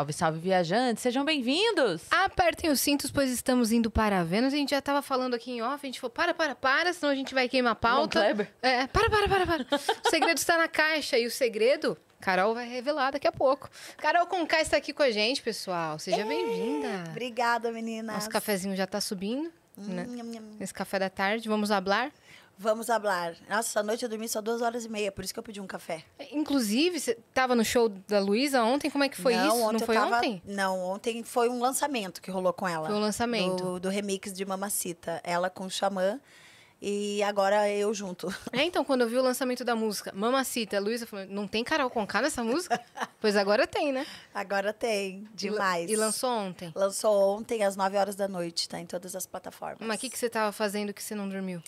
Salve, salve, viajantes! Sejam bem-vindos! Apertem os cintos, pois estamos indo para a Vênus. A gente já estava falando aqui em off, a gente falou, para, para, para, senão a gente vai queimar a pauta. É, para, para, para, para. o segredo está na caixa e o segredo... Carol vai revelar daqui a pouco. Carol Conká está aqui com a gente, pessoal. Seja bem-vinda. Obrigada, meninas. Nosso cafezinho já está subindo. Hum, né? Esse café da tarde. Vamos falar Vamos falar. Nossa, essa noite eu dormi só duas horas e meia, por isso que eu pedi um café. Inclusive, você estava no show da Luísa ontem? Como é que foi não, isso? Ontem não foi tava... ontem? Não, ontem foi um lançamento que rolou com ela. Foi um lançamento. Do, do remix de Mamacita. Ela com o Xamã. E agora eu junto. É, então, quando eu vi o lançamento da música, Mamacita, a Luísa falou, não tem Carol Conká nessa música? pois agora tem, né? Agora tem, demais. E, lançou ontem? Lançou ontem, às nove horas da noite, tá em todas as plataformas. Mas o que, que você tava fazendo que você não dormiu?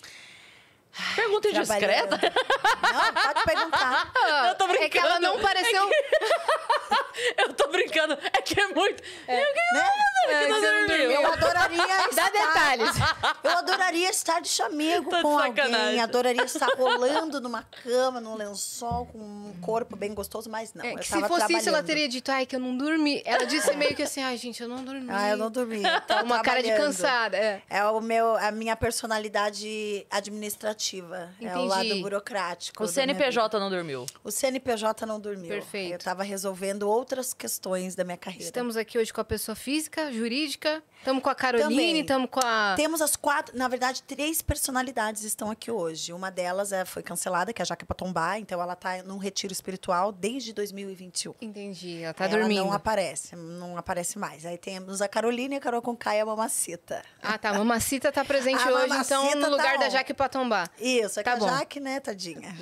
Pergunta indiscreta? Não, pode perguntar. Eu tô brincando. É que ela não pareceu. É que... eu tô brincando. É que é muito. É, eu, né? é, não dormiu. eu adoraria estar. Dá detalhes. Eu adoraria estar de chamego tô tá com de alguém. Adoraria estar rolando numa cama, num lençol, com um corpo bem gostoso, mas não. É, que se fosse isso, ela teria dito, ai, que eu não dormi. Ela disse meio que assim, ai, gente, eu não dormi. Ah, eu não dormi. uma cara de cansada. É, é o meu, a minha personalidade administrativa administrativa. Entendi. É o lado burocrático. O CNPJ não dormiu. O CNPJ não dormiu. Perfeito. Eu estava resolvendo outras questões da minha carreira. Estamos aqui hoje com a pessoa física, jurídica Estamos com a Caroline, estamos com a. Temos as quatro, na verdade, três personalidades estão aqui hoje. Uma delas é, foi cancelada, que é a Jaque é Patombá, então ela tá num retiro espiritual desde 2021. Entendi, ela tá dormindo. Ela não aparece, não aparece mais. Aí temos a Caroline, a Carol e a Mamacita. Ah, tá. A Mamacita tá presente a hoje, então, Mamacita então, no lugar tá da Jaque Patombá. Isso, tá é tá que bom. a Jaque, né, tadinha?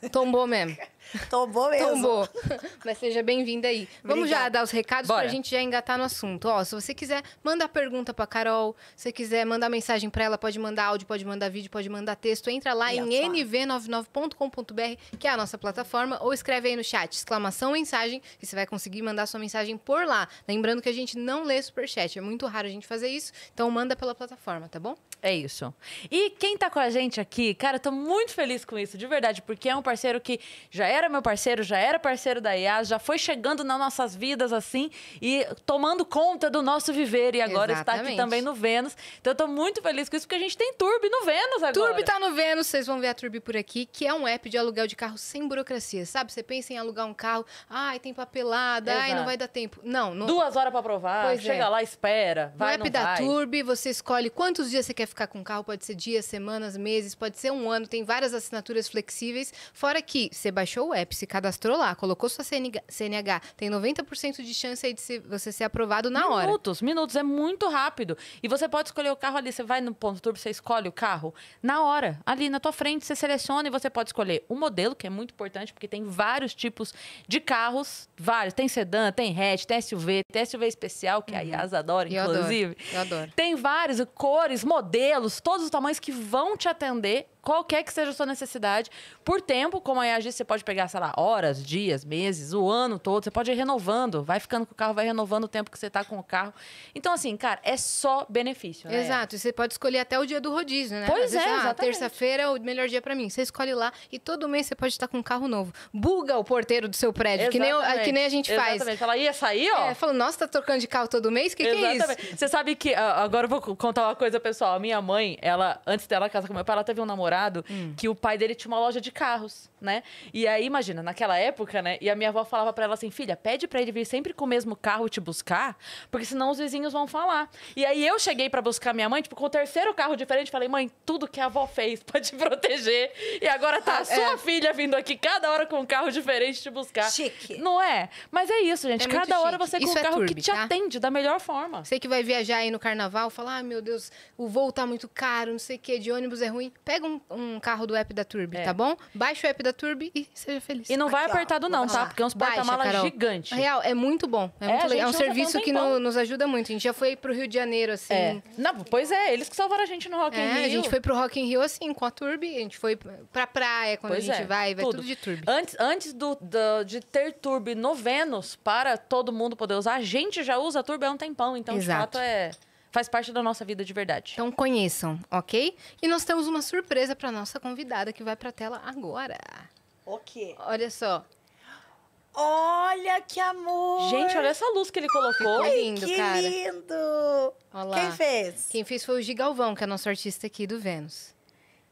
É, tombou mesmo. Tombou mesmo. Tombou. Mas seja bem-vinda aí. Obrigada. Vamos já dar os recados para a gente já engatar no assunto. Ó, se você quiser, manda pergunta pra Carol. Se você quiser mandar mensagem para ela, pode mandar áudio, pode mandar vídeo, pode mandar texto. Entra lá e em nv99.com.br, que é a nossa plataforma, ou escreve aí no chat, exclamação, mensagem, e você vai conseguir mandar sua mensagem por lá. Lembrando que a gente não lê superchat. É muito raro a gente fazer isso. Então manda pela plataforma, tá bom? É isso. E quem tá com a gente aqui, cara, eu tô muito feliz com isso, de verdade, porque é um parceiro que já é era meu parceiro, já era parceiro da IAS já foi chegando nas nossas vidas assim e tomando conta do nosso viver. E agora Exatamente. está aqui também no Vênus. Então eu tô muito feliz com isso, porque a gente tem Turbi no Vênus agora. Turbi tá no Vênus, vocês vão ver a Turbi por aqui, que é um app de aluguel de carro sem burocracia, sabe? Você pensa em alugar um carro, ai, tem papelada, Exato. ai, não vai dar tempo. Não, não... Duas horas para aprovar, pois chega é. lá, espera, vai, No app da vai. você escolhe quantos dias você quer ficar com o carro, pode ser dias, semanas, meses, pode ser um ano, tem várias assinaturas flexíveis. Fora que você baixou baixou o app, se cadastrou lá, colocou sua CNH, tem 90% de chance aí de você ser aprovado na minutos, hora. Minutos, minutos, é muito rápido. E você pode escolher o carro ali, você vai no ponto turbo, você escolhe o carro na hora, ali na tua frente, você seleciona e você pode escolher o modelo, que é muito importante, porque tem vários tipos de carros, vários. Tem sedã, tem hatch, tem SUV, tem SUV especial, que uhum. a Yas adora, inclusive. Eu adoro, eu adoro. Tem vários, cores, modelos, todos os tamanhos que vão te atender qualquer que seja a sua necessidade. Por tempo, como a IAG, você pode pegar, sei lá, horas, dias, meses, o ano todo. Você pode ir renovando. Vai ficando com o carro, vai renovando o tempo que você está com o carro. Então, assim, cara, é só benefício. Né? Exato. E você pode escolher até o dia do rodízio, né? Pois vezes, é, ah, terça-feira é o melhor dia para mim. Você escolhe lá e todo mês você pode estar com um carro novo. Buga o porteiro do seu prédio, que nem, que nem, a gente faz. Exatamente. Fala, ia sair, ó. É, fala, nossa, tá trocando de carro todo mês? O que, que é isso? Você sabe que... Ah, agora eu vou contar uma coisa pessoal. A minha mãe, ela, antes dela casar com meu pai, ela teve um namorado namorado hum. que o pai dele tinha uma loja de carros, né? E aí, imagina, naquela época, né? E a minha avó falava para ela assim: filha, pede para ele vir sempre com o mesmo carro te buscar, porque senão os vizinhos vão falar. E aí eu cheguei para buscar minha mãe, tipo, com o terceiro carro diferente, falei: mãe, tudo que a avó fez pra te proteger. E agora tá a é. sua é. filha vindo aqui cada hora com um carro diferente te buscar. Chique. Não é? Mas é isso, gente. É cada hora você isso com um é carro turbi, que te tá? atende da melhor forma. Você que vai viajar aí no carnaval, fala: ah, meu Deus, o voo tá muito caro, não sei o quê, de ônibus é ruim. Pega um um carro do app da Turbi, tá é. tá bom? Baixe o app da Turbi e seja feliz. E não Aqui, vai apertado ó, não, tá? Porque é uns porta-mala gigante. Real, é muito bom. É, é muito legal. é um serviço que no, nos ajuda muito. A gente já foi pro Rio de Janeiro, assim. É. Não, pois é, eles que salvaram a gente no Rock in é, Rio. A gente foi pro Rock in Rio, assim, com a Turbi. A gente foi pra praia quando pois a gente é, vai. Vai tudo. tudo, de Turbi. Antes, antes do, do, de ter Turbi no Vênus, para todo mundo poder usar, a gente já usa a Turbi há um tempão. Então, Exato. de fato, é faz parte da nossa vida de verdade. Então conheçam, ok? E nós temos uma surpresa para nossa convidada que vai para a tela agora. O quê? Olha só. Olha que amor! Gente, olha essa luz que ele colocou. Ai, lindo, que cara. lindo! Olá. Quem fez? Quem fez foi o Gigalvão, que é nosso artista aqui do Vênus.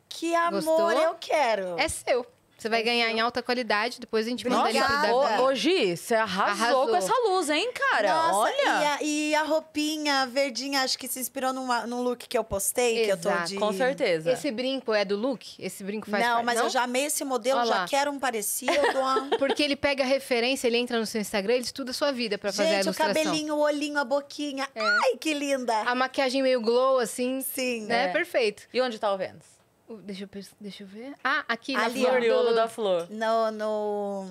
Que amor Gostou? eu quero! É seu. Você vai ganhar em alta qualidade, depois a gente manda ele pro Davi. Hoje, você arrasou, arrasou, com essa luz, hein, cara? Nossa, Olha! E a, e a, roupinha verdinha, acho que se inspirou numa, num look que eu postei, Exato. que eu tô de... com certeza. Esse brinco é do look? Esse brinco faz Não, parte? mas Não? eu já amei esse modelo, já quero um parecido. Porque ele pega referência, ele entra no seu Instagram, ele estuda a sua vida pra fazer gente, a ilustração. o cabelinho, o olhinho, a boquinha. É. Ai, que linda! A maquiagem meio glow, assim. Sim. Né? É. Perfeito. E onde tá o Vênus? Deixa eu, deixa eu ver. Ah, aqui na Ali, flor. Do, da flor. No, no,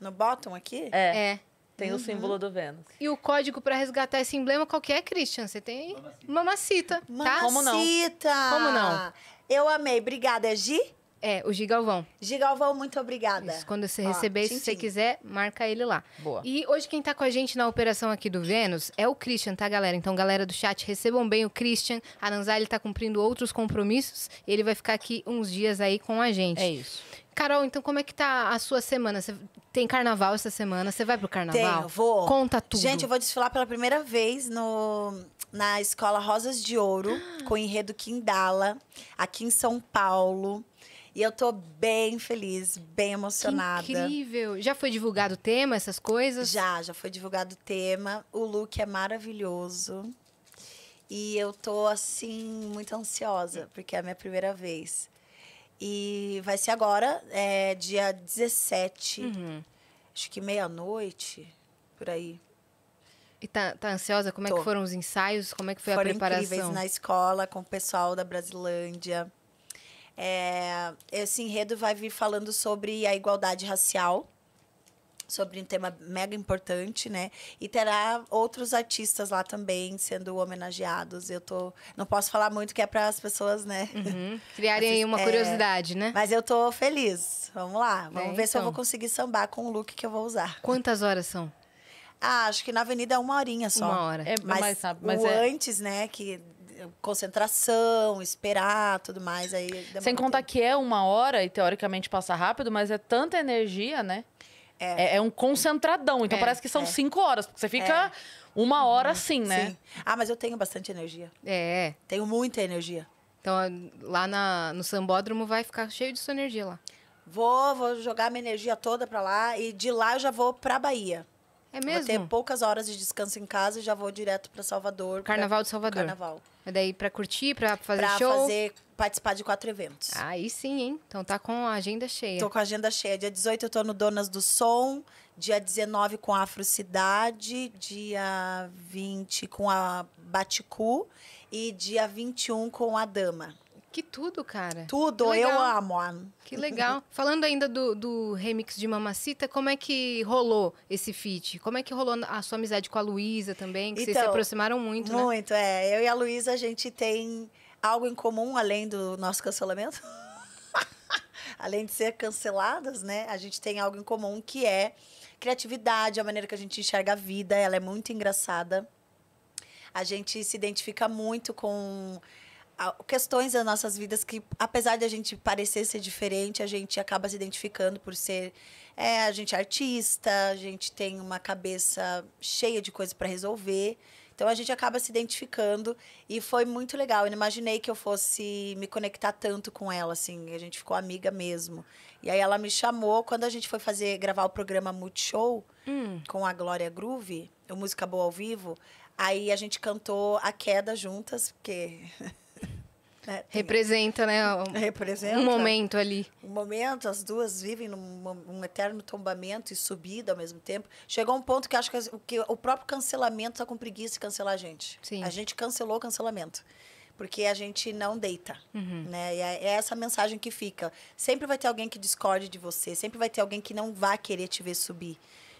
no bottom aqui? É. é. Tem uhum. o símbolo do Vênus. E o código para resgatar esse emblema qual que é, Christian? Você tem? Mamacita. Mamacita. Tá? Mamacita. Como não? Como não? Eu amei. Obrigada, Gi. É, o Gigalvão. Gigalvão, muito obrigada. Isso, quando você receber, tchim, se você quiser, marca ele lá. Boa. E hoje quem tá com a gente na operação aqui do Vênus é o Christian, tá, galera? Então, galera do chat, recebam bem o Christian. A Nanzali tá cumprindo outros compromissos. Ele vai ficar aqui uns dias aí com a gente. É isso. Carol, então como é que tá a sua semana? tem carnaval essa semana? Você vai pro carnaval? Tenho, vou. Conta tudo. Gente, eu vou desfilar pela primeira vez no, na escola Rosas de Ouro, com o enredo Quindala, aqui em São Paulo. E eu tô bem feliz, bem emocionada. Que incrível! Já foi divulgado o tema, essas coisas? Já, já foi divulgado o tema. O look é maravilhoso. E eu tô, assim, muito ansiosa, porque é a minha primeira vez. E vai ser agora, é, dia 17, uhum. acho que meia-noite, por aí. E tá, tá ansiosa? Como tô. é que foram os ensaios? Como é que foi foram a preparação? Foram incríveis na escola, com o pessoal da Brasilândia. É, esse enredo vai vir falando sobre a igualdade racial, sobre um tema mega importante, né? E terá outros artistas lá também sendo homenageados. Eu tô, não posso falar muito que é para as pessoas, né? Uhum. Criarem aí uma é... curiosidade, né? Mas eu tô feliz. Vamos lá, é, vamos é, ver então. se eu então. vou conseguir sambar com o look que eu vou usar. Quantas horas são? Ah, acho que na avenida é uma horinha só. Uma hora. É, mas, mas, mas o é... antes, né, que concentração, esperar, tudo mais. Aí Sem contar tempo. que é uma hora e teoricamente passa rápido, mas é tanta energia, né? É, é, é um concentradão. Então é, parece que são é. cinco horas, porque você é. fica uma hora uhum. assim, né? Sim. Ah, mas eu tenho bastante energia. É. Tenho muita energia. Então lá na, no sambódromo vai ficar cheio de sua energia lá. Vou, vou jogar minha energia toda para lá e de lá eu já vou para Bahia. É mesmo? Vou ter poucas horas de descanso em casa e já vou direto para Salvador. Carnaval pra... de Salvador. Carnaval. É daí para curtir, para fazer pra show? Para fazer, participar de quatro eventos. Aí sim, hein? Então tá com a agenda cheia. Tô com a agenda cheia. Dia 18 eu tô no Donas do Som, dia 19 com a Afrocidade, dia 20 com a Baticu e dia 21 com a Dama. Que tudo, cara. Tudo, eu amo. Que legal. Falando ainda do, do, remix de Mamacita, como é que rolou esse feat? Como é que rolou a sua amizade com a Luísa também? Que então, vocês se então, aproximaram muito, muito né? Muito, é. Eu e a Luísa, a gente tem algo em comum, além do nosso cancelamento. além de ser canceladas, né? A gente tem algo em comum, que é criatividade, a maneira que a gente enxerga a vida. Ela é muito engraçada. A gente se identifica muito com questões das nossas vidas que, apesar de a gente parecer ser diferente, a gente acaba se identificando por ser. É, a gente é artista, a gente tem uma cabeça cheia de coisas para resolver. Então a gente acaba se identificando e foi muito legal. Eu não imaginei que eu fosse me conectar tanto com ela, assim. A gente ficou amiga mesmo. E aí ela me chamou quando a gente foi fazer gravar o programa Multishow hum. com a Glória Groove, o Música Boa ao Vivo. Aí a gente cantou A Queda juntas, porque né? Representa, né? Um, Representa um momento ali. Um momento, as duas vivem num um eterno tombamento e subida ao mesmo tempo. Chegou um ponto que acho que, que o próprio cancelamento está com preguiça de cancelar a gente. Sim. A gente cancelou o cancelamento. Porque a gente não deita, uhum. né? E é, é essa mensagem que fica. Sempre vai ter alguém que discorde de você. Sempre vai ter alguém que não vai querer te ver subir.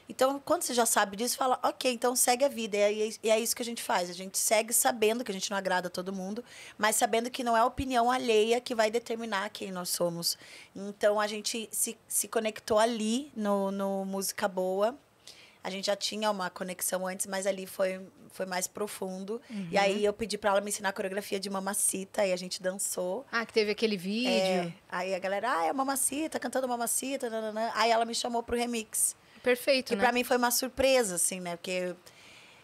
Então, quando você já sabe disso, fala, ok, então segue a vida. E é, é, isso que a gente faz. A gente segue sabendo que a gente não agrada a todo mundo, mas sabendo que não é a opinião alheia que vai determinar quem nós somos. Então, a gente se, se conectou ali no, no Música Boa. A gente já tinha uma conexão antes, mas ali foi, foi mais profundo. Uhum. E aí eu pedi para ela me ensinar a coreografia de Mamacita e a gente dançou. Ah, que teve aquele vídeo. É, aí a galera, ah, é Mamacita, cantando Mamacita. Nanana. Aí ela me chamou pro remix. Perfeito, Que né? para mim foi uma surpresa, assim, né? Porque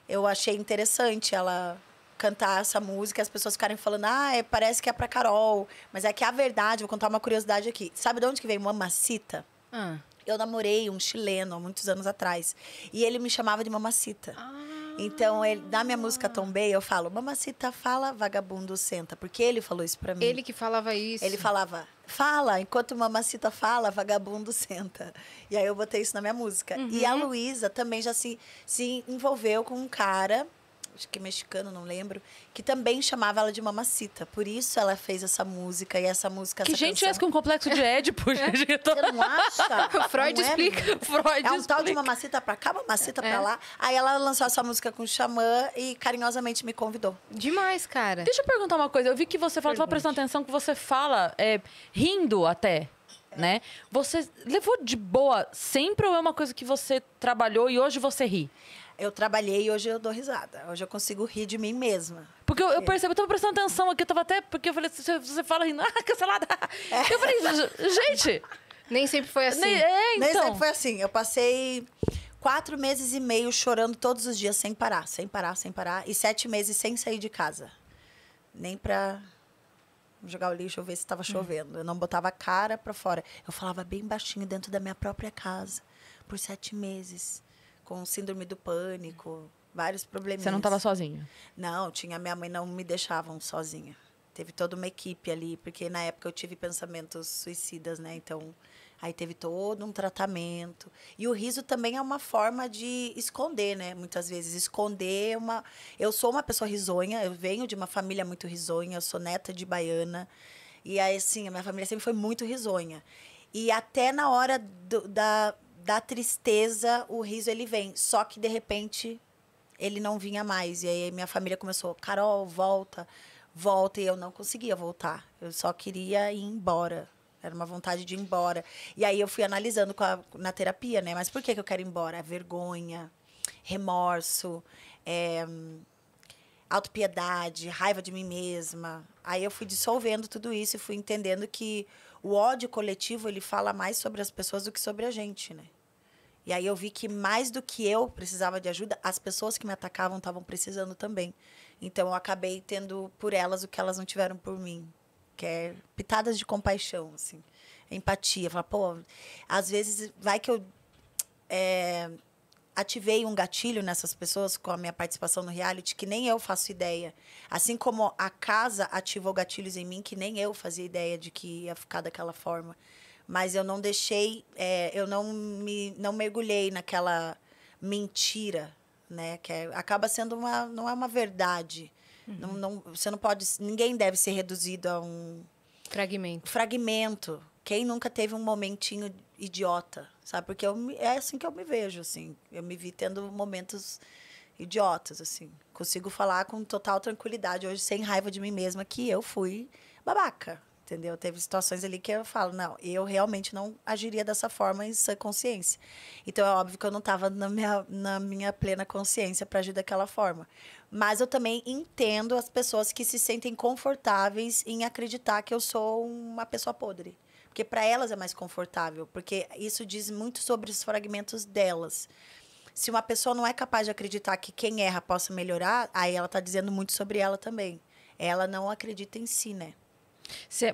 eu achei interessante ela cantar essa música, as pessoas ficarem falando, ah, é, parece que é pra Carol. Mas é que a verdade, vou contar uma curiosidade aqui. Sabe de onde que veio Mamacita? Ah. Eu namorei um chileno há muitos anos atrás. E ele me chamava de Mamacita. Ah. Então, ele, na minha música Tombei, eu falo, Mamacita, fala, vagabundo, senta. Porque ele falou isso pra mim. Ele que falava isso. Ele falava, fala, enquanto mamacita fala, vagabundo senta. E aí eu botei isso na minha música. Uhum. E a uhum. Luísa também já se, se envolveu com um cara acho que mexicano, não lembro, que também chamava ela de mamacita. Por isso ela fez essa música e essa música. Que essa gente canção. é essa com um complexo de Édipo, é. gente? Você não acha? O Freud não é, explica. É, Freud é um explica. tal de mamacita pra cá, mamacita é. pra lá. Aí ela lançou essa música com o Xamã e carinhosamente me convidou. Demais, cara. Deixa eu perguntar uma coisa. Eu vi que você falou Pergunte. tava prestando atenção, que você fala é, rindo até é. né? Você levou de boa sempre ou é uma coisa que você trabalhou e hoje você ri? eu trabalhei e hoje eu dou risada. Hoje eu consigo rir de mim mesma. Porque eu, eu é. percebo, eu tava prestando atenção aqui, eu tava até. Porque eu falei, você, você fala rindo, ah, cancelada. É. Eu falei, gente. Nem sempre foi assim. Nem, é, então. Nem sempre foi assim. Eu passei quatro meses e meio chorando todos os dias, sem parar, sem parar, sem parar. E sete meses sem sair de casa. Nem pra jogar o lixo ou ver se estava hum. chovendo. Eu não botava a cara para fora. Eu falava bem baixinho dentro da minha própria casa por sete meses com síndrome do pânico, vários problemas Você não estava sozinha? Não, tinha minha mãe não me deixavam sozinha. Teve toda uma equipe ali, porque na época eu tive pensamentos suicidas, né? Então, aí teve todo um tratamento. E o riso também é uma forma de esconder, né? Muitas vezes esconder uma Eu sou uma pessoa risonha, eu venho de uma família muito risonha, eu sou neta de baiana. E aí assim, a minha família sempre foi muito risonha. E até na hora do, da da tristeza, o riso ele vem. Só que de repente ele não vinha mais. E aí minha família começou, Carol, volta, volta. E eu não conseguia voltar. Eu só queria ir embora. Era uma vontade de ir embora. E aí eu fui analisando a, na terapia, né? Mas por que, que eu quero ir embora? Vergonha, remorso, é, autopiedade, raiva de mim mesma. Aí eu fui dissolvendo tudo isso e fui entendendo que o ódio coletivo ele fala mais sobre as pessoas do que sobre a gente, né? E aí eu vi que mais do que eu precisava de ajuda, as pessoas que me atacavam estavam precisando também. Então eu acabei tendo por elas o que elas não tiveram por mim, que é pitadas de compaixão, assim, empatia. Falar, pô, às vezes vai que eu é, ativei um gatilho nessas pessoas com a minha participação no reality que nem eu faço ideia. Assim como a casa ativou gatilhos em mim que nem eu fazia ideia de que ia ficar daquela forma. Mas eu não deixei, é, eu não me não mergulhei naquela mentira, né? Que é, acaba sendo uma não é uma verdade. Uhum. Não, não, você não pode, ninguém deve ser reduzido a um fragmento. Fragmento. Quem nunca teve um momentinho idiota, sabe? Porque eu, é assim que eu me vejo, assim. Eu me vi tendo momentos idiotas, assim. Consigo falar com total tranquilidade hoje, sem raiva de mim mesma, que eu fui babaca entendeu? Teve situações ali que eu falo, não, eu realmente não agiria dessa forma em sua consciência. Então é óbvio que eu não estava na minha, na minha plena consciência para agir daquela forma. Mas eu também entendo as pessoas que se sentem confortáveis em acreditar que eu sou uma pessoa podre. Porque para elas é mais confortável, porque isso diz muito sobre os fragmentos delas. Se uma pessoa não é capaz de acreditar que quem erra possa melhorar, aí ela está dizendo muito sobre ela também. Ela não acredita em si, né?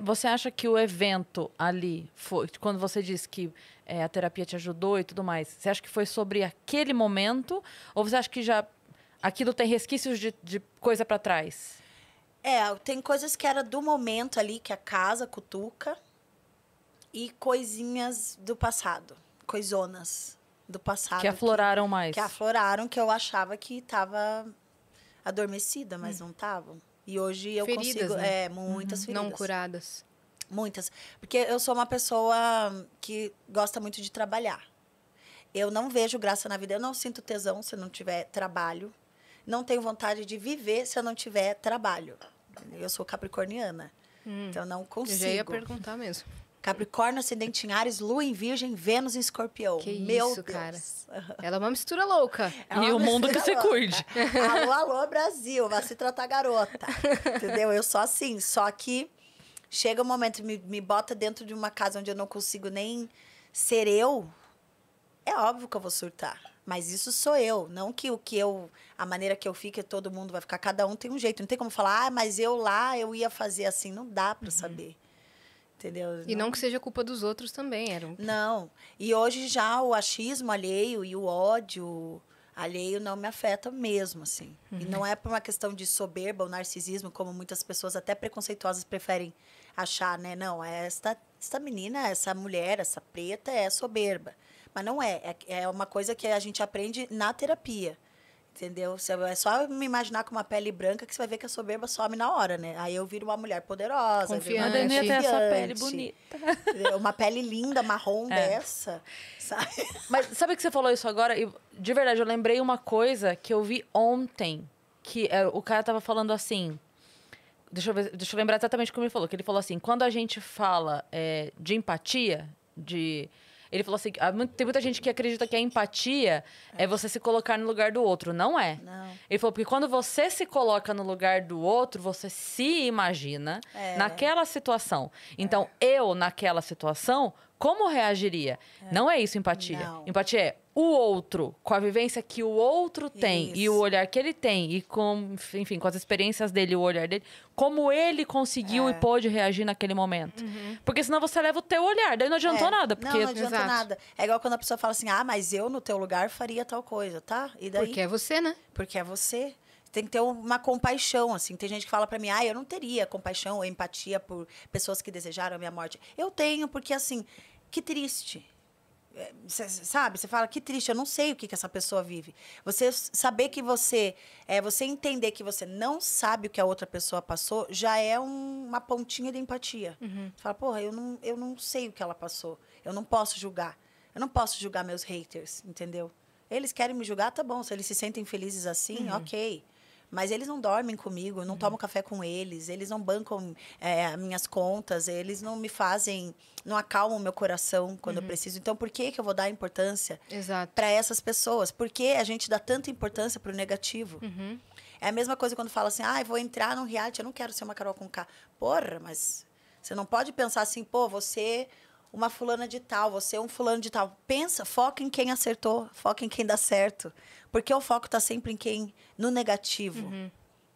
Você acha que o evento ali, foi, quando você disse que é, a terapia te ajudou e tudo mais, você acha que foi sobre aquele momento? Ou você acha que já aquilo tem resquícios de, de coisa para trás? É, tem coisas que era do momento ali, que a casa cutuca, e coisinhas do passado, coisonas do passado. Que afloraram que, mais. Que afloraram, que eu achava que estava adormecida, mas hum. não estavam. E hoje eu feridas, consigo. Né? É, muitas uhum. feridas. Não curadas. Muitas. Porque eu sou uma pessoa que gosta muito de trabalhar. Eu não vejo graça na vida. Eu não sinto tesão se não tiver trabalho. Não tenho vontade de viver se eu não tiver trabalho. Eu sou capricorniana. Hum. Então não consigo. Eu já ia perguntar mesmo. Capricórnio, ascendente em Ares, Lua em Virgem, Vênus em Escorpião. Que Meu isso, Deus. cara. Ela é uma mistura louca. É uma e o mundo que você cuide. Alô, alô, Brasil, vai se tratar garota. Entendeu? Eu sou assim, só que chega um momento, me, me bota dentro de uma casa onde eu não consigo nem ser eu, é óbvio que eu vou surtar. Mas isso sou eu, não que o que eu, a maneira que eu fico, todo mundo vai ficar, cada um tem um jeito. Não tem como falar, ah, mas eu lá eu ia fazer assim, não dá para uhum. saber. Entendeu? E não, não que seja culpa dos outros também, era um... Não. E hoje já o achismo alheio e o ódio alheio não me afeta mesmo, assim. Uhum. E não é por uma questão de soberba ou narcisismo, como muitas pessoas até preconceituosas preferem achar, né? Não, é esta, esta menina, essa mulher, essa preta é soberba. Mas não é. É, é uma coisa que a gente aprende na terapia. Entendeu? Você é só me imaginar com uma pele branca que você vai ver que a soberba some na hora, né? Aí eu viro uma mulher poderosa. Confiante. Confiante. Até essa pele bonita. Uma pele linda, marrom é. dessa. Sabe? Mas sabe que você falou isso agora? Eu, de verdade, eu lembrei uma coisa que eu vi ontem. Que é, o cara tava falando assim... Deixa eu, ver, deixa eu lembrar exatamente como ele falou. Que ele falou assim, quando a gente fala é, de empatia, de... Ele falou assim: tem muita gente que acredita que a empatia é, é você se colocar no lugar do outro. Não é. Não. Ele falou: porque quando você se coloca no lugar do outro, você se imagina é. naquela situação. Então, eu, naquela situação, como reagiria? É. Não é isso empatia. Não. Empatia é o outro, com a vivência que o outro tem e o olhar que ele tem e com, enfim, com as experiências dele, o olhar dele, como ele conseguiu é. e pôde reagir naquele momento. Uhum. Porque senão você leva o teu olhar, daí não adiantou é. nada, porque não, não adiantou Exato. nada. É igual quando a pessoa fala assim: "Ah, mas eu no teu lugar faria tal coisa", tá? E daí Porque é você, né? Porque é você tem que ter uma compaixão, assim. Tem gente que fala para mim, ah, eu não teria compaixão ou empatia por pessoas que desejaram a minha morte. Eu tenho, porque, assim, que triste. Cê, sabe? Você fala, que triste, eu não sei o que, que essa pessoa vive. Você saber que você. É, você entender que você não sabe o que a outra pessoa passou já é um, uma pontinha de empatia. Uhum. Você fala, porra, eu não, eu não sei o que ela passou. Eu não posso julgar. Eu não posso julgar meus haters, entendeu? Eles querem me julgar, tá bom. Se eles se sentem felizes assim, uhum. ok. Mas eles não dormem comigo, eu não hum. tomo café com eles, eles não bancam é, minhas contas, eles não me fazem, não acalmam meu coração quando uhum. eu preciso. Então, por que, que eu vou dar importância para essas pessoas? Por que a gente dá tanta importância para o negativo? Uhum. É a mesma coisa quando fala assim, ah, vou entrar num reality, eu não quero ser uma Carol com K. Porra, mas você não pode pensar assim, pô, você uma fulana de tal, você é um fulano de tal. Pensa, foca em quem acertou, foca em quem dá certo. Porque o foco está sempre em quem? No negativo. Uhum.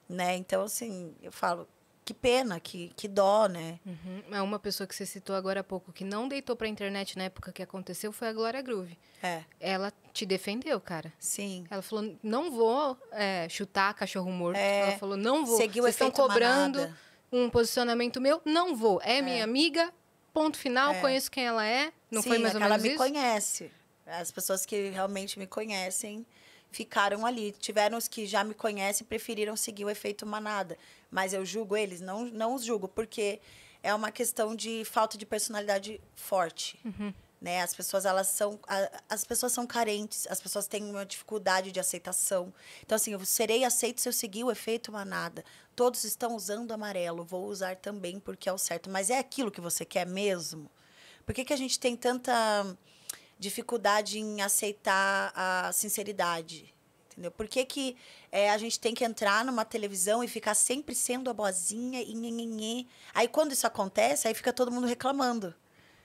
Né? Então, assim, eu falo, que pena, que, que dó, né? Uhum. É uma pessoa que você citou agora há pouco que não deitou a internet na época que aconteceu foi a Glória Groove. É. Ela te defendeu, cara. Sim. Ela falou: não vou é, chutar cachorro morto. É. Ela falou: não vou. Seguiu Vocês estão cobrando manada. um posicionamento meu? Não vou. É, é. minha amiga, ponto final, é. conheço quem ela é. Não Sim, foi mais ou menos ela isso? Ela me conhece. As pessoas que realmente me conhecem ficaram ali. Tiveram os que já me conhecem e preferiram seguir o efeito manada. Mas eu julgo eles, não, não os julgo, porque é uma questão de falta de personalidade forte. Uhum. Né? As pessoas elas são a, as pessoas são carentes, as pessoas têm uma dificuldade de aceitação. Então assim, eu serei aceito se eu seguir o efeito manada. Todos estão usando amarelo, vou usar também porque é o certo, mas é aquilo que você quer mesmo? Por que, que a gente tem tanta dificuldade em aceitar a sinceridade. Entendeu? Por que, que é, a gente tem que entrar numa televisão e ficar sempre sendo a boazinha e nhe, Aí quando isso acontece, aí fica todo mundo reclamando.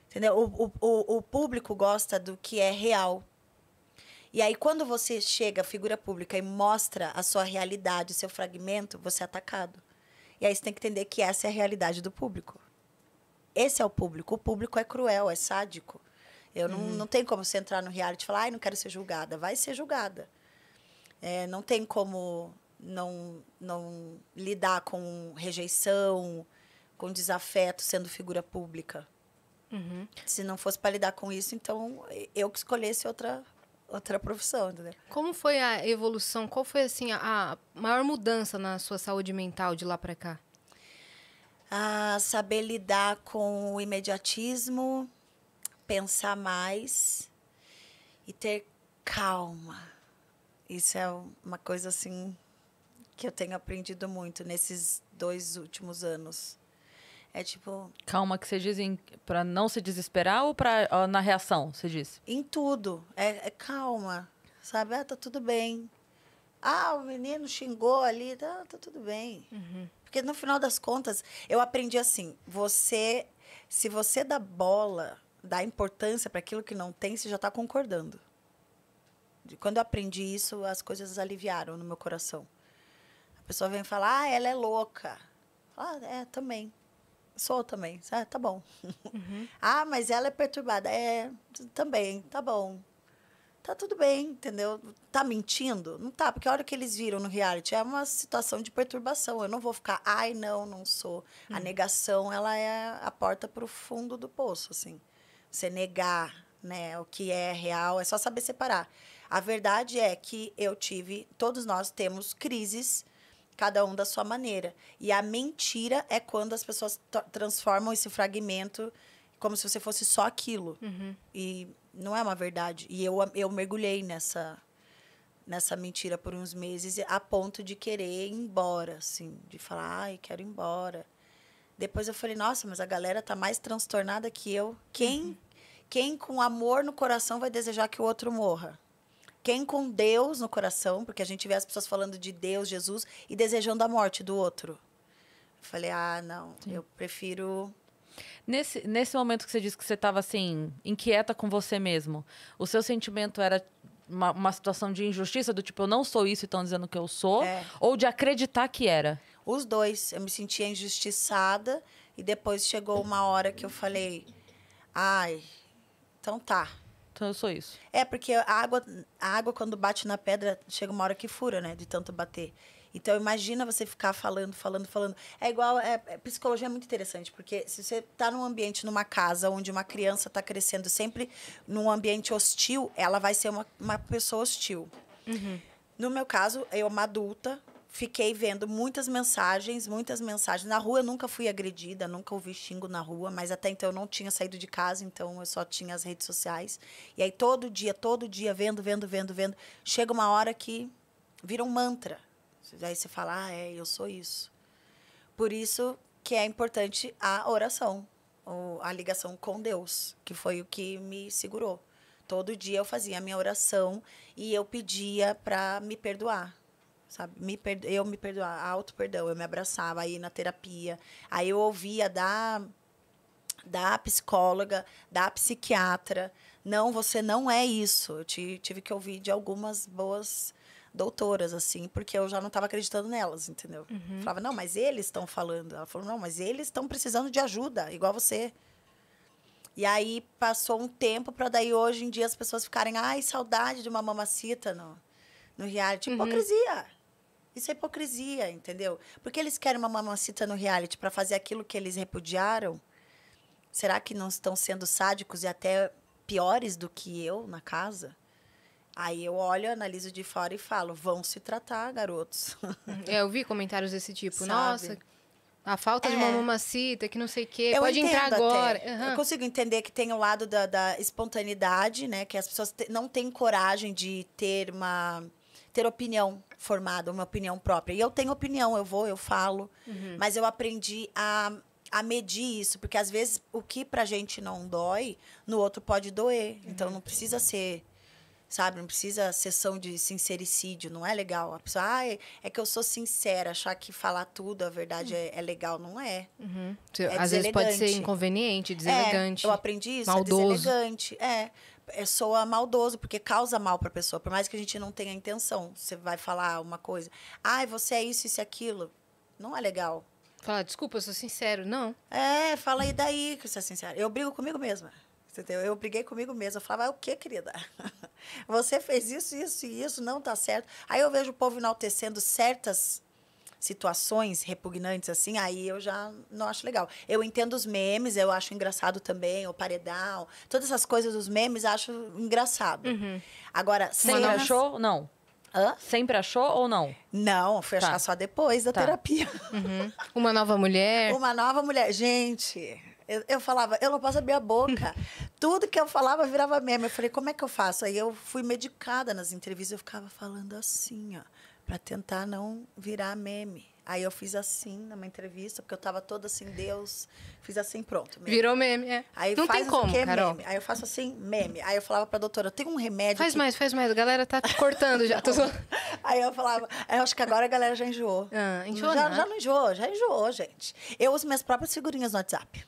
Entendeu? O, o, o público gosta do que é real. E aí, quando você chega, figura pública, e mostra a sua realidade, o seu fragmento, você é atacado. E aí você tem que entender que essa é a realidade do público. Esse é o público. O público é cruel, é sádico. Eu não, uhum. não tem como você entrar no reality e falar, ai, não quero ser julgada. Vai ser julgada. É, não tem como não, não lidar com rejeição, com desafeto sendo figura pública. Uhum. Se não fosse para lidar com isso, então eu que escolhesse outra outra profissão, entendeu? Como foi a evolução? Qual foi assim a maior mudança na sua saúde mental de lá para cá? a ah, saber lidar com o imediatismo, pensar mais e ter calma. Isso é uma coisa assim que eu tenho aprendido muito nesses dois últimos anos. É tipo. Calma que você diz para não se desesperar ou para na reação, você diz? Em tudo. É, é, calma. Sabe? Ah, tá tudo bem. Ah, o menino xingou ali, tá, tá tudo bem. Uhum. Porque no final das contas, eu aprendi assim: você. Se você dá bola dar importância para aquilo que não tem, você já está concordando. Quando eu aprendi isso, as coisas aliviaram no meu coração. A pessoa vem falar, ah, ela é louca. Ah, é, também. Sou também. Ah, tá bom. Uhum. ah, mas ela é perturbada. É, também, tá bom. Tá tudo bem, entendeu? Tá mentindo? Não tá, porque a hora que eles viram no reality é uma situação de perturbação. Eu não vou ficar, ai, não, não sou. Uhum. A negação, ela é a porta para o fundo do poço, assim você negar né, o que é real, é só saber separar. A verdade é que eu tive, todos nós temos crises, cada um da sua maneira. E a mentira é quando as pessoas transformam esse fragmento como se você fosse só aquilo. Uhum. E não é uma verdade. E eu, eu mergulhei nessa nessa mentira por uns meses a ponto de querer ir embora, assim, de falar, ai, quero ir embora. Depois eu falei, nossa, mas a galera tá mais transtornada que eu. Quem uhum. Quem com amor no coração vai desejar que o outro morra? Quem com Deus no coração, porque a gente vê as pessoas falando de Deus, Jesus, e desejando a morte do outro. Eu falei, ah, não, Sim. eu prefiro Nesse, nesse momento que você disse que você estava assim, inquieta com você mesmo, o seu sentimento era uma, uma, situação de injustiça, do tipo, eu não sou isso e estão dizendo que eu sou, é. ou de acreditar que era? Os dois. Eu me sentia injustiçada e depois chegou uma hora que eu falei, ai, então tá. Então eu sou isso. É, porque a água, a água quando bate na pedra, chega uma hora que fura, né? De tanto bater. Então imagina você ficar falando, falando, falando. É igual, é, é, psicologia é muito interessante, porque se você está num ambiente, numa casa onde uma criança está crescendo sempre num ambiente hostil, ela vai ser uma, uma pessoa hostil. Uhum. No meu caso, eu uma adulta fiquei vendo muitas mensagens, muitas mensagens. Na rua eu nunca fui agredida, nunca ouvi xingo na rua, mas até então eu não tinha saído de casa, então eu só tinha as redes sociais. E aí todo dia, todo dia, vendo, vendo, vendo, vendo. Chega uma hora que vira um mantra. Aí você fala, ah, é, eu sou isso. Por isso que é importante a oração, a ligação com Deus, que foi o que me segurou. Todo dia eu fazia a minha oração e eu pedia para me perdoar, sabe? Me perdo... Eu me perdoava, alto perdão, eu me abraçava aí na terapia. Aí eu ouvia da, da psicóloga, da psiquiatra, não, você não é isso. Eu tive que ouvir de algumas boas doutoras, assim, porque eu já não estava acreditando nelas, entendeu? Uhum. Falava, não, mas eles estão falando. Ela falou, não, mas eles estão precisando de ajuda, igual você. E aí passou um tempo para daí hoje em dia as pessoas ficarem, ai, saudade de uma mamacita no, no reality. Tipo, uhum. Hipocrisia. Isso é hipocrisia, entendeu? Porque eles querem uma mamacita no reality para fazer aquilo que eles repudiaram. Será que não estão sendo sádicos e até piores do que eu na casa? Aí eu olho, analiso de fora e falo: vão se tratar, garotos. É, eu vi comentários desse tipo. Sabe? Nossa, a falta é. de uma é. mamacita, que não sei o quê. Eu Pode entrar agora. Uhum. Eu consigo entender que tem o lado da, da espontaneidade, né? Que as pessoas não têm coragem de ter uma ter opinião formada, uma opinião própria. E eu tenho opinião, eu vou, eu falo, uhum. mas eu aprendi a, a medir isso, porque às vezes o que pra gente não dói, no outro pode doer. Uhum. Então não precisa ser sabe? Não precisa sessão de sincericídio, não é legal. A pessoa, ah, é, que eu sou sincera, achar que falar tudo, a verdade uhum. é, é, legal, não é. Uhum. é Às vezes pode ser inconveniente, é, deselegante. eu aprendi isso, é maldoso. é deselegante. É soa maldoso, porque causa mal para a pessoa, por mais que a gente não tenha intenção. Você vai falar uma coisa, ai, você é isso, isso e aquilo. Não é legal. Fala, desculpa, eu sou sincero, não. É, fala aí daí que você é sincero. Eu brigo comigo mesma. Entendeu? Eu briguei comigo mesma. Eu falava, ah, o que, querida? Você fez isso, isso e isso, não tá certo. Aí eu vejo o povo enaltecendo certas situações repugnantes assim, aí eu já não acho legal. Eu entendo os memes, eu acho engraçado também, o paredão, todas essas coisas dos memes acho engraçado. Uhum. Agora, cenas... Mas não achou? Não. Hã? Sempre achou ou não? Não, fui tá. achar só depois da tá. terapia. Uhum. Uma nova mulher. Uma nova mulher. Gente, eu, eu, falava, eu não posso abrir a boca. Tudo que eu falava virava meme. Eu falei, como é que eu faço? Aí eu fui medicada nas entrevistas, eu ficava falando assim, ó para tentar não virar meme. Aí eu fiz assim numa entrevista, porque eu tava toda assim, Deus, fiz assim, pronto. Meme. Virou meme, é. Aí não tem como, que, é Carol. Meme. Aí eu faço assim, meme. Aí eu falava pra doutora, tem um remédio Faz que... mais, faz mais, a galera tá cortando já. Tô... aí eu falava, eu acho que agora a galera já enjoou. Ah, enjoou já, né? já não enjoou, já enjoou, gente. Eu uso minhas próprias figurinhas no WhatsApp.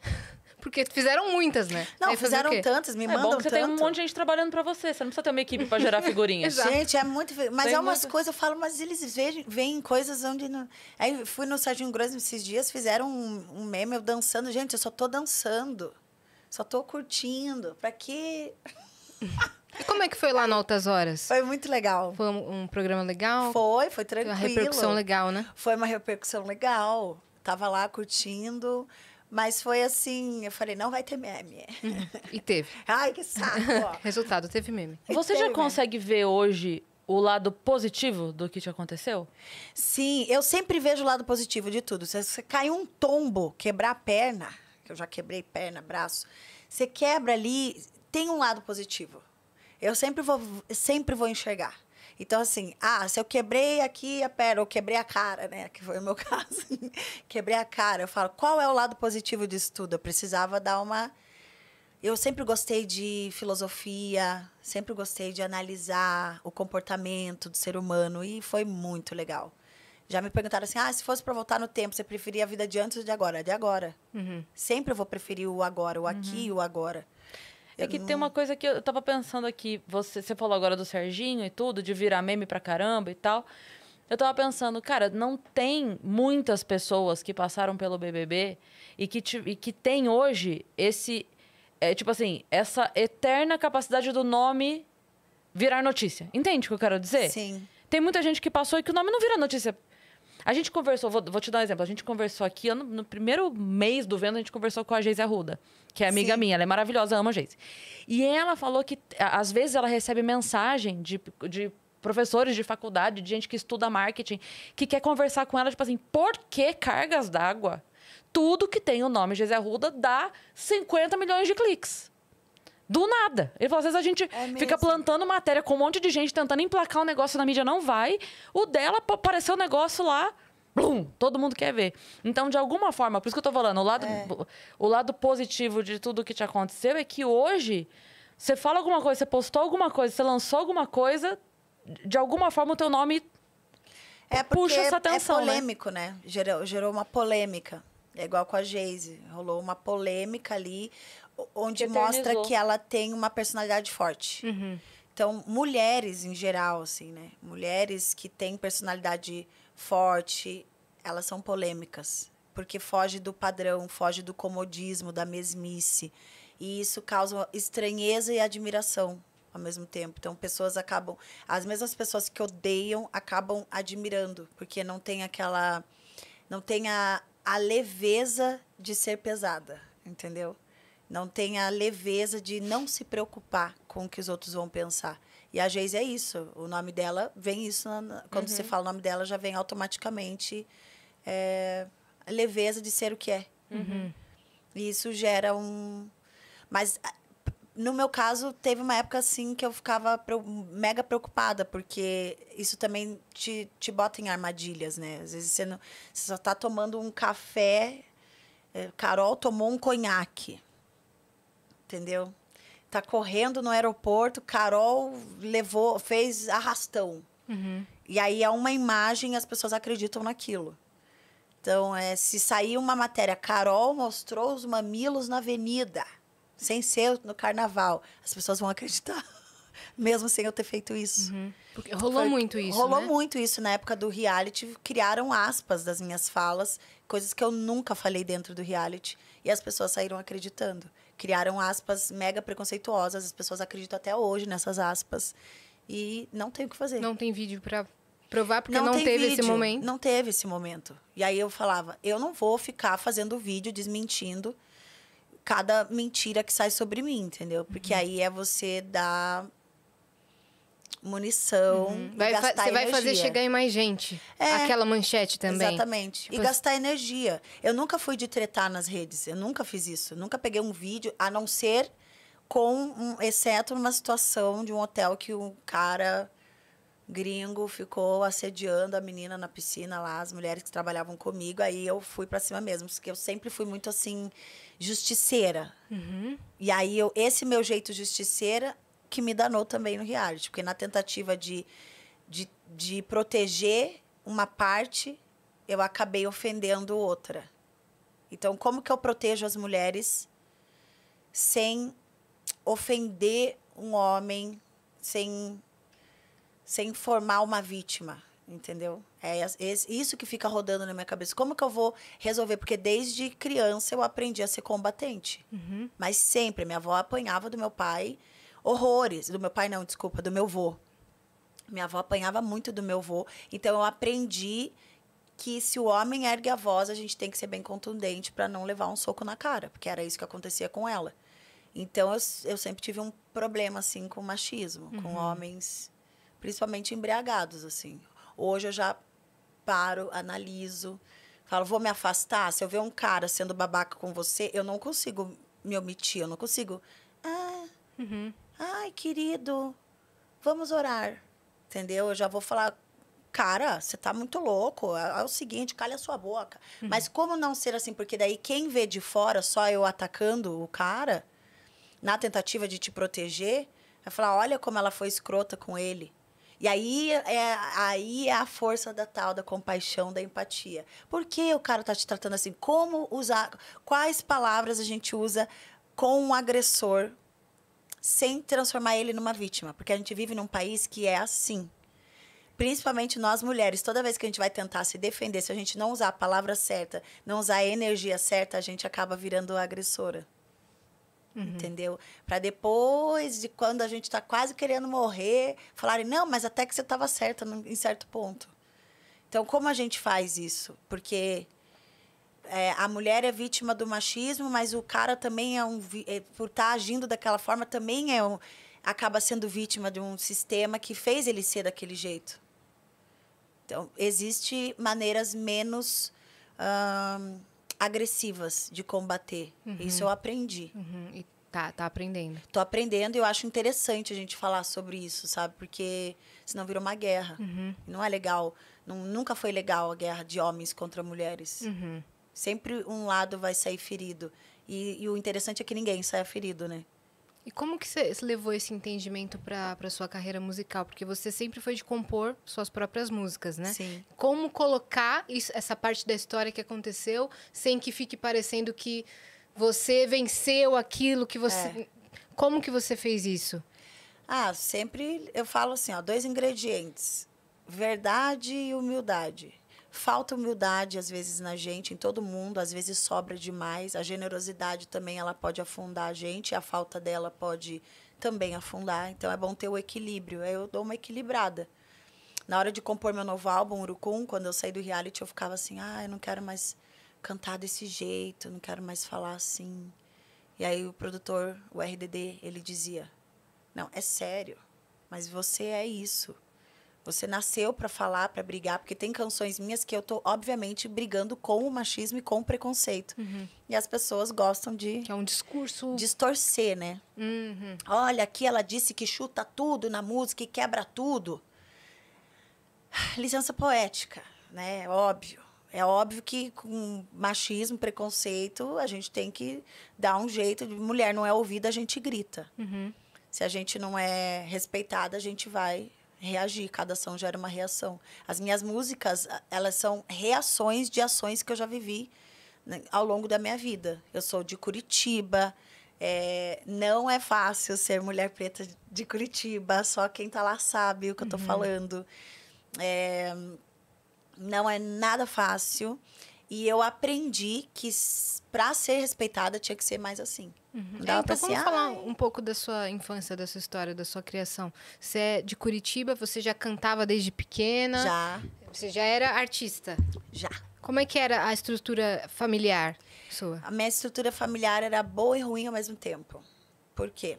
Porque fizeram muitas, né? Não, fizeram tantas, me é mandam bom que você tem um monte de gente trabalhando para você. Você não precisa ter uma equipe para gerar figurinhas. gente, é muito... Mas tem é umas muita... coisas, eu falo, mas eles veem, veem coisas onde... Não... Aí fui no Serginho Grosso esses dias, fizeram um, um meme, eu dançando. Gente, eu só tô dançando. Só tô curtindo. Para que... E como é que foi lá no Altas Horas? Foi muito legal. Foi um, um programa legal? Foi, foi tranquilo. Foi uma repercussão legal, né? Foi uma repercussão legal. Tava lá curtindo. Mas foi assim, eu falei, não vai ter meme. Uhum. E teve. Ai, que saco. Resultado, teve meme. E Você teve já consegue meme. ver hoje o lado positivo do que te aconteceu? Sim, eu sempre vejo o lado positivo de tudo. Se você cai um tombo, quebrar a perna, que eu já quebrei perna, braço, você quebra ali, tem um lado positivo. Eu sempre vou, sempre vou enxergar. Então, assim, ah, se eu quebrei aqui a perna, ou quebrei a cara, né? Que foi o meu caso. quebrei a cara. Eu falo, qual é o lado positivo disso tudo? Eu precisava dar uma. Eu sempre gostei de filosofia, sempre gostei de analisar o comportamento do ser humano e foi muito legal. Já me perguntaram assim: ah, se fosse para voltar no tempo, você preferia a vida de antes ou de agora? De agora. Uhum. Sempre eu vou preferir o agora, o aqui uhum. e uhum. o agora. É que tem uma coisa que eu tava pensando aqui. Você, você falou agora do Serginho e tudo, de virar meme pra caramba e tal. Eu tava pensando, cara, não tem muitas pessoas que passaram pelo BBB e que, e que tem hoje esse. É, tipo assim, essa eterna capacidade do nome virar notícia. Entende o que eu quero dizer? Sim. Tem muita gente que passou e que o nome não vira notícia. A gente conversou, vou, vou te dar um exemplo. A gente conversou aqui, no, no primeiro mês do vendo, a gente conversou com a Geise Arruda, que é amiga Sim. minha. Ela é maravilhosa, ama a Geise. E ela falou que, às vezes, ela recebe mensagem de, de professores de faculdade, de gente que estuda marketing, que quer conversar com ela, tipo assim, por que cargas d'água? Tudo que tem o nome Geise Arruda dá 50 milhões de cliques. Do nada. Ele falou: às vezes a gente é fica plantando matéria com um monte de gente tentando emplacar um negócio na mídia, não vai. O dela apareceu o um negócio lá. Blum, todo mundo quer ver. Então, de alguma forma, por isso que eu tô falando, o lado, é. o lado positivo de tudo que te aconteceu é que hoje você fala alguma coisa, você postou alguma coisa, você lançou alguma coisa, de alguma forma o teu nome é puxa essa é atenção. É polêmico, né? né? Gerou, gerou uma polêmica. É igual com a Geise. Rolou uma polêmica ali onde mostra que ela tem uma personalidade forte. Uhum. Então, mulheres em geral, assim, né? Mulheres que têm personalidade forte, elas são polêmicas. Porque foge do padrão, foge do comodismo, da mesmice. E isso causa estranheza e admiração ao mesmo tempo. Então, pessoas acabam. As mesmas pessoas que odeiam acabam admirando, porque não tem aquela. Não tem a, a leveza de ser pesada, entendeu? não tem a leveza de não se preocupar com o que os outros vão pensar. E a Geise é isso. O nome dela vem isso. Na, quando uhum. você fala o nome dela, já vem automaticamente é, a leveza de ser o que é. Uhum. E isso gera um. Mas no meu caso, teve uma época assim que eu ficava mega preocupada, porque isso também te, te bota em armadilhas, né? Às vezes você, não, você só está tomando um café. É, Carol tomou um conhaque entendeu? Tá correndo no aeroporto, Carol levou, fez arrastão. Uhum. E aí é uma imagem as pessoas acreditam naquilo. Então, é, se sair uma matéria, Carol mostrou os mamilos na avenida, sem ser no carnaval, as pessoas vão acreditar, mesmo sem eu ter feito isso. Uhum. Porque rolou Foi, muito isso. Rolou né? muito isso na época do reality. Criaram aspas das minhas falas, coisas que eu nunca falei dentro do reality, e as pessoas saíram acreditando criaram aspas mega preconceituosas, as pessoas acreditam até hoje nessas aspas. E não tem o que fazer. Não tem vídeo para provar porque não, não teve vídeo, esse momento. Não teve esse momento. E aí eu falava, eu não vou ficar fazendo vídeo desmentindo cada mentira que sai sobre mim, entendeu? Porque uhum. aí é você dar munição. Uhum. Vai, gastar você vai energia. fazer chegar em mais gente. É, aquela manchete também. Exatamente. Tipo... E gastar energia. Eu nunca fui de tretar nas redes. Eu nunca fiz isso. Eu nunca peguei um vídeo, a não ser com um, exceto numa situação de um hotel que um cara gringo ficou assediando a menina na piscina lá, as mulheres que trabalhavam comigo, aí eu fui para cima mesmo, porque eu sempre fui muito assim justiceira. Uhum. E aí eu, esse meu jeito justiceira que me danou também no reality, porque na tentativa de, de, de proteger uma parte, eu acabei ofendendo outra. Então, como que eu protejo as mulheres sem ofender um homem, sem, sem formar uma vítima? Entendeu? É isso que fica rodando na minha cabeça. Como que eu vou resolver? Porque desde criança eu aprendi a ser combatente. Uhum. Mas sempre. Minha avó apanhava do meu pai horrores. Do meu pai, não, desculpa, do meu vô. Minha avó apanhava muito do meu vô. Então eu aprendi que se o homem ergue a voz, a gente tem que ser bem contundente para não levar um soco na cara, porque era isso que acontecia com ela. Então eu, eu sempre tive um problema assim com machismo, uhum. com homens, principalmente embriagados assim. Hoje eu já paro, analiso, falo, vou me afastar. Se eu ver um cara sendo babaca com você, eu não consigo me omitir, eu não consigo. Ah, uhum. Ai, querido, vamos orar. Entendeu? Eu já vou falar, cara, você tá muito louco. É, é, o seguinte, calha a sua boca. Uhum. Mas como não ser assim? Porque daí quem vê de fora só eu atacando o cara, na tentativa de te proteger, vai falar, olha como ela foi escrota com ele. E aí é, é aí é a força da tal, da compaixão, da empatia. Por que o cara tá te tratando assim? Como usar. Quais palavras a gente usa com o um agressor sem transformar ele numa vítima, porque a gente vive num país que é assim. Principalmente nós mulheres, toda vez que a gente vai tentar se defender, se a gente não usar a palavra certa, não usar a energia certa, a gente acaba virando agressora. Uhum. Entendeu? Para depois de quando a gente está quase querendo morrer, falarem: não, mas até que você estava certa em certo ponto. Então, como a gente faz isso? Porque é, a mulher é vítima do machismo, mas o cara também é um. É, por estar tá agindo daquela forma, também é um, acaba sendo vítima de um sistema que fez ele ser daquele jeito. Então, existe maneiras menos hum, agressivas de combater. Uhum. Isso eu aprendi. Uhum. E tá, tá aprendendo. Tô aprendendo e eu acho interessante a gente falar sobre isso, sabe? Porque senão virou uma guerra. Uhum. Não é legal. Não, nunca foi legal a guerra de homens contra mulheres. Uhum. Sempre um lado vai sair ferido. E, e o interessante é que ninguém saia ferido, né? E como que você levou esse entendimento para sua carreira musical? Porque você sempre foi de compor suas próprias músicas, né? Sim. Como colocar isso, essa parte da história que aconteceu sem que fique parecendo que você venceu aquilo que você... É. Como que você fez isso? Ah, sempre eu falo assim, ó, dois ingredientes. Verdade e humildade. Falta humildade, às vezes, na gente, em todo mundo, às vezes sobra demais. A generosidade também ela pode afundar a gente, a falta dela pode também afundar. Então é bom ter o equilíbrio. Eu dou uma equilibrada. Na hora de compor meu novo álbum, Urucum, quando eu saí do reality, eu ficava assim: ah, eu não quero mais cantar desse jeito, não quero mais falar assim. E aí o produtor, o RDD, ele dizia: não, é sério, mas você é isso. Você nasceu para falar, para brigar, porque tem canções minhas que eu tô, obviamente, brigando com o machismo e com o preconceito. Uhum. E as pessoas gostam de. Que é um discurso. Distorcer, né? Uhum. Olha, aqui ela disse que chuta tudo na música e quebra tudo. Licença poética, né? É óbvio. É óbvio que com machismo, preconceito, a gente tem que dar um jeito. Mulher não é ouvida, a gente grita. Uhum. Se a gente não é respeitada, a gente vai reagir. Cada ação gera uma reação. As minhas músicas, elas são reações de ações que eu já vivi né, ao longo da minha vida. Eu sou de Curitiba. É, não é fácil ser mulher preta de Curitiba. Só quem tá lá sabe o que eu tô uhum. falando. É, não é nada fácil. E eu aprendi que para ser respeitada tinha que ser mais assim. Uhum. é, então vamos falar um pouco da sua infância, da sua história, da sua criação. Você é de Curitiba, você já cantava desde pequena? Já. Você já era artista? Já. Como é que era a estrutura familiar sua? A minha estrutura familiar era boa e ruim ao mesmo tempo. Por quê?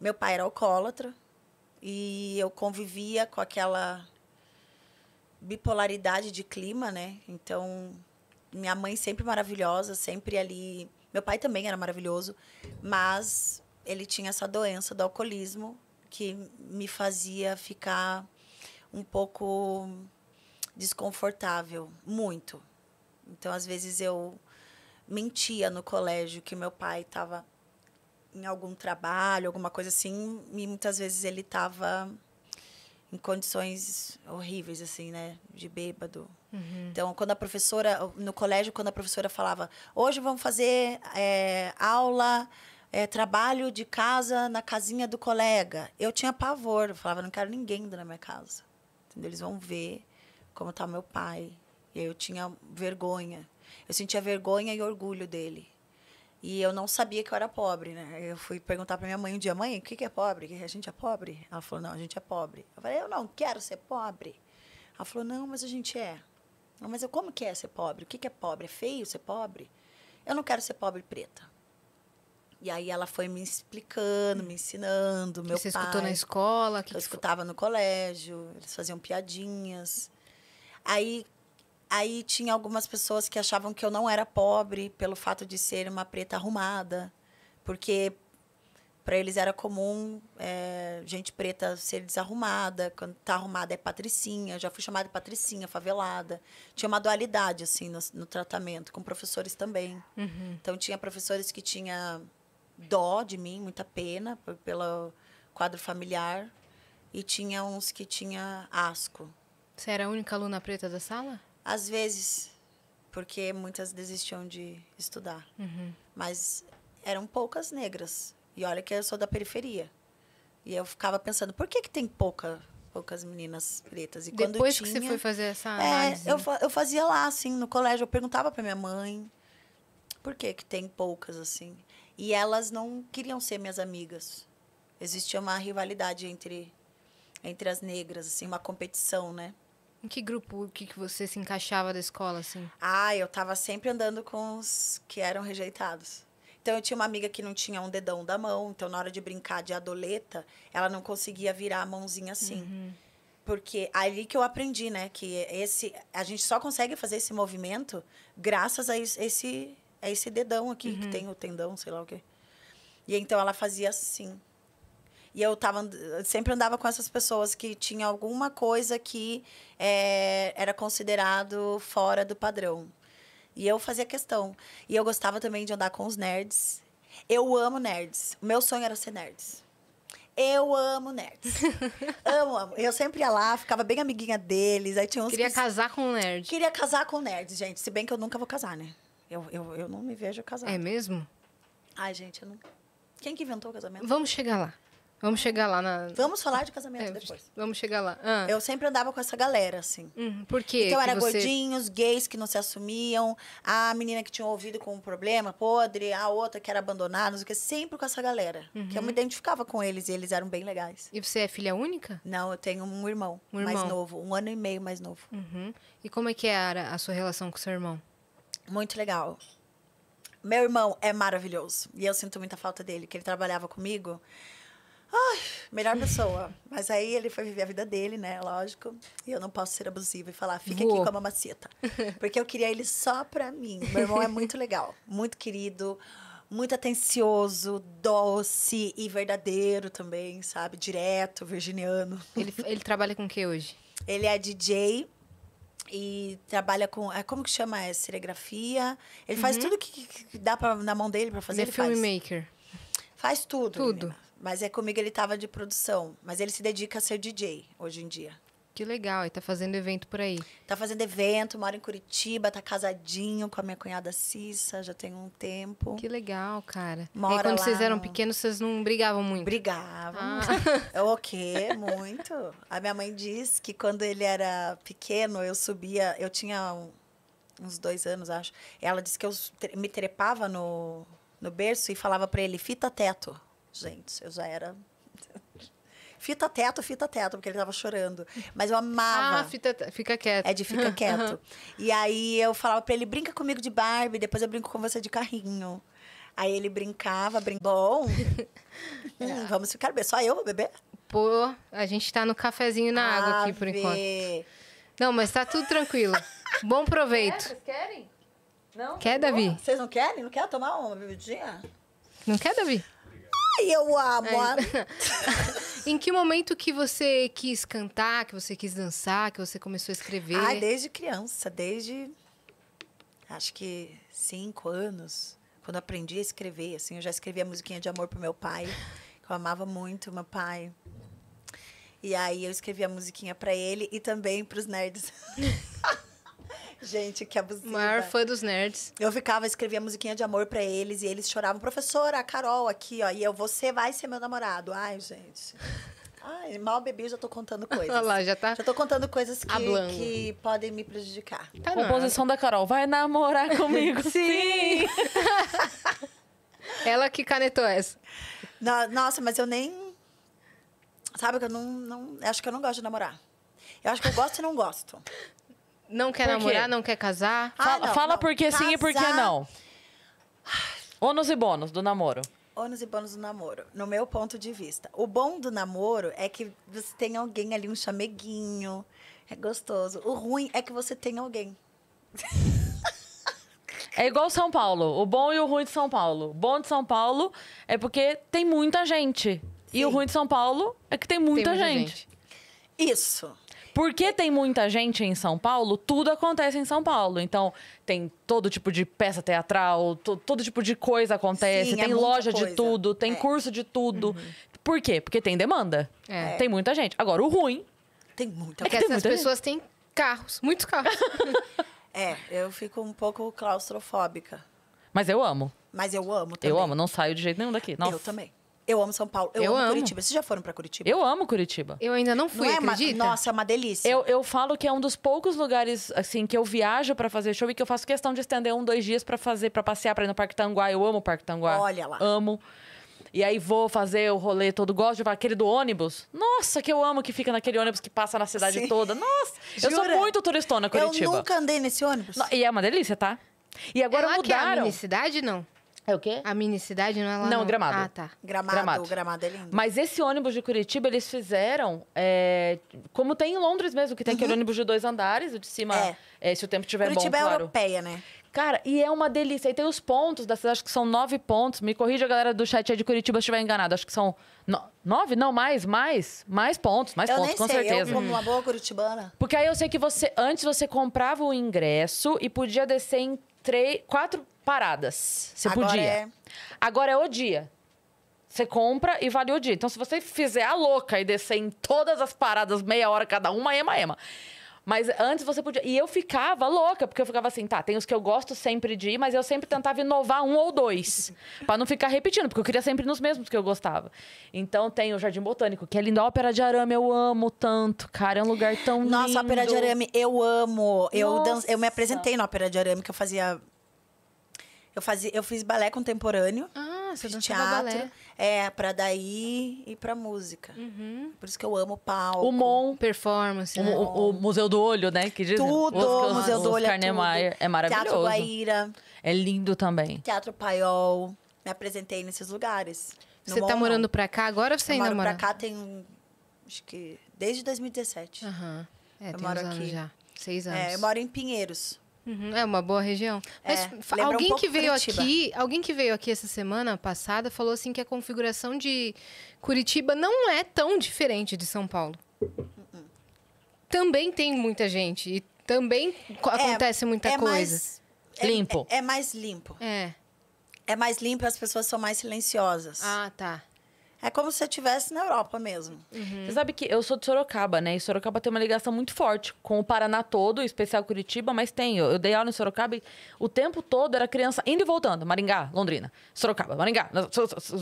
Meu pai era alcoólatra e eu convivia com aquela bipolaridade de clima, né? Então, minha mãe sempre maravilhosa, sempre ali. Meu pai também era maravilhoso, mas ele tinha essa doença do alcoolismo que me fazia ficar um pouco desconfortável, muito. Então, às vezes eu mentia no colégio que meu pai estava em algum trabalho, alguma coisa assim, e muitas vezes ele estava em condições horríveis, assim, né? De bêbado. Uhum. Então, quando a professora, no colégio, quando a professora falava, hoje vamos fazer é, aula, é, trabalho de casa na casinha do colega, eu tinha pavor. Eu falava, não quero ninguém na minha casa. Entendeu? Eles vão ver como tá meu pai. E eu tinha vergonha. Eu sentia vergonha e orgulho dele. E eu não sabia que eu era pobre, né? Eu fui perguntar para minha mãe um dia, mãe, o que, que é pobre? A gente é pobre? Ela falou, não, a gente é pobre. Eu falei, eu não quero ser pobre. Ela falou, não, mas a gente é. Não, mas eu, como que é ser pobre? O que, que é pobre? É feio ser pobre? Eu não quero ser pobre preta. E aí ela foi me explicando, me ensinando, meu você pai. Você escutou na escola? Que eu que escutava no colégio, eles faziam piadinhas. Aí Aí tinha algumas pessoas que achavam que eu não era pobre pelo fato de ser uma preta arrumada, porque para eles era comum é, gente preta ser desarrumada, quando tá arrumada é patricinha, já fui chamada de patricinha, favelada. Tinha uma dualidade assim no, no tratamento, com professores também. Uhum. Então tinha professores que tinha dó de mim, muita pena por, pelo quadro familiar, e tinha uns que tinha asco. Você era a única aluna preta da sala? Às vezes, porque muitas desistiam de estudar. Uhum. Mas eram poucas negras. E olha que eu sou da periferia. E eu ficava pensando, por que, que tem pouca, poucas meninas pretas? E Depois quando tinha, que você foi fazer essa é, análise? É, eu, né? eu fazia lá, assim, no colégio. Eu perguntava para minha mãe, por que, que tem poucas, assim? E elas não queriam ser minhas amigas. Existia uma rivalidade entre, entre as negras, assim, uma competição, né? Em que grupo que, que você se encaixava da escola, assim? Ah, eu tava sempre andando com os que eram rejeitados. Então eu tinha uma amiga que não tinha um dedão da mão, então na hora de brincar de adoleta, ela não conseguia virar a mãozinha assim. Uhum. Porque ali que eu aprendi, né, que esse a gente só consegue fazer esse movimento graças a esse a esse dedão aqui uhum. que tem o tendão, sei lá o quê. E então ela fazia assim. E eu tava, sempre andava com essas pessoas que tinha alguma coisa que é, era considerado fora do padrão. E eu fazia questão. E eu gostava também de andar com os nerds. Eu amo nerds. O meu sonho era ser nerds. Eu amo nerds. amo, amo. Eu sempre ia lá, ficava bem amiguinha deles. Aí tinha uns Queria que... casar com um nerd. Queria casar com um nerd, gente. Se bem que eu nunca vou casar, né? Eu, eu, eu não me vejo casar. É mesmo? Ai, gente, eu nunca. Quem que inventou o casamento? Vamos chegar lá. Vamos chegar lá na. Vamos falar de casamento é, depois. Vamos chegar lá. Ah. Eu sempre andava com essa galera, assim. Uhum. Por quê? Então era gordinhos, gays que não se assumiam, a menina que tinha ouvido com um problema podre, a outra que era abandonada, não sei o que. Sempre com essa galera. Uhum. Que eu uhum. me identificava com eles e eles eram bem legais. E você é filha única? Não, eu tenho um irmão, um irmão. mais novo, um ano e meio mais novo. Uhum. E como é que era é a sua relação com seu irmão? Muito legal. Meu irmão é maravilhoso. E eu sinto muita falta dele, que ele trabalhava comigo. Ai, melhor pessoa. Mas aí ele foi viver a vida dele, né? Lógico. E eu não posso ser abusiva e falar, fica aqui com a mamacita. Porque eu queria ele só pra mim. Meu irmão é muito legal, muito querido, muito atencioso, doce e verdadeiro também, sabe? Direto, virginiano. Ele, ele trabalha com o que hoje? Ele é DJ e trabalha com é como que chama é serigrafia ele uhum. faz tudo que, que dá pra, na mão dele para fazer ele, é filmmaker faz. faz tudo tudo menina mas é comigo ele tava de produção. Mas ele se dedica a ser DJ hoje em dia. Que legal, e tá fazendo evento por aí. Tá fazendo evento, mora em Curitiba, tá casadinho com a minha cunhada Cissa, já tem um tempo. Que legal, cara. Mora e quando vocês eram no... pequenos, vocês não brigavam muito? Brigavam. Ah. É o quê? Muito. A minha mãe diz que quando ele era pequeno, eu subia, eu tinha um, uns dois anos, acho. Ela disse que eu me trepava no, no berço e falava para ele, fita teto. Gente, eu já era. Fita teto, fita teto, porque ele tava chorando. Mas eu amava. Ah, fita, fica quieto. É de fica quieto. e aí eu falava pra ele: brinca comigo de Barbie, depois eu brinco com você de carrinho. Aí ele brincava, brincava. Bom, hum, vamos ficar bem. Só eu vou beber? Pô, a gente tá no cafezinho na Ave. água aqui por enquanto. Não, mas tá tudo tranquilo. Bom proveito. Vocês querem? Não? Quer, Davi? Vocês não querem? Não quer tomar uma bebidinha? Não quer, Davi? Ai, eu amo! É. em que momento que você quis cantar, que você quis dançar, que você começou a escrever? Ah, desde criança, desde acho que cinco anos, quando aprendi a escrever, assim, eu já escrevia musiquinha de amor pro meu pai, que eu amava muito meu pai. E aí eu escrevia musiquinha para ele e também para os nerds. Gente, que abusiva. Maior fã dos nerds. Eu ficava, escrevia musiquinha de amor para eles e eles choravam. Professora, a Carol aqui, ó. E eu, você vai ser meu namorado. Ai, gente. Ai, mal bebi, já tô contando coisas. Olha lá, já tá. Já tô contando coisas que, que podem me prejudicar. Tá Composição da Carol. Vai namorar comigo. Sim! Ela que canetou essa. No, nossa, mas eu nem. Sabe que eu não, não. Acho que eu não gosto de namorar. Eu acho que eu gosto e não gosto. Não quer namorar, não quer casar? Ah, fala não, fala não. por que sim e por que não. Ônus e bônus do namoro. Ônus e bônus do namoro, no meu ponto de vista. O bom do namoro é que você tem alguém ali, um chameguinho. É gostoso. O ruim é que você tem alguém. É igual São Paulo. O bom e o ruim de São Paulo. O bom de São Paulo é porque tem muita gente. Sim. E o ruim de São Paulo é que tem muita, tem muita gente. gente. Isso. Porque tem muita gente em São Paulo, tudo acontece em São Paulo. Então, tem todo tipo de peça teatral, todo tipo de coisa acontece, Sim, é tem é loja coisa. de tudo, tem é. curso de tudo. Uhum. Por quê? Porque tem demanda. É. Tem muita gente. Agora, o ruim. Tem muita coisa. É que essas pessoas gente. têm carros, muitos carros. é, eu fico um pouco claustrofóbica. Mas eu amo. Mas eu amo também. Eu amo, não saio de jeito nenhum daqui. Nossa. Eu também. Eu amo São Paulo. Eu, eu amo, amo, Curitiba. Vocês já foram para Curitiba? Eu amo Curitiba. Eu ainda não fui, não é acredita? Uma, nossa, é uma delícia. Eu, eu falo que é um dos poucos lugares, assim, que eu viajo para fazer show e que eu faço questão de estender um, dois dias para fazer, para passear, para ir no Parque Tanguá. Eu amo o Parque Tanguá. Olha lá. Amo. E aí vou fazer o rolê todo, gosto de aquele do ônibus. Nossa, que eu amo que fica naquele ônibus que passa na cidade Sim. toda. Nossa, Jura? eu sou muito turistona Curitiba. Eu nunca andei nesse ônibus. E é uma delícia, tá? E agora é mudaram. Que é a cidade não? É o quê? A minicidade não é lá Não, no... Gramado. Ah, tá. Gramado, Gramado, Gramado é lindo. Mas esse ônibus de Curitiba, eles fizeram... É, como tem em Londres mesmo, que tem uhum. aquele ônibus de dois andares, o de cima, é. É, se o tempo estiver bom, Curitiba é claro. europeia, né? Cara, e é uma delícia. E tem os pontos da cidade, acho que são nove pontos. Me corrija a galera do chat aí de Curitiba se estiver enganado. Acho que são no... nove? Não, mais, mais. Mais pontos, mais eu pontos, com sei. certeza. Eu como uma boa curitibana. Porque aí eu sei que você... Antes você comprava o ingresso e podia descer em três, quatro paradas. Você Agora podia. É... Agora é o dia. Você compra e vale o dia. Então, se você fizer a louca e descer em todas as paradas, meia hora cada uma, ema, ema. Mas antes você podia. E eu ficava louca, porque eu ficava assim, tá, tem os que eu gosto sempre de ir, mas eu sempre tentava inovar um ou dois. para não ficar repetindo, porque eu queria sempre nos mesmos que eu gostava. Então tem o Jardim Botânico, que é lindo. A Ópera de Arame, eu amo tanto, cara. É um lugar tão Nossa, lindo. Nossa, Ópera de Arame, eu amo. Eu, dan... eu me apresentei na Ópera de Arame, que eu fazia eu, fazia, eu fiz balé contemporâneo. Ah, você fiz teatro. Balé. É, pra daí e pra música. Uhum. Por isso que eu amo palco. O Mon. Performance. O, né? o, o Museu do Olho, né? Que diz, tudo, o Museu do Olho é Niemeyer. É maravilhoso. Teatro Guaíra. É lindo também. Teatro Paiol. Me apresentei nesses lugares. Você tá morando pra cá agora ou você ainda mora? Eu moro pra cá tem, acho que, desde 2017. Aham. Uhum. É, eu moro aqui. já. Seis é, anos. É, eu moro em Pinheiros. Uhum. é uma boa região. Mas é, alguém um que veio Curitiba. aqui, alguém que veio aqui essa semana passada falou assim que a configuração de Curitiba não é tão diferente de São Paulo. Também tem muita gente e também é, acontece muita é coisa. Mais, é, limpo. É, é, mais limpo. É. É mais limpo, as pessoas são mais silenciosas. Ah, tá. É como se você estivesse na Europa mesmo. Uhum. Você sabe que eu sou de Sorocaba, né? E Sorocaba tem uma ligação muito forte com o Paraná todo, em especial Curitiba, mas tem. Eu, eu dei aula em Sorocaba e o tempo todo era criança indo e voltando. Maringá, Londrina, Sorocaba, Maringá,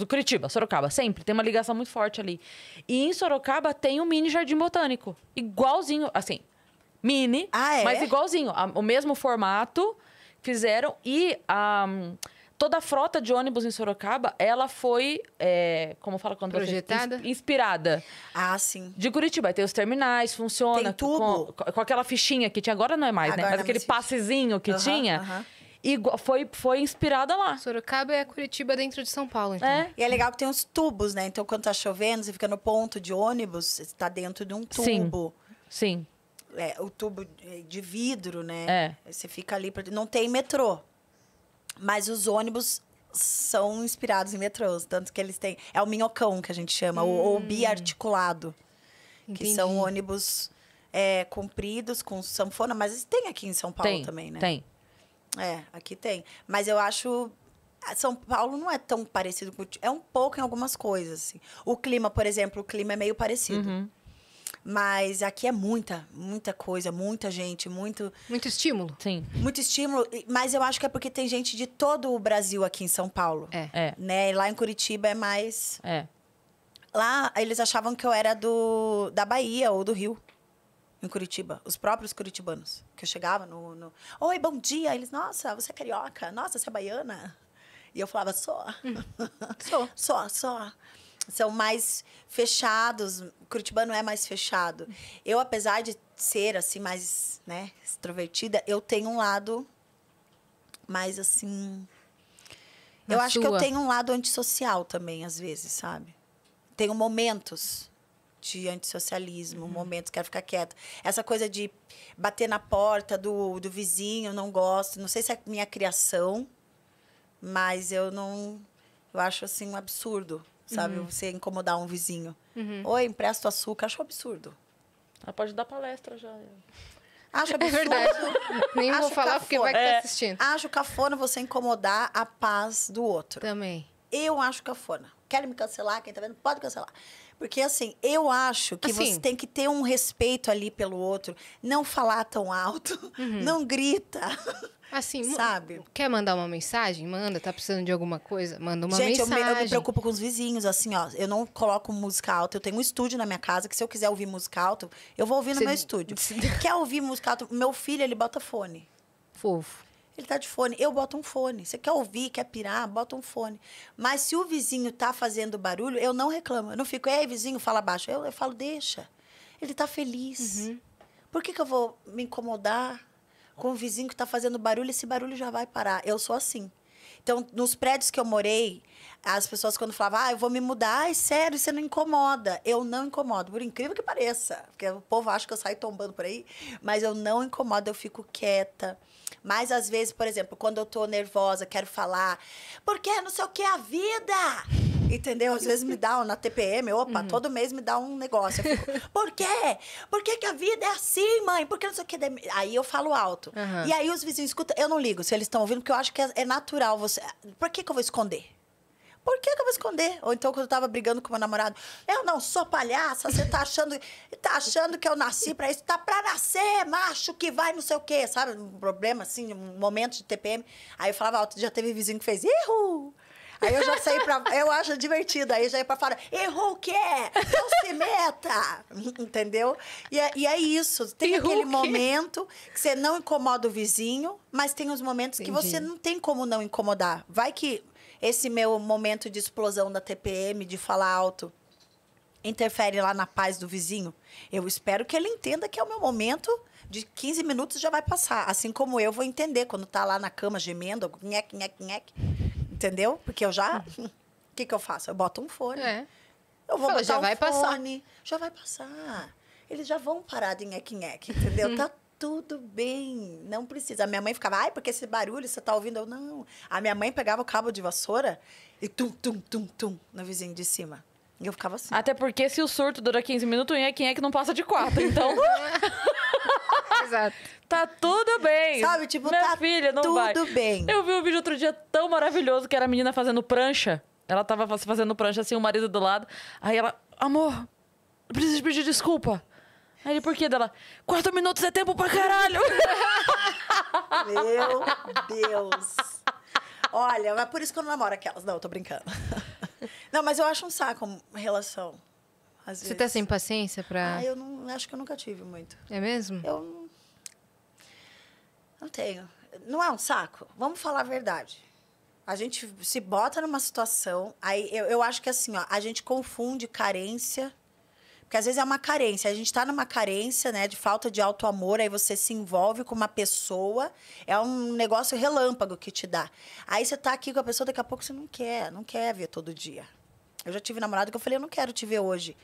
Curitiba, Sorocaba. Sempre. Tem uma ligação muito forte ali. E em Sorocaba tem um mini jardim botânico. Igualzinho, assim, mini, ah, é? mas igualzinho. O mesmo formato fizeram e... Um, toda a frota de ônibus em Sorocaba, ela foi, é, como fala quando Projetada? Você, inspirada. Ah, sim. De Curitiba. Tem os terminais, funciona. Tem tubo. Com, com aquela fichinha que tinha, agora não é mais, né? agora né? Mas é aquele passezinho que uhum, tinha. Uhum. E foi, foi inspirada lá. Sorocaba é Curitiba dentro de São Paulo, então. É. E é legal que tem os tubos, né? Então, quando tá chovendo, você fica no ponto de ônibus, você tá dentro de um tubo. Sim, sim. É, o tubo de vidro, né? É. Você fica ali... Pra... Não tem metrô. Mas os ônibus são inspirados em metrôs, tanto que eles têm. É o minhocão que a gente chama, hum. ou, ou biarticulado. Entendi. Que são ônibus é, compridos, com sanfona, mas tem aqui em São Paulo tem, também, né? Tem. É, aqui tem. Mas eu acho. Ah, são Paulo não é tão parecido com. É um pouco em algumas coisas. Assim. O clima, por exemplo, o clima é meio parecido. Uhum. Mas aqui é muita, muita coisa, muita gente, muito. Muito estímulo? Sim. Muito estímulo, mas eu acho que é porque tem gente de todo o Brasil aqui em São Paulo. É. é. Né? E lá em Curitiba é mais. É. Lá eles achavam que eu era do da Bahia ou do Rio, em Curitiba. Os próprios curitibanos. Que eu chegava no. no... Oi, bom dia. Eles, nossa, você é carioca. Nossa, você é baiana. E eu falava, só. Hum. só. Só, só são mais fechados. Curitibano é mais fechado. Eu, apesar de ser assim mais, né, extrovertida, eu tenho um lado mais assim. Na eu sua. acho que eu tenho um lado antissocial também às vezes, sabe? Tenho momentos de antissocialismo, uhum. momentos quero ficar quieta. Essa coisa de bater na porta do, do vizinho, não gosto. Não sei se é minha criação, mas eu não eu acho assim um absurdo sabe? Uhum. Você incomodar um vizinho. Uhum. Oi, empresta açúcar. Acho absurdo. Ela pode dar palestra já. Acho é absurdo. É verdade. Nem Acho vou falar cafona. porque vai estar é. assistindo. Acho cafona você incomodar a paz do outro. Também. Eu acho cafona. Querem me cancelar? Quem tá vendo, pode cancelar. Porque, assim, eu acho que assim. você tem que ter um respeito ali pelo outro. Não falar tão alto. Uhum. Não grita. Assim, sabe? Quer mandar uma mensagem? Manda, tá precisando de alguma coisa? Manda uma Gente, mensagem. Gente, eu, eu, me preocupo com os vizinhos, assim, ó. Eu não coloco música alta. Eu tenho um estúdio na minha casa que se eu quiser ouvir música alta, eu vou ouvir no Cê... meu estúdio. Quer ouvir música alta? Meu filho, ele bota fone. Fofo ele tá de fone. Eu boto um fone. Você quer ouvir, quer pirar, bota um fone. Mas se o vizinho tá fazendo barulho, eu não reclamo. Eu não fico, ei, vizinho, fala baixo. Eu, eu falo, deixa. Ele tá feliz. Uhum. Por que, que eu vou me incomodar com o vizinho que tá fazendo barulho? Esse barulho já vai parar. Eu sou assim. Então, nos prédios que eu morei, as pessoas quando falavam, ah, eu vou me mudar, é sério, você não incomoda. Eu não incomodo, por incrível que pareça. Porque o povo acha que eu saio tombando por aí, mas eu não incomodo, eu fico quieta. Mas às vezes, por exemplo, quando eu tô nervosa, quero falar, porque não sei o que é a vida. Entendeu? Às vezes me dá um, na TPM, opa, uhum. todo mês me dá um negócio. Eu fico, por quê? Por que, que a vida é assim, mãe? Por que não sei o que? Aí eu falo alto. Uhum. E aí os vizinhos escutam, eu não ligo se eles estão ouvindo, porque eu acho que é, é natural você. Por que, que eu vou esconder? Por que, que eu vou esconder? Ou então, quando eu tava brigando com meu namorado, eu não sou palhaça, você tá achando, tá achando que eu nasci para isso, tá pra nascer, macho, que vai não sei o quê, sabe? Um problema, assim, um momento de TPM. Aí eu falava, outro dia teve vizinho que fez, erro! Aí eu já saí pra. Eu acho divertido. Aí já ia pra fora. Errou o quê? Não se meta! Entendeu? E é, e é isso. Tem aquele momento que você não incomoda o vizinho, mas tem os momentos Entendi. que você não tem como não incomodar. Vai que esse meu momento de explosão da TPM, de falar alto, interfere lá na paz do vizinho? Eu espero que ele entenda que é o meu momento de 15 minutos já vai passar. Assim como eu vou entender quando tá lá na cama gemendo, nhec, nhec, nhec. Entendeu? Porque eu já. O hum. que, que eu faço? Eu boto um fone. É. Eu vou Fala, botar já um vai fone, passar. Já vai passar. Eles já vão parar de nhec, nhec, entendeu? Hum. tá tudo bem, não precisa. A minha mãe ficava, ai, porque esse barulho você tá ouvindo? Eu, não. A minha mãe pegava o cabo de vassoura e tum, tum, tum, tum, no vizinho de cima. E eu ficava assim. Até porque se o surto dura 15 minutos, é quem é que não passa de quatro, Então. É. Exato. Tá tudo bem. Sabe, tipo, Minha tá filha, não tudo vai. bem. Eu vi um vídeo outro dia tão maravilhoso que era a menina fazendo prancha. Ela tava fazendo prancha assim, o marido do lado. Aí ela, amor, preciso pedir desculpa. Aí ele, por quê dela? Quatro minutos é tempo pra caralho! Meu Deus! Olha, mas por isso que eu não namoro aquelas. Não, eu tô brincando. Não, mas eu acho um saco relação. Às Você tá vezes. tá sem paciência pra. Ah, eu não, acho que eu nunca tive muito. É mesmo? Eu não, não tenho. Não é um saco? Vamos falar a verdade. A gente se bota numa situação. Aí eu, eu acho que assim, ó, a gente confunde carência porque às vezes é uma carência. A gente está numa carência, né? De falta de alto amor, aí você se envolve com uma pessoa, é um negócio relâmpago que te dá. Aí você tá aqui com a pessoa, daqui a pouco você não quer, não quer ver todo dia. Eu já tive namorado que eu falei, eu não quero te ver hoje.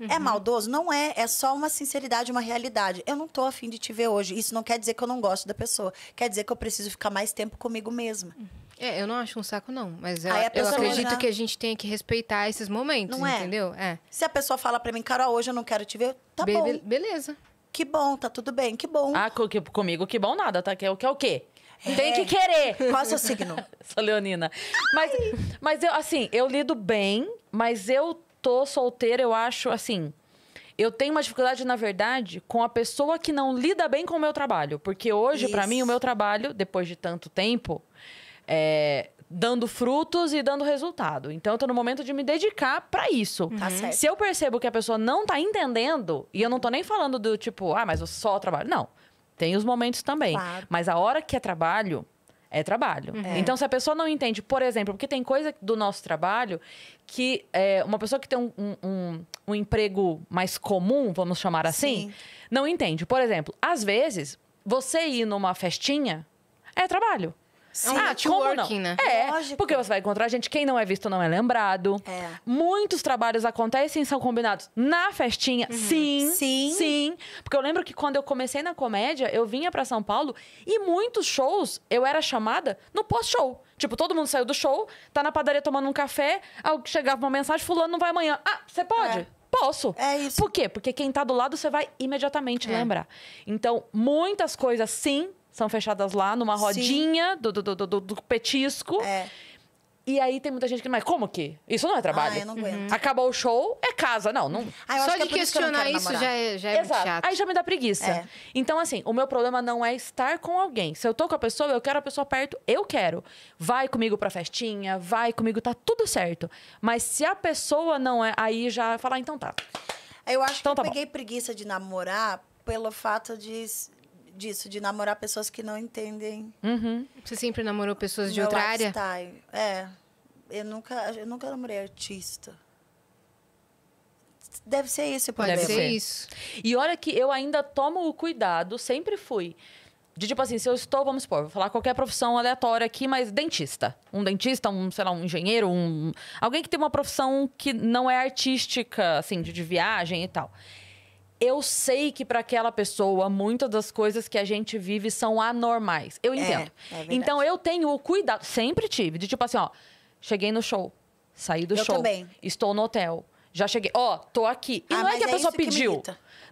É uhum. É maldoso? Não é. É só uma sinceridade, uma realidade. Eu não tô afim de te ver hoje. Isso não quer dizer que eu não gosto da pessoa. Quer dizer que eu preciso ficar mais tempo comigo mesma. Uhum. É, eu não acho um saco, não. Mas eu, eu acredito que a gente tem que respeitar esses momentos, não é? entendeu? É. é. Se a pessoa fala pra mim, Carol, hoje eu não quero te ver, tá Be bom. Beleza. Que bom, tá tudo bem, que bom. Ah, com, comigo que bom nada, tá? Que é o que é o quê? É. Tem que é. querer. Qual é o seu signo? Sou leonina. Mas, mas eu, assim, eu lido bem, mas eu tô solteira, eu acho, assim... Eu tenho uma dificuldade, na verdade, com a pessoa que não lida bem com o meu trabalho. Porque hoje, para mim, o meu trabalho, depois de tanto tempo, é, dando frutos e dando resultado. Então, eu tô no momento de me dedicar para isso. Uhum. Tá uhum. Se eu percebo que a pessoa não tá entendendo, e eu não tô nem falando do tipo, ah, mas eu só trabalho. Não. Tem os momentos também. Claro. Mas a hora que é trabalho, é trabalho. Uhum. Então, se a pessoa não entende, por exemplo, porque tem coisa do nosso trabalho que é, uma pessoa que tem um, um, um, emprego mais comum, vamos chamar assim, Sim. não entende. Por exemplo, às vezes, você ir numa festinha é trabalho. Sim, ah, como é não? Né? né? É, Lógico. porque você vai encontrar gente, quem não é visto não é lembrado. É. Muitos trabalhos acontecem, são combinados na festinha, uhum. sim, sim, sim. Porque eu lembro que quando eu comecei na comédia, eu vinha para São Paulo e muitos shows eu era chamada no pós-show. Tipo, todo mundo saiu do show, tá na padaria tomando um café, ao chegava uma mensagem, fulano não vai amanhã. Ah, você é. pode? É. Posso. É isso. Por quê? Porque quem tá do lado, você vai imediatamente é. lembrar. Então, muitas coisas sim são fechadas lá numa rodinha do, do, do, do, petisco. É. E aí tem muita gente que não Mas Como que? Isso não é trabalho. Ah, eu não aguento. Uhum. Acabou o show, é casa. Não, não. Ah, Só que de é questionar que isso já é, já é Exato. muito chato. Aí já me dá preguiça. É. Então, assim, o meu problema não é estar com alguém. Se eu tô com a pessoa, eu quero a pessoa perto, eu quero. Vai comigo pra festinha, vai comigo, tá tudo certo. Mas se a pessoa não é, aí já falar, então tá. Eu acho então, que eu tá peguei bom. preguiça de namorar pelo fato de disso, de namorar pessoas que não entendem. Uhum. Você sempre namorou pessoas de outra lifestyle. área? É. Eu nunca, eu nunca namorei artista. Deve ser isso, pode Deve ser isso. E olha que eu ainda tomo o cuidado, sempre fui. De tipo assim, se eu estou, vamos supor, vou falar qualquer profissão aleatória aqui, mas dentista. Um dentista, um, sei lá, um engenheiro, um. Alguém que tem uma profissão que não é artística, assim, de, de viagem e tal eu sei que para aquela pessoa muitas das coisas que a gente vive são anormais. Eu é, entendo. É, é então eu tenho o cuidado, sempre tive, de tipo assim, ó, cheguei no show, saí do eu show, também. estou no hotel, já cheguei, ó, tô aqui. E ah, não é que a é pessoa pediu.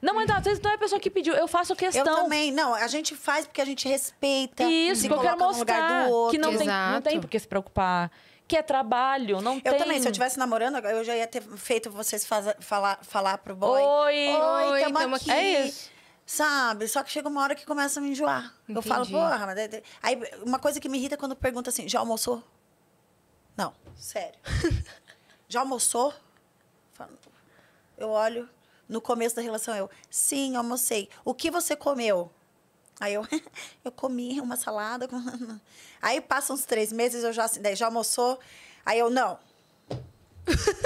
Não, mas às vezes não é a pessoa que pediu. Eu faço questão. Eu também. Não, a gente faz porque a gente respeita. Isso, se eu quero mostrar que não Exato. tem, não tem por que se preocupar porque é trabalho, não eu tem... Eu também, se eu estivesse namorando, eu já ia ter feito vocês faz... falar, falar pro boy. Oi, oi, tamo, tamo aqui. aqui. É isso. Sabe? Só que chega uma hora que começa a me enjoar. Entendi. Eu falo, porra, mas... É Aí, uma coisa que me irrita é quando pergunta assim, já almoçou? Não, sério. já almoçou? Eu olho, no começo da relação, eu, sim, almocei. O que você comeu? Aí eu, eu comi uma salada. Aí passam uns três meses, eu já, assim, já almoçou. Aí eu, não.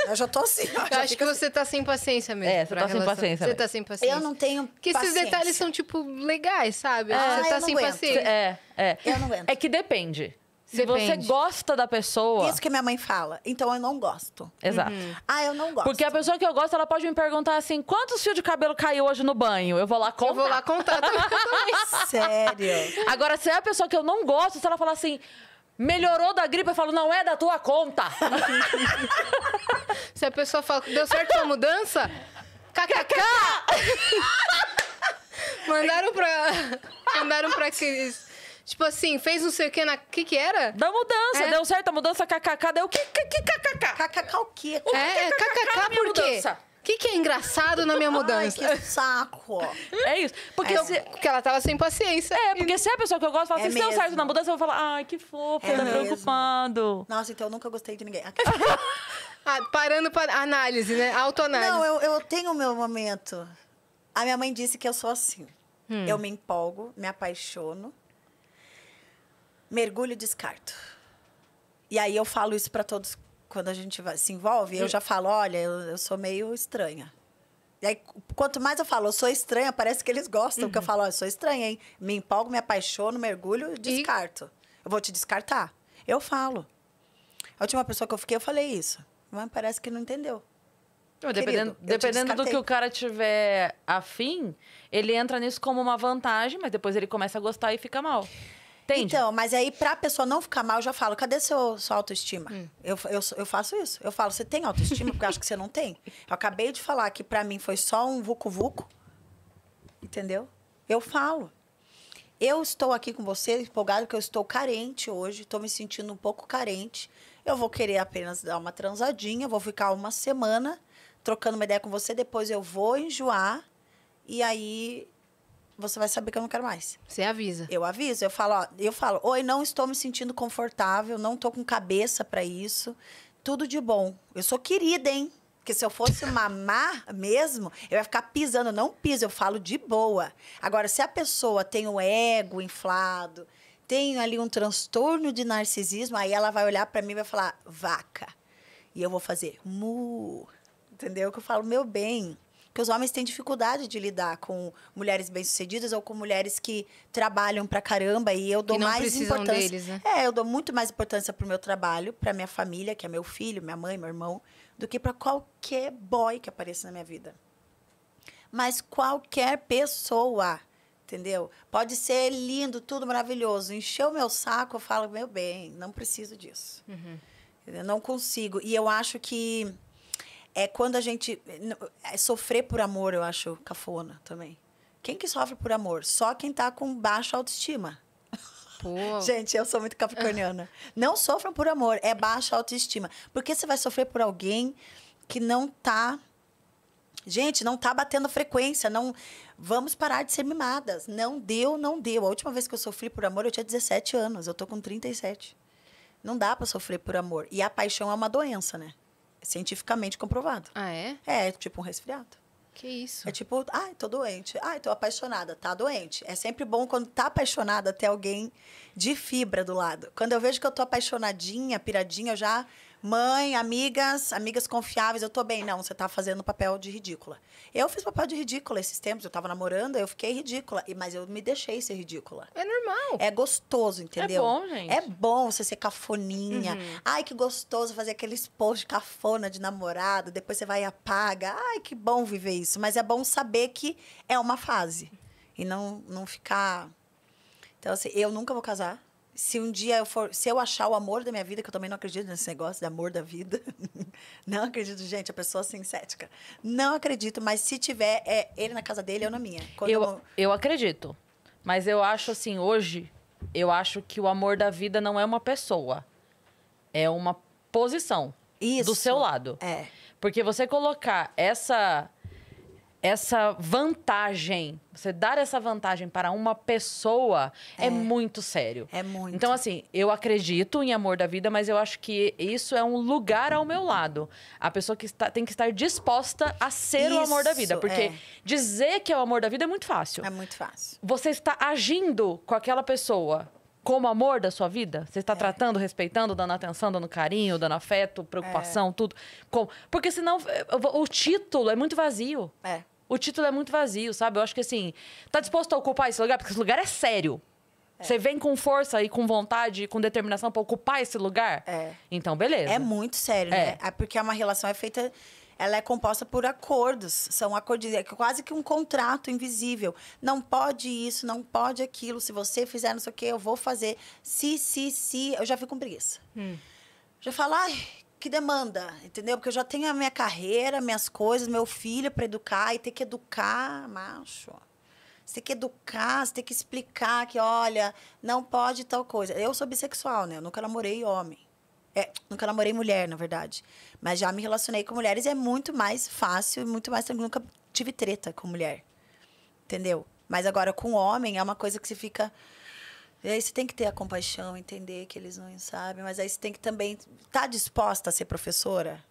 Eu já tô assim. Eu acho que assim. você tá sem paciência mesmo. É, você tá relação. sem paciência. Você tá mesmo. tá sem paciência. Eu não tenho Porque esses detalhes são, tipo, legais, sabe? É. Ah, você tá sem aguento. paciência. É, é. Eu não aguento. É que depende. Se Depende. você gosta da pessoa. Isso que minha mãe fala. Então eu não gosto. Exato. Uhum. Ah, eu não gosto. Porque a pessoa que eu gosto, ela pode me perguntar assim: quantos fios de cabelo caiu hoje no banho? Eu vou lá contar. Eu vou lá contar Sério. Agora, se é a pessoa que eu não gosto, se ela falar assim. Melhorou da gripe, eu falo, não é da tua conta. se a pessoa fala, deu certo a mudança? KKK! mandaram pra. Mandaram pra Cris. Tipo assim, fez não sei o que na. que que era? Da mudança, é. deu certo a mudança, kkk, deu que que que kkk? o quê? O é, é, kkk por quê? O que, que é engraçado na minha mudança? Ai, que saco! É isso. Porque, é, se... porque ela tava sem paciência. É, porque se é a pessoa que eu gosto fala é assim, se deu certo na mudança, eu vou falar, ai, que fofo, é tá mesmo. preocupando Nossa, então eu nunca gostei de ninguém. ah, parando para análise, né? Autoanálise. Não, eu, eu tenho o meu momento. A minha mãe disse que eu sou assim. Hum. Eu me empolgo, me apaixono, mergulho e descarto. E aí eu falo isso para todos quando a gente se envolve. Eu já falo, olha, eu, eu, sou meio estranha. E aí, quanto mais eu falo, eu sou estranha, parece que eles gostam. Uhum. que eu uhum. falo, olha, eu sou estranha, hein? Me empolgo, me apaixono, mergulho e descarto. Eu vou te descartar. Eu falo. A última pessoa que eu fiquei, eu falei isso. Mas parece que não entendeu. dependendo dependendo do que o cara tiver afim, ele entra nisso como uma vantagem, mas depois ele começa a gostar e fica mal. Entende? Então, mas aí pra pessoa não ficar mal, eu já falo, cadê seu, sua autoestima? Hum. Eu, eu, eu faço isso. Eu falo, você tem autoestima? Porque eu acho que você não tem. Eu acabei de falar que pra mim foi só um vucu-vucu. Entendeu? Eu falo. Eu estou aqui com você empolgado porque eu estou carente hoje, estou me sentindo um pouco carente. Eu vou querer apenas dar uma transadinha, vou ficar uma semana trocando uma ideia com você, depois eu vou enjoar e aí você vai saber que eu não quero mais. Você avisa. Eu aviso, eu falo, ó, eu falo, oi, não estou me sentindo confortável, não estou com cabeça para isso. Tudo de bom. Eu sou querida, hein? Porque se eu fosse mamar mesmo, eu ia ficar pisando, eu não piso, eu falo de boa. Agora, se a pessoa tem o ego inflado, tem ali um transtorno de narcisismo, aí ela vai olhar para mim e vai falar, vaca. E eu vou fazer, mu. Entendeu? Que eu falo, meu bem, porque os homens têm dificuldade de lidar com mulheres bem-sucedidas ou com mulheres que trabalham pra caramba e eu dou e mais importância. Deles, né? É, eu dou muito mais importância pro meu trabalho, pra minha família, que é meu filho, minha mãe, meu irmão, do que para qualquer boy que apareça na minha vida. Mas qualquer pessoa, entendeu? Pode ser lindo, tudo maravilhoso. Encheu meu saco, eu falo, meu bem, não preciso disso. Uhum. Eu não consigo. E eu acho que é quando a gente. É sofrer por amor, eu acho cafona também. Quem que sofre por amor? Só quem tá com baixa autoestima. Pô. Gente, eu sou muito capricorniana. não sofram por amor, é baixa autoestima. Porque você vai sofrer por alguém que não tá. Gente, não tá batendo frequência, não. Vamos parar de ser mimadas. Não deu, não deu. A última vez que eu sofri por amor, eu tinha 17 anos. Eu tô com 37. Não dá para sofrer por amor. E a paixão é uma doença, né? cientificamente comprovado. Ah, é? É, tipo um resfriado. Que isso? É tipo, ai, tô doente. Ai, tô apaixonada. Tá doente. É sempre bom quando tá apaixonada ter alguém de fibra do lado. Quando eu vejo que eu tô apaixonadinha, piradinha, eu já Mãe, amigas, amigas confiáveis, eu tô bem. Não, você tá fazendo papel de ridícula. Eu fiz papel de ridícula esses tempos, eu tava namorando, eu fiquei ridícula, mas eu me deixei ser ridícula. É normal. É gostoso, entendeu? É bom, gente. É bom você ser cafoninha. Uhum. Ai, que gostoso fazer aqueles posts de cafona de namorado, depois você vai e apaga. Ai, que bom viver isso. Mas é bom saber que é uma fase e não, não ficar. Então, assim, eu nunca vou casar se um dia eu for, se eu achar o amor da minha vida, que eu também não acredito nesse negócio de amor da vida, não acredito, gente, a pessoa assim cética. Não acredito, mas se tiver, é ele na casa dele, eu na minha. eu, eu... eu acredito. Mas eu acho assim, hoje, eu acho que o amor da vida não é uma pessoa. É uma posição. Isso. Do seu lado. É. Porque você colocar essa essa vantagem, você dar essa vantagem para uma pessoa é, é muito sério. É muito. Então, assim, eu acredito em amor da vida, mas eu acho que isso é um lugar ao meu lado. A pessoa que está, tem que estar disposta a ser isso, o amor da vida. Porque é. dizer que é o amor da vida é muito fácil. É muito fácil. Você está agindo com aquela pessoa como amor da sua vida? Você está é. tratando, respeitando, dando atenção, dando carinho, dando afeto, preocupação, é. tudo. Como? Porque senão eh, o título é muito vazio. É. O título é muito vazio, sabe? Eu acho que assim, tá disposto a ocupar esse lugar? Porque esse lugar é sério. É. Você vem com força e com vontade e com determinação para ocupar esse lugar? É. Então, beleza. É muito sério, é. né? É porque é uma relação é feita. Ela é composta por acordos. São acordos. É quase que um contrato invisível. Não pode isso, não pode aquilo. Se você fizer não sei o quê, eu vou fazer. Se, se, se. Eu já fico com preguiça. Hum. Já falo, ai, que demanda, entendeu? Porque eu já tenho a minha carreira, minhas coisas, meu filho para educar e ter que educar, macho. Você tem que educar, você tem que explicar que, olha, não pode tal coisa. Eu sou bissexual, né? Eu nunca namorei homem. É, nunca namorei mulher, na verdade. Mas já me relacionei com mulheres e é muito mais fácil, muito mais tranquilo. Nunca tive treta com mulher. Entendeu? Mas agora com homem é uma coisa que você fica e aí você tem que ter a compaixão, entender que eles não sabem, mas aí você tem que também estar tá disposta a ser professora,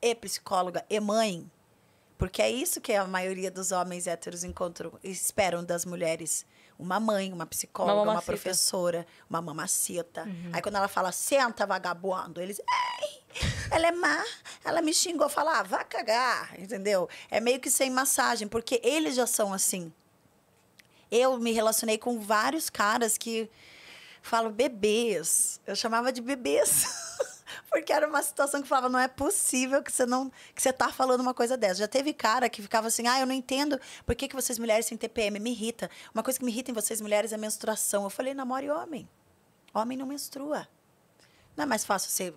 e psicóloga, e mãe. Porque é isso que a maioria dos homens héteros encontram, esperam das mulheres. Uma mãe, uma psicóloga, uma, uma professora, uma mamacita. Uhum. Aí quando ela fala, senta, vagabundo, eles. Ei, ela é má, ela me xingou, fala, ah, vá cagar, entendeu? É meio que sem massagem, porque eles já são assim. Eu me relacionei com vários caras que falo bebês. Eu chamava de bebês. Porque era uma situação que falava, não é possível que você não que você tá falando uma coisa dessa. Já teve cara que ficava assim, ah, eu não entendo por que, que vocês mulheres têm TPM. Me irrita. Uma coisa que me irrita em vocês mulheres é a menstruação. Eu falei, namore homem. Homem não menstrua. Não é mais fácil ser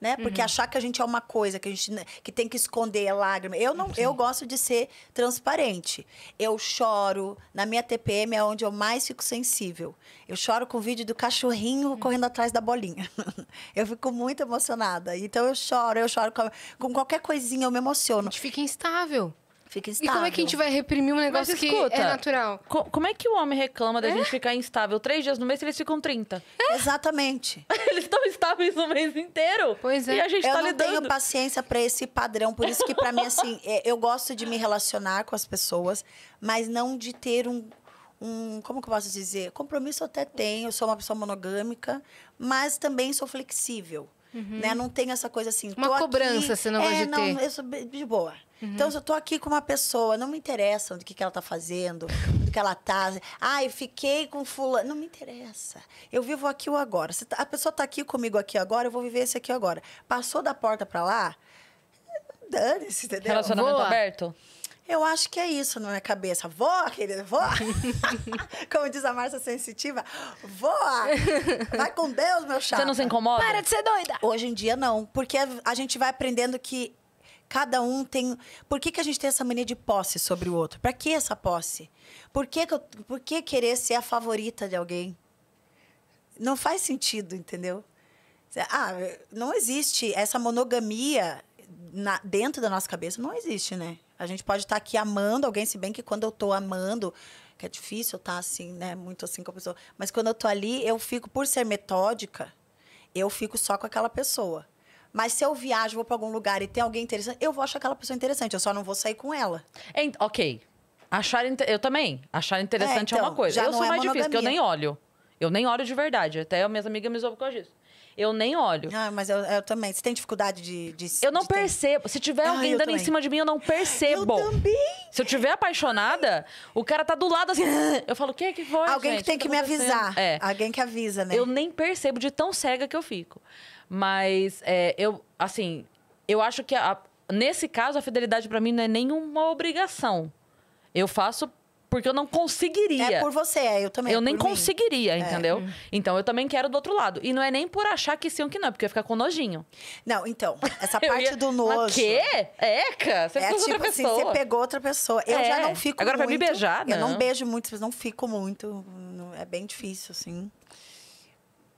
né? Porque uhum. achar que a gente é uma coisa, que a gente né, que tem que esconder a lágrima. Eu não, Sim. eu gosto de ser transparente. Eu choro, na minha TPM é onde eu mais fico sensível. Eu choro com o vídeo do cachorrinho uhum. correndo atrás da bolinha. eu fico muito emocionada. Então eu choro, eu choro com, com qualquer coisinha eu me emociono. A gente fica instável. Fica instável. E como é que a gente vai reprimir um negócio Mas, escuta, que é natural? Co como é que o homem reclama da é? gente ficar instável três dias no mês e eles ficam 30? É? Exatamente. eles estão estáveis o mês inteiro. Pois é. E a gente eu tá lidando. Eu não tenho paciência para esse padrão. Por isso que, para mim, assim, é, eu gosto de me relacionar com as pessoas, mas não de ter um, um, como que eu posso dizer? Compromisso eu até tenho, eu sou uma pessoa monogâmica, mas também sou flexível. Uhum. Né? Não tem essa coisa assim. Uma cobrança, aqui, se não é, de não, ter. Eu sou de boa. Uhum. Então, se eu tô aqui com uma pessoa, não me interessa do que, que ela tá fazendo, do que ela tá. Ah, eu fiquei com fulano. Não me interessa. Eu vivo aqui o agora. Se tá, a pessoa tá aqui comigo aqui agora, eu vou viver esse aqui agora. Passou da porta para lá, dane-se, entendeu? Relacionamento Voa. aberto? Eu acho que é isso na minha cabeça. Voa, querida, voa! Como diz a Márcia Sensitiva, voa! Vai com Deus, meu chá. Você não se incomoda? Para de ser doida! Hoje em dia, não. Porque a gente vai aprendendo que Cada um tem. Por que, que a gente tem essa mania de posse sobre o outro? Para que essa posse? Por que, que eu... por que querer ser a favorita de alguém? Não faz sentido, entendeu? Ah, não existe essa monogamia na... dentro da nossa cabeça, não existe, né? A gente pode estar tá aqui amando alguém, se bem que quando eu estou amando, que é difícil estar tá assim, né? Muito assim com a pessoa. Mas quando eu estou ali, eu fico, por ser metódica, eu fico só com aquela pessoa. Mas se eu viajo, vou para algum lugar e tem alguém interessante, eu vou achar aquela pessoa interessante, eu só não vou sair com ela. ok. Achar inter... Eu também. Achar interessante é, então, é uma coisa. Eu sou é mais difícil, porque eu nem olho. Eu nem olho de verdade. Até a minha amiga me zoou por causa disso. Eu nem olho. Ah, mas eu, eu, também. Você tem dificuldade de. de eu não de percebo. Ter... Se tiver ah, alguém ah, dando também. em cima de mim, eu não percebo. Eu também. Se eu tiver apaixonada, o cara tá do lado assim. Eu falo, o que que foi? Alguém gente? que tem que, que tá me avisar. É. Alguém que avisa, né? Eu nem percebo de tão cega que eu fico. Mas é, eu, assim, eu acho que a, nesse caso a fidelidade para mim não é nenhuma obrigação. Eu faço porque eu não conseguiria. É por você, é, eu também. É eu nem mim. conseguiria, é. entendeu? É. Então eu também quero do outro lado. E não é nem por achar que sim ou que não, é porque eu ia ficar com nojinho. Não, então, essa parte ia... do nojo. Mas quê? Eca? Você é, tipo outra assim, Você pegou outra pessoa. Eu é. já não fico Agora, muito. Agora, pra me beijar, né? Eu não beijo muito, mas não fico muito. É bem difícil, assim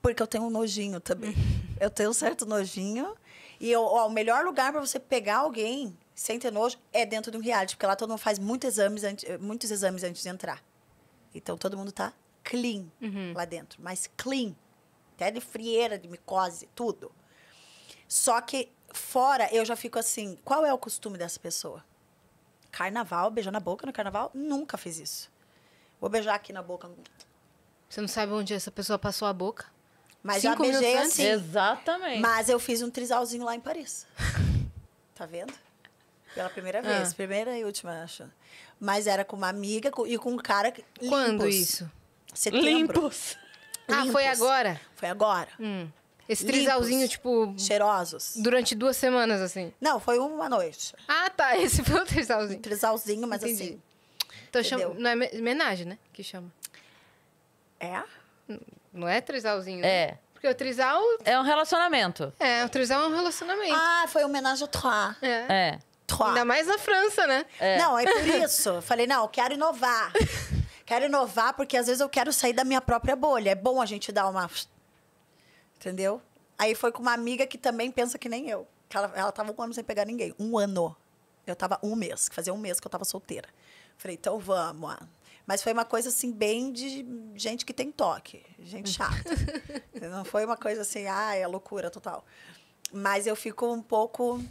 porque eu tenho um nojinho também. eu tenho um certo nojinho. E eu, ó, o melhor lugar para você pegar alguém sem ter nojo é dentro de um reality, porque lá todo mundo faz muitos exames, antes, muitos exames antes de entrar. Então todo mundo tá clean uhum. lá dentro, mas clean. Até de frieira, de micose, tudo. Só que fora eu já fico assim, qual é o costume dessa pessoa? Carnaval, beijar na boca no carnaval? Nunca fiz isso. Vou beijar aqui na boca. Você não sabe onde essa pessoa passou a boca? Mas já beijei assim. Exatamente. Mas eu fiz um trisalzinho lá em Paris. tá vendo? Pela primeira ah. vez. Ah. Primeira e última, acho. Mas era com uma amiga e com um cara. Limpos. Quando isso? Setembro. Limpos. Ah, foi agora? Foi agora. Hum. Esse trisalzinho, tipo. Cheirosos. Durante duas semanas, assim? Não, foi uma noite. Ah, tá. Esse foi o trisalzinho. trisalzinho, mas Entendi. assim. Então, chama... não é homenagem, né? Que chama. É? Hum. Não é trisalzinho. Né? É. Né? Porque o trisal. É um relacionamento. É, o trisal é um relacionamento. Ah, foi homenagem ao trois. É. é. Trois. Ainda mais na França, né? É. Não, é por isso. falei, não, eu quero inovar. quero inovar porque às vezes eu quero sair da minha própria bolha. É bom a gente dar uma. Entendeu? Aí foi com uma amiga que também pensa que nem eu. Que ela, ela tava um ano sem pegar ninguém. Um ano. Eu tava um mês. Fazia um mês que eu tava solteira. Falei, então vamos. Mas foi uma coisa assim, bem de gente que tem toque, gente chata. não foi uma coisa assim, ah, é loucura total. Mas eu fico um pouco.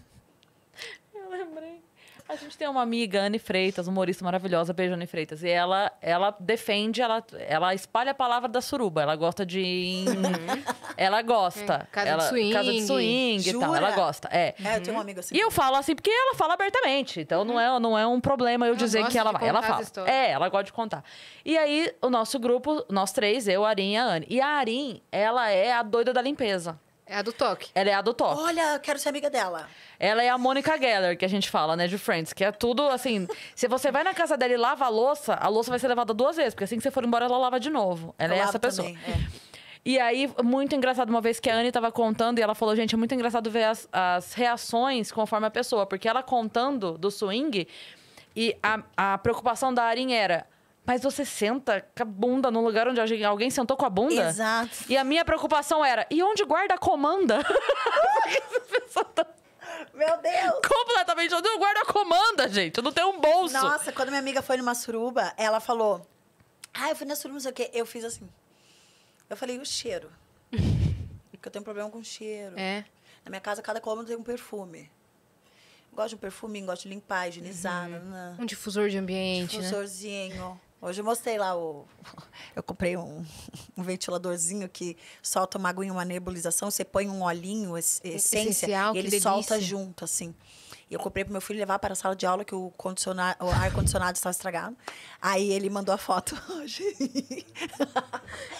Eu lembrei. A gente tem uma amiga, Anne Freitas, humorista maravilhosa, beijo Anne Freitas. E ela, ela defende, ela, ela espalha a palavra da suruba. Ela gosta de. Uhum. ela gosta. É, casa ela, de swing. Casa de swing Jura? e tal. Ela gosta. É. é eu tenho uma amiga assim. E eu falo assim, porque ela fala abertamente. Então uhum. não, é, não é um problema eu, eu dizer que ela vai. Ela fala. É, ela gosta de contar. E aí, o nosso grupo, nós três, eu, Arin e a Anne. E a Arin, ela é a doida da limpeza. É a do toque. Ela é a do toque. Olha, quero ser amiga dela. Ela é a Mônica Geller, que a gente fala, né, de Friends. Que é tudo, assim... se você vai na casa dela e lava a louça, a louça vai ser levada duas vezes. Porque assim que você for embora, ela lava de novo. Ela é Eu é essa pessoa. Também, é. E aí, muito engraçado, uma vez que a Anne estava contando, e ela falou, gente, é muito engraçado ver as, as reações conforme a pessoa. Porque ela contando do swing, e a, a preocupação da Arin era mas você senta com a bunda no lugar onde alguém sentou com a bunda? Exato. E a minha preocupação era: e onde guarda a comanda? Porque essa tá... Meu Deus! Completamente. Eu guardo a comanda, gente. Eu não tenho um bolso. Nossa, quando minha amiga foi numa suruba, ela falou: Ah, eu fui na suruba, não sei o quê. Eu fiz assim. Eu falei: o cheiro. Porque eu tenho problema com cheiro. É. Na minha casa, cada cômodo tem um perfume. Eu gosto de um perfume, gosto de limpar, higienizar. Uhum. Um difusor de ambiente. Né? Difusorzinho. Né? Hoje eu mostrei lá o. Eu comprei um, um ventiladorzinho que solta uma aguinha, uma nebulização. Você põe um olhinho, essência, Essencial, e ele solta junto, assim. E eu comprei pro meu filho levar para a sala de aula que o, o ar-condicionado estava estragado. Aí ele mandou a foto hoje.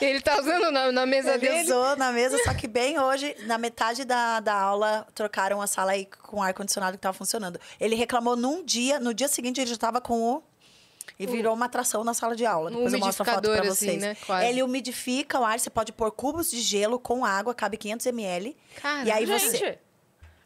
ele tá usando na, na mesa ele dele? Ele usou na mesa, só que bem hoje, na metade da, da aula, trocaram a sala aí com o ar-condicionado que estava funcionando. Ele reclamou num dia, no dia seguinte ele já estava com o e virou uma atração na sala de aula. Depois um eu mostro a foto pra vocês. Assim, né? Quase. Ele umidifica o ar, você pode pôr cubos de gelo com água, cabe 500 ml. Cara, e aí gente. você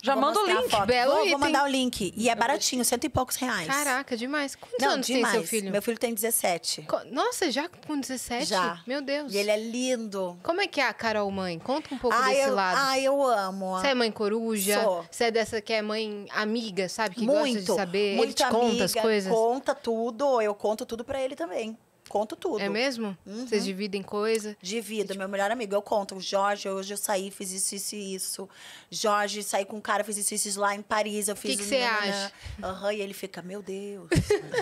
já vou manda o link. Belo vou, item. vou mandar o link. E é baratinho, cento e poucos reais. Caraca, demais. Quantos Não, anos demais. tem seu filho? Meu filho tem 17. Co Nossa, já com 17? Já. Meu Deus. E ele é lindo. Como é que é a Carol mãe? Conta um pouco ah, desse eu, lado. Ah, eu amo. Você é mãe coruja? Sou. Você é dessa que é mãe amiga, sabe? Que muito, gosta de saber. Muito ele te amiga, conta as coisas? Conta tudo. Eu conto tudo pra ele também. Conto tudo. É mesmo? Uhum. Vocês dividem coisa? Divido. Meu tipo melhor amigo, eu conto. Jorge, hoje eu saí, fiz isso, isso e isso. Jorge, saí com um cara, fiz isso, isso, isso lá em Paris. Eu fiz... O que você acha? Aham, uhum, e ele fica, meu Deus.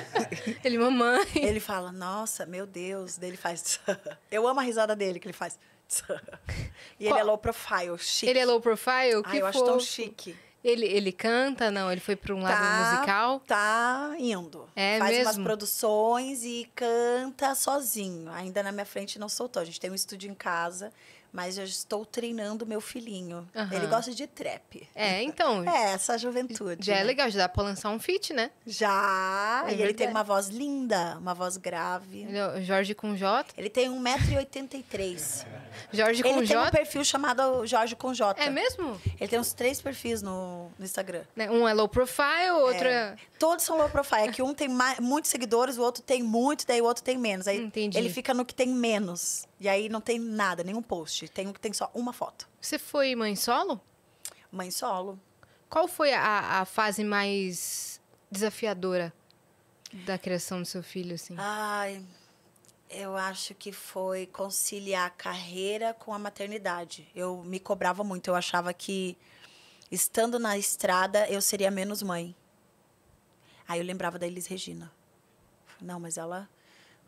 ele, mamãe. Ele fala, nossa, meu Deus. Daí ele faz... eu amo a risada dele, que ele faz... e ele é low profile, chique. Ele é low profile? Ah, que ah, eu fofo. acho tão chique. Ele, ele canta, não? Ele foi para um tá, lado musical? Tá indo. É Faz mesmo? umas produções e canta sozinho. Ainda na minha frente não soltou. A gente tem um estúdio em casa, mas eu estou treinando meu filhinho. Uhum. Ele gosta de trap. É, então. é, essa juventude. Já é né? é legal, já dá pra lançar um feat, né? Já. É e ele tem uma voz linda, uma voz grave. Ele é Jorge com J. Ele tem 1,83m. Jorge com Ele tem um perfil chamado Jorge com J. É mesmo? Ele tem uns três perfis no, no Instagram. Né, um é low profile, outro é... é... Todos são low profile. É que um tem mais, muitos seguidores, o outro tem muito, daí o outro tem menos. Aí Entendi. ele fica no que tem menos. E aí não tem nada, nenhum post. Tem um que tem só uma foto. Você foi mãe solo? Mãe solo. Qual foi a, a fase mais desafiadora da criação do seu filho, assim? Ai eu acho que foi conciliar a carreira com a maternidade. Eu me cobrava muito, eu achava que estando na estrada eu seria menos mãe. Aí eu lembrava da Elis Regina. Não, mas ela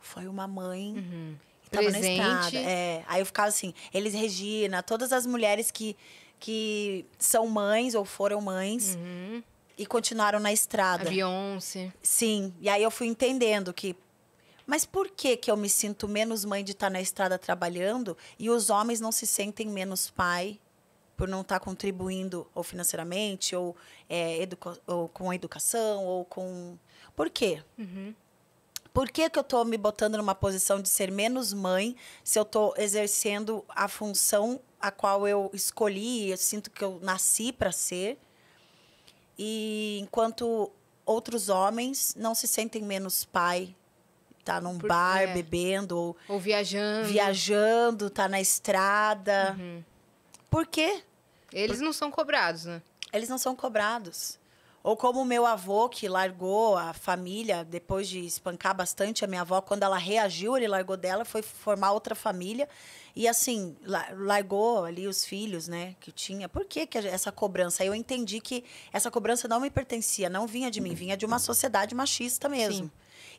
foi uma mãe uhum. tava Presente. na estrada. É. Aí eu ficava assim, Elis Regina, todas as mulheres que, que são mães ou foram mães. Uhum. E continuaram na estrada. A Beyoncé. Sim. E aí eu fui entendendo que mas por que, que eu me sinto menos mãe de estar tá na estrada trabalhando e os homens não se sentem menos pai por não estar tá contribuindo ou financeiramente ou, é, ou com a educação ou com... Por quê? Uhum. Por que, que eu estou me botando numa posição de ser menos mãe se eu estou exercendo a função a qual eu escolhi, eu sinto que eu nasci para ser, e enquanto outros homens não se sentem menos pai tá num Por, bar é. bebendo ou, ou viajando. Viajando, tá na estrada. Uhum. Por quê? Eles Por... não são cobrados, né? Eles não são cobrados. Ou como o meu avô, que largou a família depois de espancar bastante a minha avó, quando ela reagiu, ele largou dela, foi formar outra família. E assim, largou ali os filhos, né, que tinha. Por que, que essa cobrança? Eu entendi que essa cobrança não me pertencia, não vinha de mim, vinha de uma sociedade machista mesmo. Sim.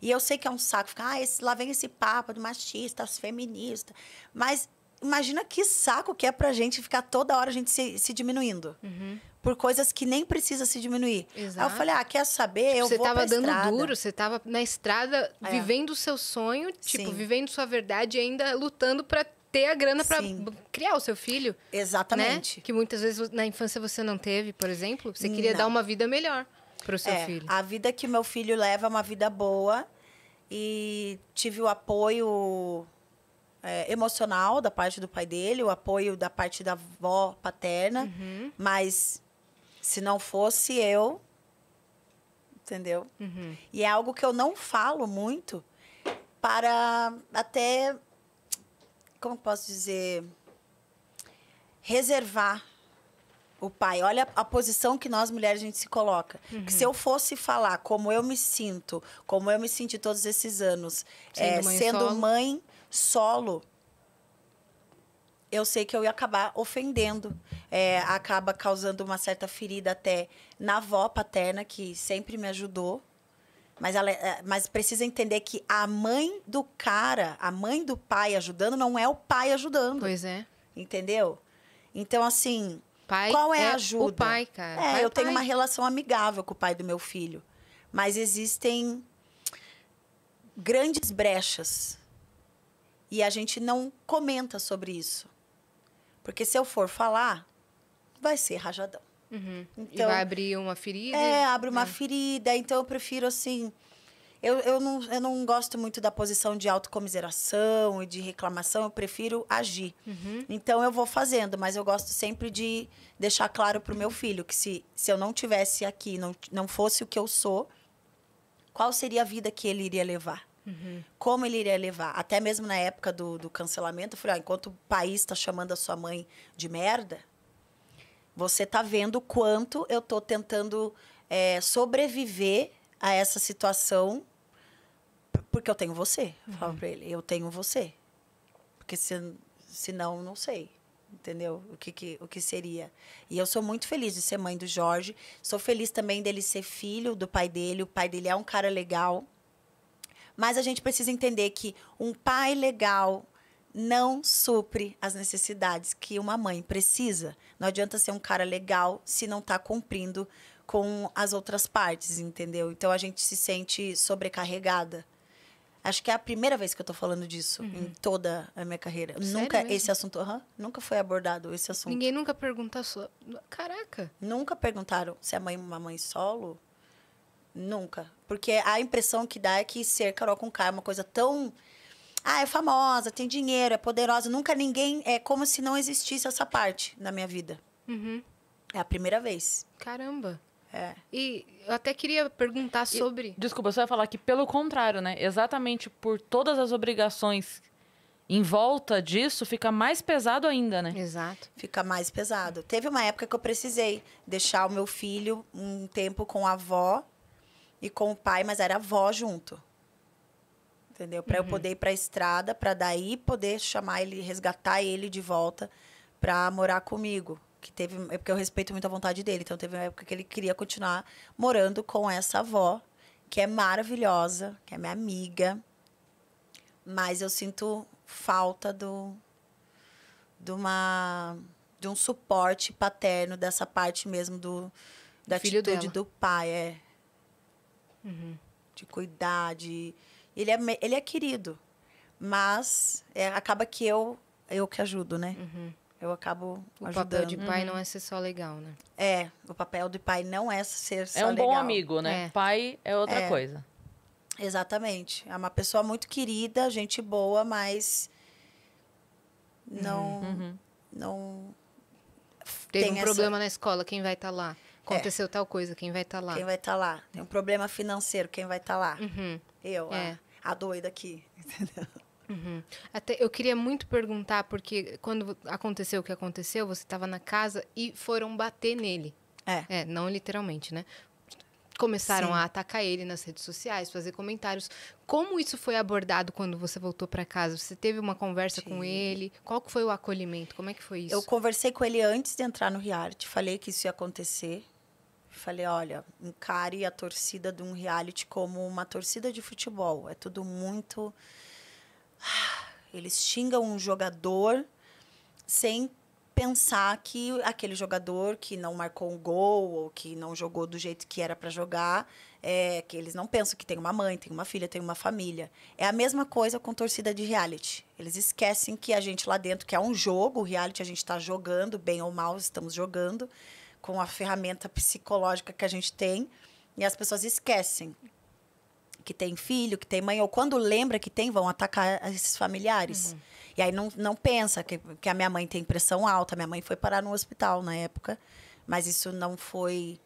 E eu sei que é um saco ficar, ah, esse, lá vem esse papo do machista, os feministas. Mas imagina que saco que é pra gente ficar toda hora a gente se, se diminuindo. Uhum. Por coisas que nem precisa se diminuir. Exato. Aí eu falei, ah, quer saber? Tipo, eu você estava tava dando estrada. duro, você tava na estrada é. vivendo o seu sonho, tipo, Sim. vivendo sua verdade e ainda lutando para ter a grana para criar o seu filho. Né? Exatamente. Né? Que muitas vezes na infância você não teve, por exemplo. Você queria não. dar uma vida melhor. Para o seu é, filho. A vida que meu filho leva é uma vida boa. E tive o apoio é, emocional da parte do pai dele, o apoio da parte da avó paterna. Uhum. Mas se não fosse eu. Entendeu? Uhum. E é algo que eu não falo muito para até. Como posso dizer? Reservar o pai, olha a posição que nós mulheres a gente se coloca. Uhum. Que se eu fosse falar como eu me sinto, como eu me senti todos esses anos, sendo, é, mãe, sendo solo. mãe solo, eu sei que eu ia acabar ofendendo, é, acaba causando uma certa ferida até na avó paterna, que sempre me ajudou. Mas, ela, é, mas precisa entender que a mãe do cara, a mãe do pai ajudando, não é o pai ajudando. Pois é. Entendeu? Então, assim, pai Qual é, é a ajuda? O pai, cara. É, pai, é eu pai. tenho uma relação amigável com o pai do meu filho. Mas existem grandes brechas. E a gente não comenta sobre isso. Porque se eu for falar, vai ser rajadão. Uhum. Então, e vai abrir uma ferida? É, abre uma é. ferida. Então eu prefiro assim eu, eu, não, eu não gosto muito da posição de autocomiseração e de reclamação, eu prefiro agir. Uhum. Então eu vou fazendo, mas eu gosto sempre de deixar claro para o meu filho que se, se eu não tivesse aqui, não, não fosse o que eu sou, qual seria a vida que ele iria levar? Uhum. Como ele iria levar? Até mesmo na época do, do cancelamento, eu falei: ah, enquanto o país está chamando a sua mãe de merda, você tá vendo o quanto eu tô tentando é, sobreviver a essa situação porque eu tenho você. Eu uhum. falo ele, eu tenho você. Porque se, senão, não sei. Entendeu? O que, que, o que seria. E eu sou muito feliz de ser mãe do Jorge. Sou feliz também dele ser filho do pai dele. O pai dele é um cara legal. Mas a gente precisa entender que um pai legal não supre as necessidades que uma mãe precisa. Não adianta ser um cara legal se não está cumprindo com as outras partes, entendeu? Então a gente se sente sobrecarregada. Acho que é a primeira vez que eu tô falando disso uhum. em toda a minha carreira. Sério nunca mesmo? esse assunto, uhum, nunca foi abordado esse assunto. Ninguém nunca perguntou a sua. Caraca. Nunca perguntaram se a é mãe uma mãe solo? Nunca. Porque a impressão que dá é que ser Carol com K é uma coisa tão ah, é famosa, tem dinheiro, é poderosa. Nunca ninguém. É como se não existisse essa parte na minha vida. Uhum. É a primeira vez. Caramba. É. E eu até queria perguntar sobre. E, desculpa, você vai falar que pelo contrário, né? Exatamente por todas as obrigações em volta disso, fica mais pesado ainda, né? Exato. Fica mais pesado. Teve uma época que eu precisei deixar o meu filho um tempo com a avó e com o pai, mas era avó junto. Entendeu? Para uhum. eu poder ir para a estrada, para daí poder chamar ele, resgatar ele de volta para morar comigo que teve. É porque eu respeito muito a vontade dele. Então teve uma época que ele queria continuar morando com essa avó, que é maravilhosa, que é minha amiga. Mas eu sinto falta do. de uma. de um suporte paterno dessa parte mesmo do. da o Filho atitude dela. do pai, é. Uhum. De cuidar, de. Ele é, ele é querido, mas é, acaba que eu eu que ajudo, né? Uhum eu acabo o ajudando. papel de pai uhum. não é ser só legal, né? É, o papel de pai não é ser é só legal. É um legal. bom amigo, né? É. Pai é outra é. coisa. Exatamente. É uma pessoa muito querida, gente boa, mas não uhum. uhum. não teve tem um essa... problema na escola, quem vai estar tá lá? É. Aconteceu é. tal coisa, quem vai estar tá lá? Quem vai estar tá lá? Tem um problema financeiro, quem vai estar tá lá? Uhum. Eu, é. a, a doida aqui, entendeu? Uhum. Até eu queria muito perguntar, porque quando aconteceu o que aconteceu, você estava na casa e foram bater nele. É. é não literalmente, né? Começaram Sim. a atacar ele nas redes sociais, fazer comentários. Como isso foi abordado quando você voltou para casa? Você teve uma conversa Sim. com ele? Qual foi o acolhimento? Como é que foi isso? Eu conversei com ele antes de entrar no reality. Falei que isso ia acontecer. Falei, olha, encare a torcida de um reality como uma torcida de futebol. É tudo muito eles xingam um jogador sem pensar que aquele jogador que não marcou um gol ou que não jogou do jeito que era para jogar, é, que eles não pensam que tem uma mãe, tem uma filha, tem uma família. É a mesma coisa com torcida de reality. Eles esquecem que a gente lá dentro, que é um jogo, o reality a gente está jogando, bem ou mal, estamos jogando, com a ferramenta psicológica que a gente tem, e as pessoas esquecem que tem filho, que tem mãe, ou quando lembra que tem, vão atacar esses familiares. Uhum. E aí não, não pensa que, que a minha mãe tem pressão alta. Minha mãe foi parar no hospital na época, mas isso não foi.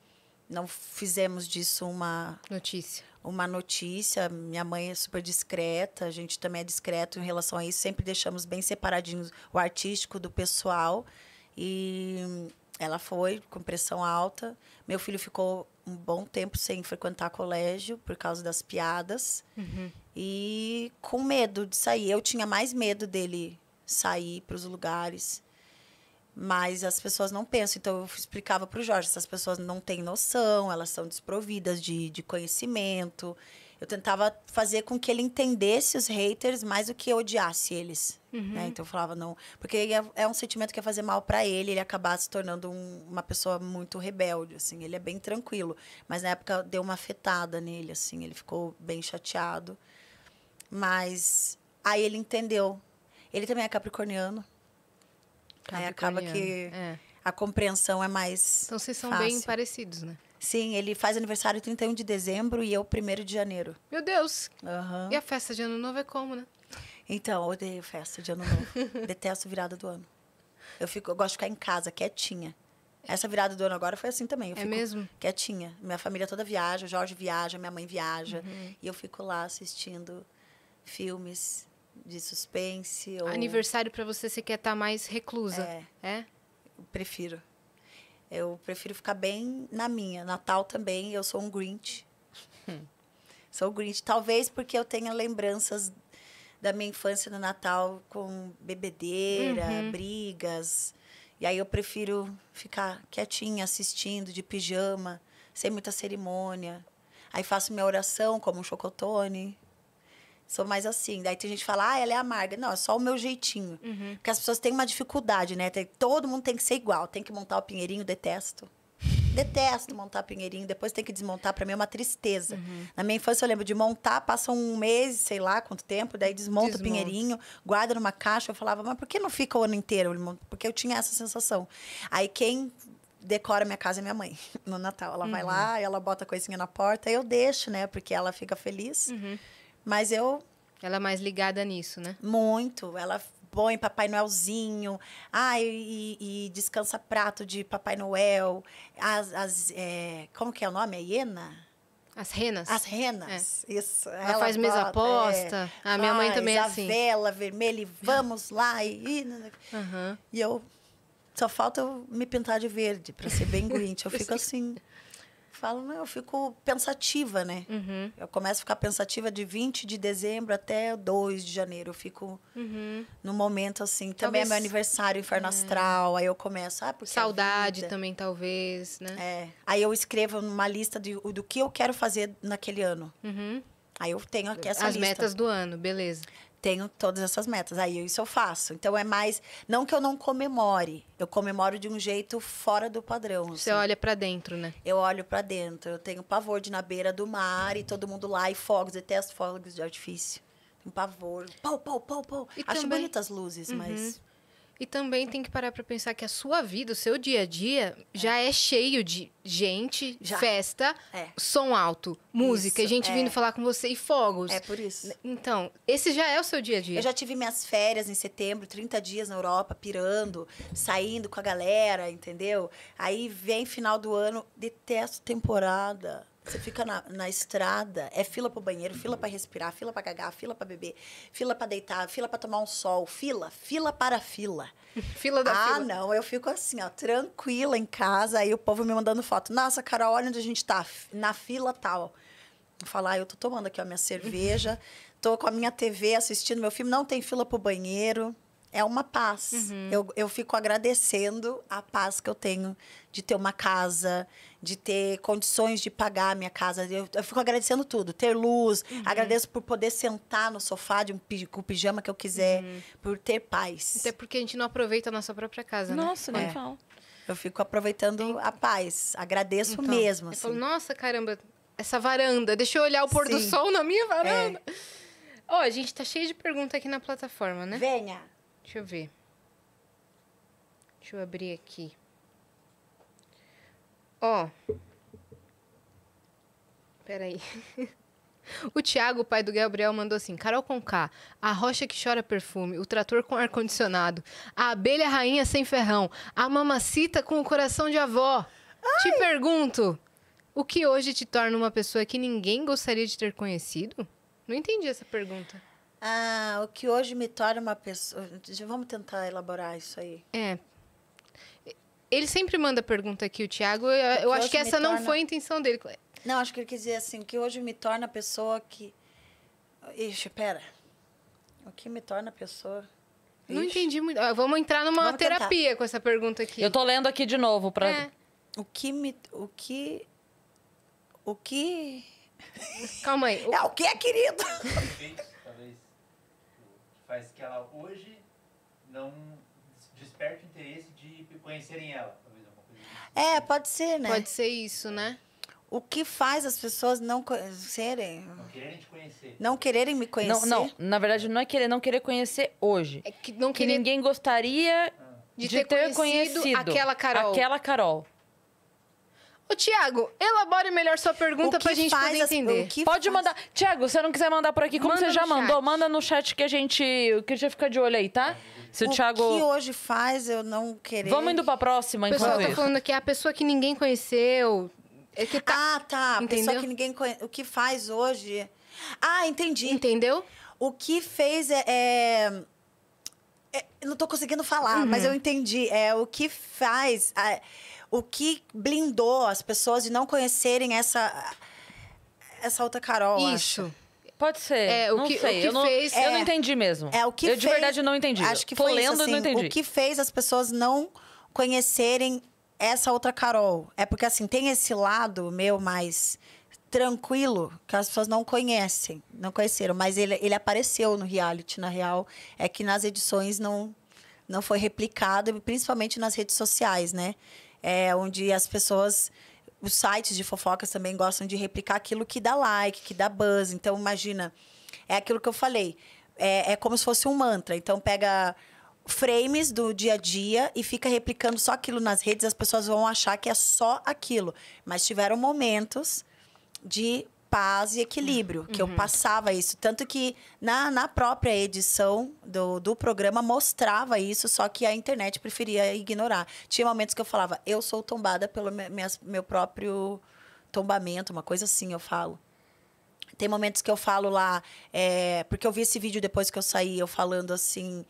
Não fizemos disso uma. Notícia. Uma notícia. Minha mãe é super discreta, a gente também é discreto em relação a isso. Sempre deixamos bem separadinhos o artístico do pessoal. E ela foi com pressão alta. Meu filho ficou um bom tempo sem frequentar colégio por causa das piadas uhum. e com medo de sair. Eu tinha mais medo dele sair para os lugares, mas as pessoas não pensam. Então eu explicava para o Jorge: essas pessoas não têm noção, elas são desprovidas de, de conhecimento eu tentava fazer com que ele entendesse os haters mais do que odiasse eles. Uhum. Né? Então eu falava, não. Porque é, é um sentimento que ia fazer mal para ele, ele acabar se tornando um, uma pessoa muito rebelde, assim. Ele é bem tranquilo. Mas na época deu uma afetada nele, assim. Ele ficou bem chateado. Mas aí ele entendeu. Ele também é capricorniano. capricorniano. Aí acaba que. É a compreensão é mais. Então vocês são fácil. bem parecidos, né? Sim, ele faz aniversário 31 de dezembro e eu 1 de janeiro. Meu Deus! Uhum. E a festa de ano novo é como, né? Então, eu odeio festa de ano novo. Detesto virada do ano. Eu, fico, eu gosto de ficar em casa, quietinha. Essa virada do ano agora foi assim também. Eu é mesmo? Quietinha. Minha família toda viaja, o Jorge viaja, minha mãe viaja. Uhum. E eu fico lá assistindo filmes de suspense. Ou... Aniversário para você, você quer estar tá mais reclusa? É. É? Eu prefiro. Eu prefiro ficar bem na minha. Natal também, eu sou um Grinch. Sou Grinch. Talvez porque eu tenha lembranças da minha infância no Natal com bebedeira, uhum. brigas. E aí eu prefiro ficar quietinha, assistindo, de pijama, sem muita cerimônia. Aí faço minha oração, como um chocotone. Sou mais assim. Daí tem gente que fala, ah, ela é amarga. Não, é só o meu jeitinho. Uhum. Porque as pessoas têm uma dificuldade, né? todo mundo tem que ser igual. Tem que montar o pinheirinho, detesto. Detesto montar pinheirinho, depois tem que desmontar. Para mim é uma tristeza. Uhum. Na minha infância eu lembro de montar, passa um mês, sei lá quanto tempo, daí desmonta, o pinheirinho, guarda numa caixa. Eu falava, mas por que não fica o ano inteiro? Porque eu tinha essa sensação. Aí quem decora minha casa é minha mãe no Natal. Ela uhum. vai lá, ela bota a coisinha na porta, eu deixo, né? Porque ela fica feliz. Uhum. Mas eu. Ela é mais ligada nisso, né? Muito. Ela põe Papai Noelzinho, ah, e, e, descansa prato de Papai Noel, as, as é, como que é o nome? É hiena? As renas. As renas, é. isso. Ela, ela faz mesa aposta, é, a minha mãe ah, também é assim. a vela vermelha e vamos lá. E, e, uhum. e eu, só falta eu me pintar de verde, para ser bem grinch, eu fico assim falo, não, eu fico pensativa, né? Uhum. Eu começo a ficar pensativa de 20 de dezembro até 2 de janeiro. Eu fico uhum. no momento assim. Também é meu aniversário inferno é. astral. Aí eu começo. Ah, porque é Saudade também, talvez, né? É. Aí eu escrevo uma lista de, do que eu quero fazer naquele ano. Uhum. Aí eu tenho aqui essa As lista. As metas do ano, beleza tenho todas essas metas. Aí isso eu faço. Então é mais. Não que eu não comemore. Eu comemoro de um jeito fora do padrão. Você assim. olha para dentro, né? Eu olho para dentro. Eu tenho pavor de ir na beira do mar e todo mundo lá e fogos, detesto fogos de artifício. Tenho pavor. Pau, pau, pau, pau. E Acho também... bonitas as luzes, uhum. mas. E também tem que parar para pensar que a sua vida, o seu dia a dia, já é, é cheio de gente, já. festa, é. som alto, música, isso, gente é. vindo falar com você e fogos. É por isso. Então, esse já é o seu dia a dia. Eu já tive minhas férias em setembro, 30 dias na Europa, pirando, saindo com a galera, entendeu? Aí vem final do ano, detesto temporada. Você fica na, na estrada, é fila para o banheiro, fila para respirar, fila para cagar, fila para beber, fila para deitar, fila para tomar um sol, fila, fila para fila. Fila da ah, fila. Ah, não, eu fico assim, ó, tranquila em casa, aí o povo me mandando foto. Nossa, Carol, olha onde a gente tá, na fila tal. Falar, ah, eu tô tomando aqui a minha cerveja, tô com a minha TV assistindo meu filme, não tem fila para o banheiro é uma paz. Uhum. Eu, eu fico agradecendo a paz que eu tenho de ter uma casa, de ter condições de pagar a minha casa. Eu, eu fico agradecendo tudo, ter luz, uhum. agradeço por poder sentar no sofá de um, com o pijama que eu quiser, uhum. por ter paz. Até porque a gente não aproveita a nossa própria casa, nossa, né? Nossa, é. Eu fico aproveitando a paz, agradeço então, mesmo. Assim. Eu falo, assim. nossa, caramba, essa varanda, deixa eu olhar o pôr Sim. do sol na minha é. varanda. Ó, é. oh, a gente tá cheio de perguntas aqui na plataforma, né? Venha! Deixa eu ver. Deixa eu abrir aqui. Ó. Peraí. O Thiago, pai do Gabriel, mandou assim: Carol Conká, a rocha que chora perfume, o trator com ar-condicionado, a abelha rainha sem ferrão, a mamacita com o coração de avó. Ai. Te pergunto: o que hoje te torna uma pessoa que ninguém gostaria de ter conhecido? Não entendi essa pergunta. Ah, o que hoje me torna uma pessoa. Vamos tentar elaborar isso aí. É. Ele sempre manda pergunta aqui, o Tiago. Eu, eu acho que essa torna... não foi a intenção dele. Não, acho que ele quis dizer assim: que hoje me torna a pessoa que. Ixi, pera. O que me torna a pessoa. Ixi. Não entendi muito. Vamos entrar numa Vamos terapia tentar. com essa pergunta aqui. Eu tô lendo aqui de novo para. É. O que me. O que. O que. Calma aí. O... É, o que é, querido? faz que ela hoje não desperte o interesse de conhecerem ela. Talvez alguma coisa assim. É, pode ser, né? Pode ser isso, né? O que faz as pessoas não conhecerem? Não quererem te conhecer. Não quererem me conhecer? Não, não. Na verdade, não é querer não querer conhecer hoje. É que não querer... ninguém gostaria de, de, ter, ter conhecido, conhecido, aquela Carol. Aquela Carol. Tiago, elabore melhor sua pergunta pra gente poder as... entender. Pode faz? mandar. Tiago, se não quiser mandar por aqui, como manda você já mandou, manda no chat que a gente. Que a gente fica de olho aí, tá? Se o, o Thiago... que hoje faz eu não querer. Vamos indo pra próxima, então. Pessoal, pessoal tá falando que é a pessoa que ninguém conheceu. É que tá... Ah, tá. Entendeu? Pessoa que ninguém conhece. O que faz hoje. Ah, entendi. Entendeu? O que fez é... é... é... não tô conseguindo falar, uhum. mas eu entendi. É o que faz o que blindou as pessoas de não conhecerem essa essa outra Carol. Isso. Acho. Pode ser. É, o não que, sei. O que eu, fez... não, eu não é. entendi mesmo. É, o que eu fez... de verdade não entendi. Acho que Tô foi lendo isso, assim, não entendi. O que fez as pessoas não conhecerem essa outra Carol? É porque, assim, tem esse lado meu mais tranquilo que as pessoas não conhecem, não conheceram. Mas ele, ele apareceu no reality, na real. É que nas edições não, não foi replicado, principalmente nas redes sociais, né? é, onde as pessoas os sites de fofocas também gostam de replicar aquilo que dá like, que dá buzz. Então, imagina, é aquilo que eu falei. É, é, como se fosse um mantra. Então, pega frames do dia a dia e fica replicando só aquilo nas redes, as pessoas vão achar que é só aquilo. Mas tiveram momentos de paz e equilíbrio, uhum. que uhum. eu passava isso. Tanto que na, na própria edição do, do programa mostrava isso, só que a internet preferia ignorar. Tinha momentos que eu falava, eu sou tombada pelo minha, meu próprio tombamento, uma coisa assim eu falo. Tem momentos que eu falo lá, é, porque eu vi esse vídeo depois que eu saí, eu falando assim.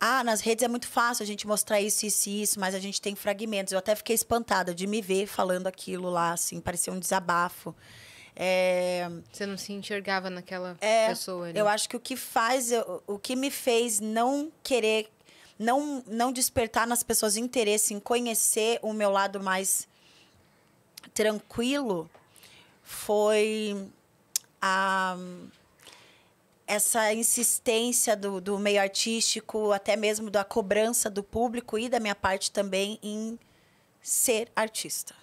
Ah, nas redes é muito fácil a gente mostrar isso, isso e isso, mas a gente tem fragmentos. Eu até fiquei espantada de me ver falando aquilo lá, assim, parecia um desabafo. É... Você não se enxergava naquela é, pessoa. Eu acho que o que faz, o que me fez não querer, não, não despertar nas pessoas interesse em conhecer o meu lado mais tranquilo foi a essa insistência do, do meio artístico, até mesmo da cobrança do público e da minha parte também em ser artista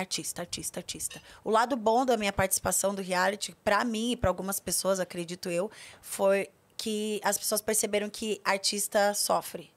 artista, artista, artista. O lado bom da minha participação do reality, para mim e para algumas pessoas, acredito eu, foi que as pessoas perceberam que artista sofre.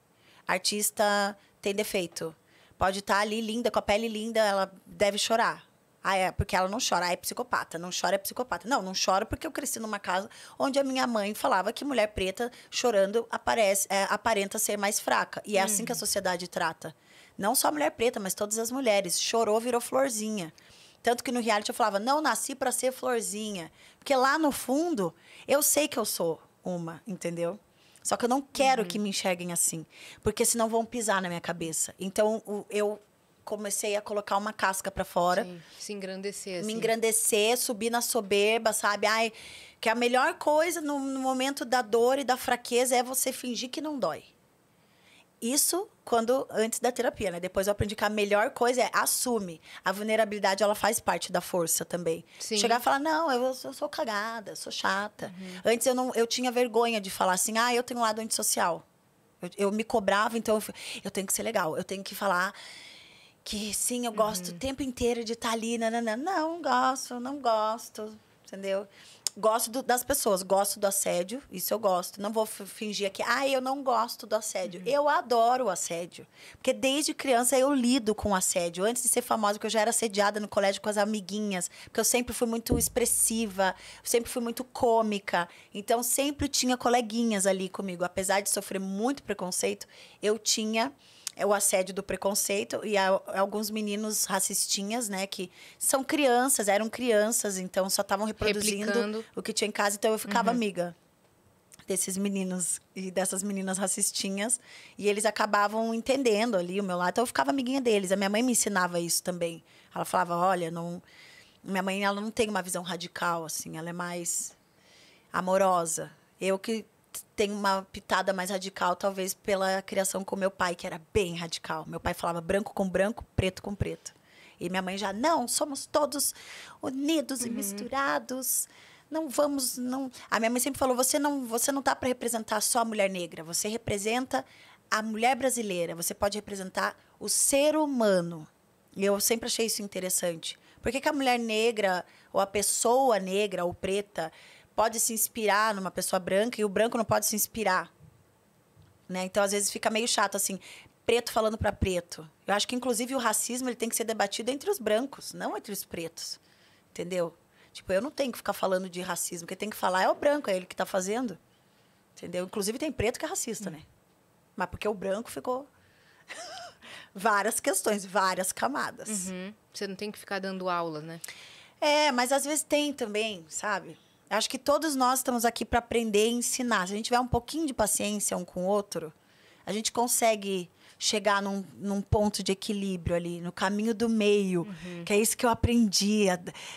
Artista tem defeito. Pode estar tá ali linda, com a pele linda, ela deve chorar. Ah, é, porque ela não chora, ah, é psicopata. Não chora, é psicopata. Não, não chora porque eu cresci numa casa onde a minha mãe falava que mulher preta chorando aparece, é, aparenta ser mais fraca. E é uhum. assim hum. que a sociedade trata. Não só a mulher preta, mas todas as mulheres. Chorou, virou florzinha. Tanto que no reality eu falava, não nasci para ser florzinha. Porque lá no fundo, eu sei que eu sou uma, entendeu? Só que eu não quero uhum. que me enxerguem assim. Porque senão vão pisar na minha cabeça. Então eu comecei a colocar uma casca para fora. Sim, se engrandecer. Assim. Me engrandecer, subir na soberba, sabe? Ai, que a melhor coisa no, no momento da dor e da fraqueza é você fingir que não dói. Isso quando antes da terapia, né? Depois eu aprendi que a melhor coisa é assume. A vulnerabilidade ela faz parte da força também. Sim. Chegar e falar: "Não, eu, eu sou cagada, sou chata". Uhum. Antes eu não eu tinha vergonha de falar assim: "Ah, eu tenho um lado antissocial". Eu, eu me cobrava, então eu, eu tenho que ser legal, eu tenho que falar que sim, eu gosto uhum. o tempo inteiro de estar tá ali, nanana. Não, gosto, não gosto, entendeu? gosto do, das pessoas, gosto do assédio, isso eu gosto. Não vou fingir aqui, ah, eu não gosto do assédio. Uhum. Eu adoro o assédio. Porque desde criança eu lido com assédio. Antes de ser famosa, que eu já era assediada no colégio com as amiguinhas, porque eu sempre fui muito expressiva, sempre fui muito cômica. Então sempre tinha coleguinhas ali comigo. Apesar de sofrer muito preconceito, eu tinha é o assédio do preconceito e alguns meninos racistinhas, né, que são crianças, eram crianças, então só estavam reproduzindo Replicando. o que tinha em casa, então eu ficava uhum. amiga desses meninos e dessas meninas racistinhas e eles acabavam entendendo ali o meu lado, então eu ficava amiguinha deles. A minha mãe me ensinava isso também. Ela falava: "Olha, não minha mãe ela não tem uma visão radical assim, ela é mais amorosa". Eu que tem uma pitada mais radical, talvez pela criação com meu pai, que era bem radical. Meu pai falava branco com branco, preto com preto. E minha mãe já, não, somos todos unidos uhum. e misturados. Não vamos, não. A minha mãe sempre falou: você não, você não tá para representar só a mulher negra, você representa a mulher brasileira, você pode representar o ser humano. E eu sempre achei isso interessante. Por que, que a mulher negra, ou a pessoa negra ou preta, pode se inspirar numa pessoa branca e o branco não pode se inspirar. Né? Então, às vezes, fica meio chato assim, preto falando para preto. Eu acho que, inclusive, o racismo ele tem que ser debatido entre os brancos, não entre os pretos. Entendeu? Tipo, eu não tenho que ficar falando de racismo. Quem tem que falar é o branco, é ele que está fazendo. Entendeu? Inclusive, tem preto que é racista, hum. né? Mas porque o branco ficou. várias questões, várias camadas. Uhum. Você não tem que ficar dando aula, né? É, mas às vezes tem também, sabe? Acho que todos nós estamos aqui para aprender e ensinar. Se a gente tiver um pouquinho de paciência um com o outro, a gente consegue chegar num, num ponto de equilíbrio ali, no caminho do meio, uhum. que é isso que eu aprendi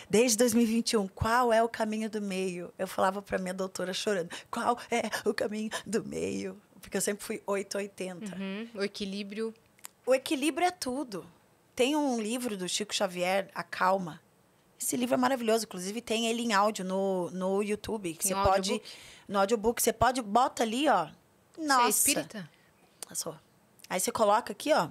desde 2021. Qual é o caminho do meio? Eu falava para minha doutora chorando: qual é o caminho do meio? Porque eu sempre fui 880. Uhum. O equilíbrio. O equilíbrio é tudo. Tem um livro do Chico Xavier, A Calma, esse livro é maravilhoso, inclusive tem ele em áudio no, no YouTube. Que você pode. No audiobook, você pode, bota ali, ó. Nossa. Você é espírita? Passou. Ah, Aí você coloca aqui, ó.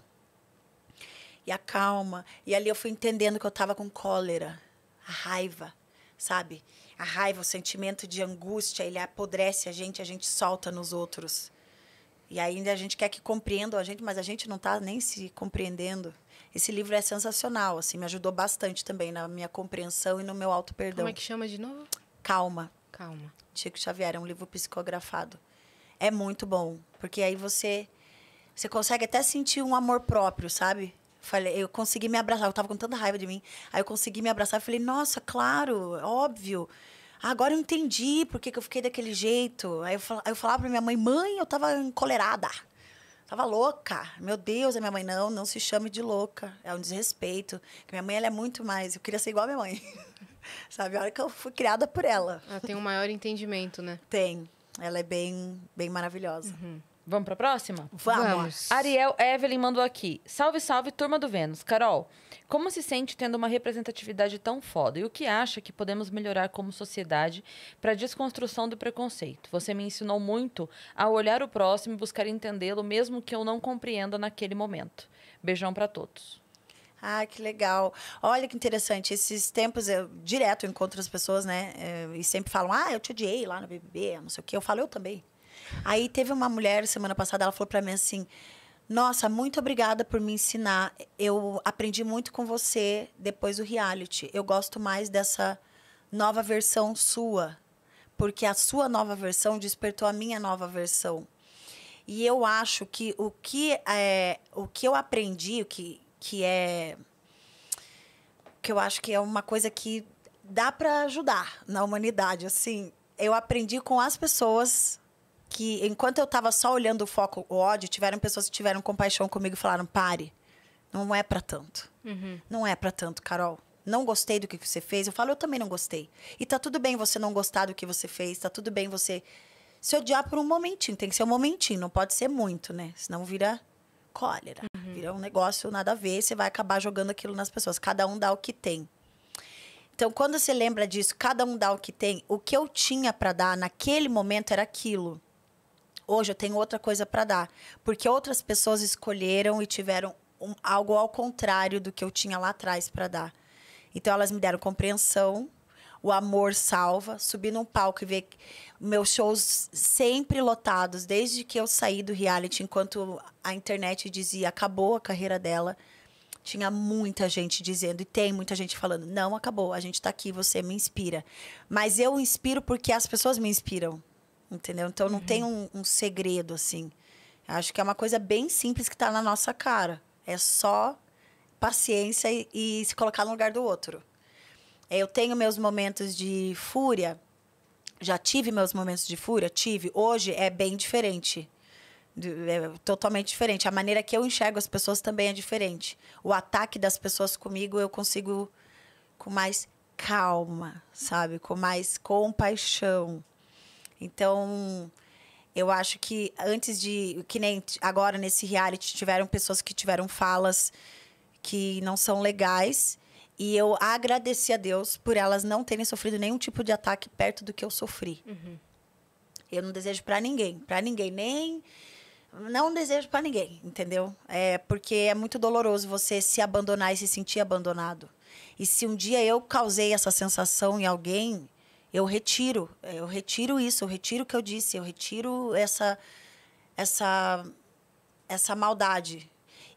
E acalma. E ali eu fui entendendo que eu tava com cólera, a raiva, sabe? A raiva, o sentimento de angústia, ele apodrece a gente, a gente solta nos outros. E ainda a gente quer que compreendam a gente, mas a gente não tá nem se compreendendo. Esse livro é sensacional, assim, me ajudou bastante também na minha compreensão e no meu auto perdão. Como é que chama de novo? Calma. Calma. Chico Xavier é um livro psicografado. É muito bom, porque aí você você consegue até sentir um amor próprio, sabe? Falei, eu consegui me abraçar, eu tava com tanta raiva de mim. Aí eu consegui me abraçar e falei, nossa, claro, óbvio. Agora eu entendi por que, que eu fiquei daquele jeito. Aí eu, aí eu falava pra minha mãe, mãe, eu tava encolerada. Tava louca. Meu Deus, a minha mãe, não, não se chame de louca. É um desrespeito. Porque minha mãe, ela é muito mais. Eu queria ser igual a minha mãe. Sabe? A hora que eu fui criada por ela. Ela tem um maior entendimento, né? Tem. Ela é bem, bem maravilhosa. Uhum. Vamos para a próxima? Vamos. Ariel Evelyn mandou aqui. Salve, salve, turma do Vênus. Carol, como se sente tendo uma representatividade tão foda? E o que acha que podemos melhorar como sociedade para a desconstrução do preconceito? Você me ensinou muito a olhar o próximo e buscar entendê-lo, mesmo que eu não compreenda naquele momento. Beijão para todos. Ah, que legal. Olha que interessante. Esses tempos, eu direto encontro as pessoas, né? Eh, e sempre falam, ah, eu te odiei lá no BBB, não sei o quê. Eu falo, eu também. Aí teve uma mulher semana passada, ela falou para mim assim: "Nossa, muito obrigada por me ensinar. Eu aprendi muito com você depois do reality. Eu gosto mais dessa nova versão sua, porque a sua nova versão despertou a minha nova versão. E eu acho que o que é, o que eu aprendi, o que que é que eu acho que é uma coisa que dá para ajudar na humanidade, assim, eu aprendi com as pessoas que enquanto eu tava só olhando o foco, o ódio, tiveram pessoas que tiveram compaixão comigo e falaram: pare, não é para tanto. Uhum. Não é para tanto, Carol. Não gostei do que você fez. Eu falo, eu também não gostei. E tá tudo bem você não gostar do que você fez, tá tudo bem você se odiar por um momentinho. Tem que ser um momentinho, não pode ser muito, né? Senão vira cólera, uhum. vira um negócio nada a ver, você vai acabar jogando aquilo nas pessoas. Cada um dá o que tem. Então, quando você lembra disso, cada um dá o que tem, o que eu tinha para dar naquele momento era aquilo. Hoje eu tenho outra coisa para dar, porque outras pessoas escolheram e tiveram um, algo ao contrário do que eu tinha lá atrás para dar. Então elas me deram compreensão, o amor salva, subir num palco e ver meus shows sempre lotados, desde que eu saí do reality, enquanto a internet dizia acabou a carreira dela. Tinha muita gente dizendo, e tem muita gente falando, não acabou, a gente está aqui, você me inspira. Mas eu inspiro porque as pessoas me inspiram. Entendeu? Então não uhum. tem um, um, segredo, assim. Acho que é uma coisa bem simples que está na nossa cara. É só paciência e, e se colocar no lugar do outro. É, eu tenho meus momentos de fúria. Já tive meus momentos de fúria? Tive. Hoje é bem diferente. É totalmente diferente. A maneira que eu enxergo as pessoas também é diferente. O ataque das pessoas comigo eu consigo com mais calma, sabe? Com mais compaixão. Então, eu acho que antes de. Que nem agora nesse reality tiveram pessoas que tiveram falas que não são legais. E eu agradeci a Deus por elas não terem sofrido nenhum tipo de ataque perto do que eu sofri. Uhum. Eu não desejo para ninguém, para ninguém, nem não desejo para ninguém, entendeu? É porque é muito doloroso você se abandonar e se sentir abandonado. E se um dia eu causei essa sensação em alguém, eu retiro, eu retiro isso, eu retiro o que eu disse, eu retiro essa essa essa maldade.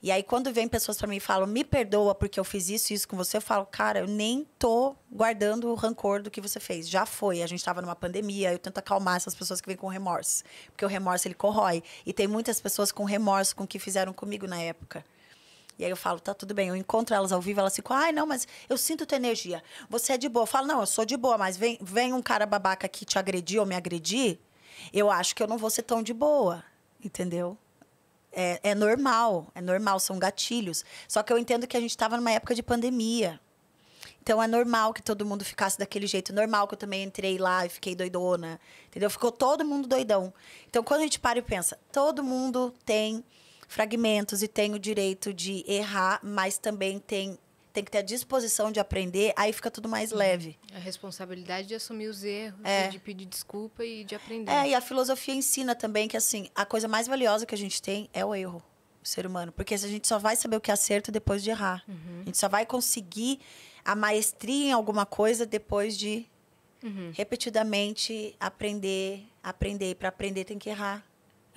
E aí quando vem pessoas para mim e falam: "Me perdoa porque eu fiz isso e isso com você", eu falo: "Cara, eu nem tô guardando o rancor do que você fez. Já foi, a gente estava numa pandemia, eu tento acalmar essas pessoas que vêm com remorso, porque o remorso ele corrói. E tem muitas pessoas com remorso com o que fizeram comigo na época. E aí eu falo, tá tudo bem. Eu encontro elas ao vivo, elas ficam, ai, não, mas eu sinto tua energia. Você é de boa. Eu falo, não, eu sou de boa, mas vem, vem um cara babaca que te agrediu ou me agredir, eu acho que eu não vou ser tão de boa. Entendeu? É, é normal, é normal, são gatilhos. Só que eu entendo que a gente estava numa época de pandemia. Então é normal que todo mundo ficasse daquele jeito. Normal que eu também entrei lá e fiquei doidona. Entendeu? Ficou todo mundo doidão. Então quando a gente para e pensa, todo mundo tem fragmentos e tem o direito de errar, mas também tem tem que ter a disposição de aprender, aí fica tudo mais uhum. leve. A responsabilidade de assumir os erros, é. de pedir desculpa e de aprender. É, e a filosofia ensina também que assim, a coisa mais valiosa que a gente tem é o erro, o ser humano, porque a gente só vai saber o que é acerto depois de errar. Uhum. A gente só vai conseguir a maestria em alguma coisa depois de uhum. repetidamente aprender, aprender, para aprender tem que errar.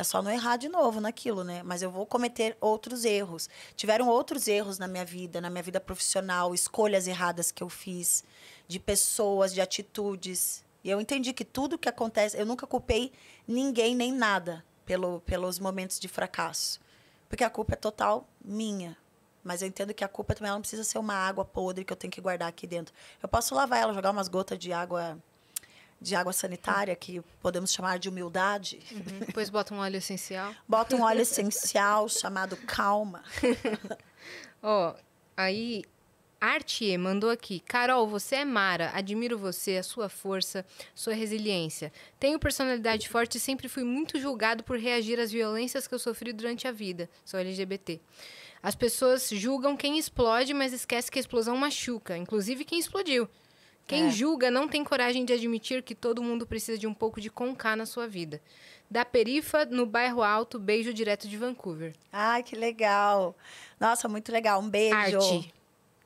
É só não errar de novo naquilo, né? Mas eu vou cometer outros erros. Tiveram outros erros na minha vida, na minha vida profissional, escolhas erradas que eu fiz, de pessoas, de atitudes. E eu entendi que tudo que acontece, eu nunca culpei ninguém nem nada pelo, pelos momentos de fracasso. Porque a culpa é total minha. Mas eu entendo que a culpa também não precisa ser uma água podre que eu tenho que guardar aqui dentro. Eu posso lavar ela, jogar umas gotas de água de água sanitária, que podemos chamar de humildade. Uhum. Depois bota um óleo essencial. Bota um óleo essencial chamado calma. Ó, oh, aí Artie mandou aqui. Carol, você é Mara. Admiro você, a sua força, sua resiliência. Tenho personalidade forte e sempre fui muito julgado por reagir às violências que eu sofri durante a vida. Sou LGBT. As pessoas julgam quem explode, mas esquece que a explosão machuca, inclusive quem explodiu. Quem é. julga não tem coragem de admitir que todo mundo precisa de um pouco de conká na sua vida. Da Perifa, no bairro Alto, beijo direto de Vancouver. Ai, que legal. Nossa, muito legal. Um beijo. Arte.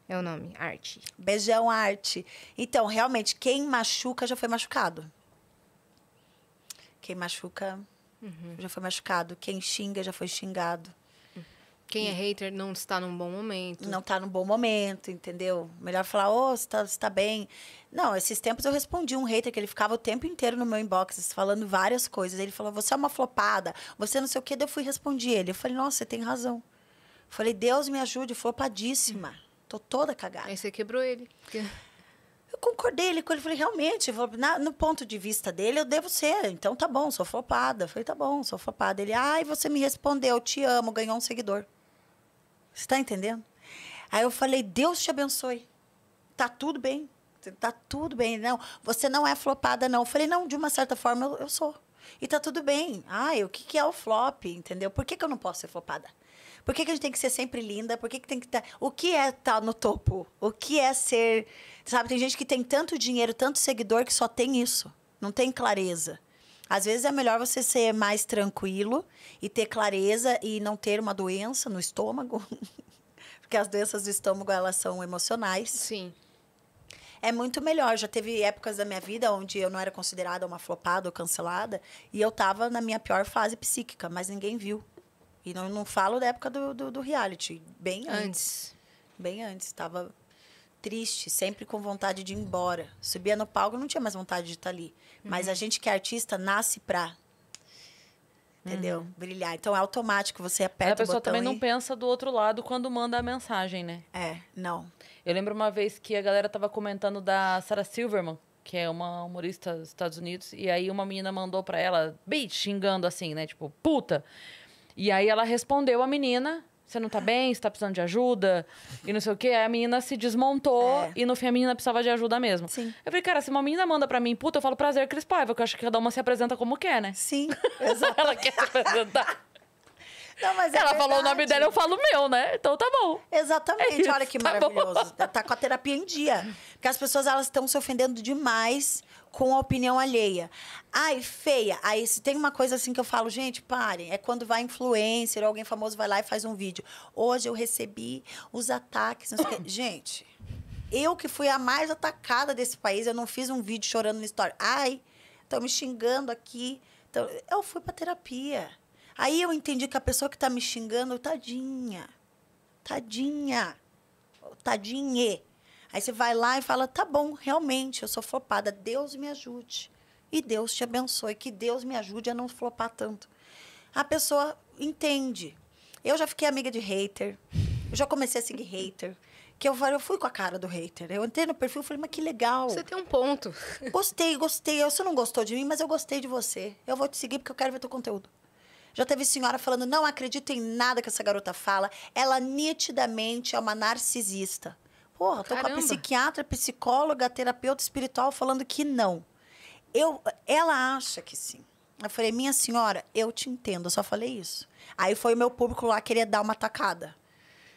É o nome, Arte. Beijão, Arte. Então, realmente, quem machuca já foi machucado. Quem machuca uhum. já foi machucado. Quem xinga já foi xingado. Quem é hater não está num bom momento. Não está num bom momento, entendeu? Melhor falar, ô, oh, você está tá bem. Não, esses tempos eu respondi um hater que ele ficava o tempo inteiro no meu inbox falando várias coisas. Ele falou, você é uma flopada, você não sei o quê. Daí eu fui respondi ele. Eu falei, nossa, você tem razão. Eu falei, Deus me ajude, flopadíssima. Tô toda cagada. Aí você quebrou ele. Porque... Eu concordei ele com ele. Falei, realmente, no ponto de vista dele, eu devo ser. Então tá bom, sou flopada. falei, tá bom, sou flopada. Ele, ai, ah, você me respondeu, te amo, ganhou um seguidor está entendendo? Aí eu falei, Deus te abençoe. Tá tudo bem. Tá tudo bem. Não, você não é flopada, não. Eu falei, não, de uma certa forma eu, eu sou. E tá tudo bem. Ah, o que, que é o flop, entendeu? Por que, que eu não posso ser flopada? Por que, que a gente tem que ser sempre linda? Por que, que tem que estar. Tá... O que é estar tá no topo? O que é ser. Sabe, tem gente que tem tanto dinheiro, tanto seguidor que só tem isso. Não tem clareza. Às vezes é melhor você ser mais tranquilo e ter clareza e não ter uma doença no estômago. Porque as doenças do estômago, elas são emocionais. Sim. É muito melhor. Já teve épocas da minha vida onde eu não era considerada uma flopada ou cancelada. E eu estava na minha pior fase psíquica, mas ninguém viu. E não, não falo da época do, do, do reality. Bem antes. antes. Bem antes. Tava triste, sempre com vontade de ir embora. Subia no palco, não tinha mais vontade de estar ali. Uhum. Mas a gente que é artista nasce pra entendeu? Uhum. Brilhar. Então é automático, você aperta o botão. A pessoa também e... não pensa do outro lado quando manda a mensagem, né? É, não. Eu lembro uma vez que a galera tava comentando da Sarah Silverman, que é uma humorista dos Estados Unidos, e aí uma menina mandou para ela, bitch, xingando assim, né? Tipo, puta. E aí ela respondeu a menina você não tá bem? Você tá precisando de ajuda? E não sei o quê. Aí a menina se desmontou é. e no fim a menina precisava de ajuda mesmo. Sim. Eu falei, cara, se uma menina manda pra mim, puta, eu falo prazer, Cris Paiva, que eu acho que cada uma se apresenta como quer, né? Sim. Ela quer se apresentar. Não, mas é Ela falou o nome dela, eu falo o meu, né? Então tá bom. Exatamente, é isso, olha que tá maravilhoso. Bom. Tá com a terapia em dia. Porque as pessoas elas estão se ofendendo demais com a opinião alheia. Ai, feia. Aí se tem uma coisa assim que eu falo, gente, parem. É quando vai influencer ou alguém famoso vai lá e faz um vídeo. Hoje eu recebi os ataques. gente, eu que fui a mais atacada desse país, eu não fiz um vídeo chorando no story. Ai, estão me xingando aqui. Então, eu fui para terapia. Aí eu entendi que a pessoa que está me xingando, tadinha. Tadinha. Tadinhe Aí você vai lá e fala: tá bom, realmente, eu sou flopada, Deus me ajude. E Deus te abençoe, que Deus me ajude a não flopar tanto. A pessoa entende. Eu já fiquei amiga de hater, eu já comecei a seguir hater. Que eu, eu fui com a cara do hater. Eu entrei no perfil e falei, mas que legal. Você tem um ponto. Gostei, gostei. Você não gostou de mim, mas eu gostei de você. Eu vou te seguir porque eu quero ver teu conteúdo. Já teve senhora falando: não acredito em nada que essa garota fala. Ela nitidamente é uma narcisista. Porra, tô Caramba. com a psiquiatra, psicóloga, terapeuta espiritual falando que não. Eu, ela acha que sim. Eu falei, minha senhora, eu te entendo, eu só falei isso. Aí foi o meu público lá querer dar uma atacada.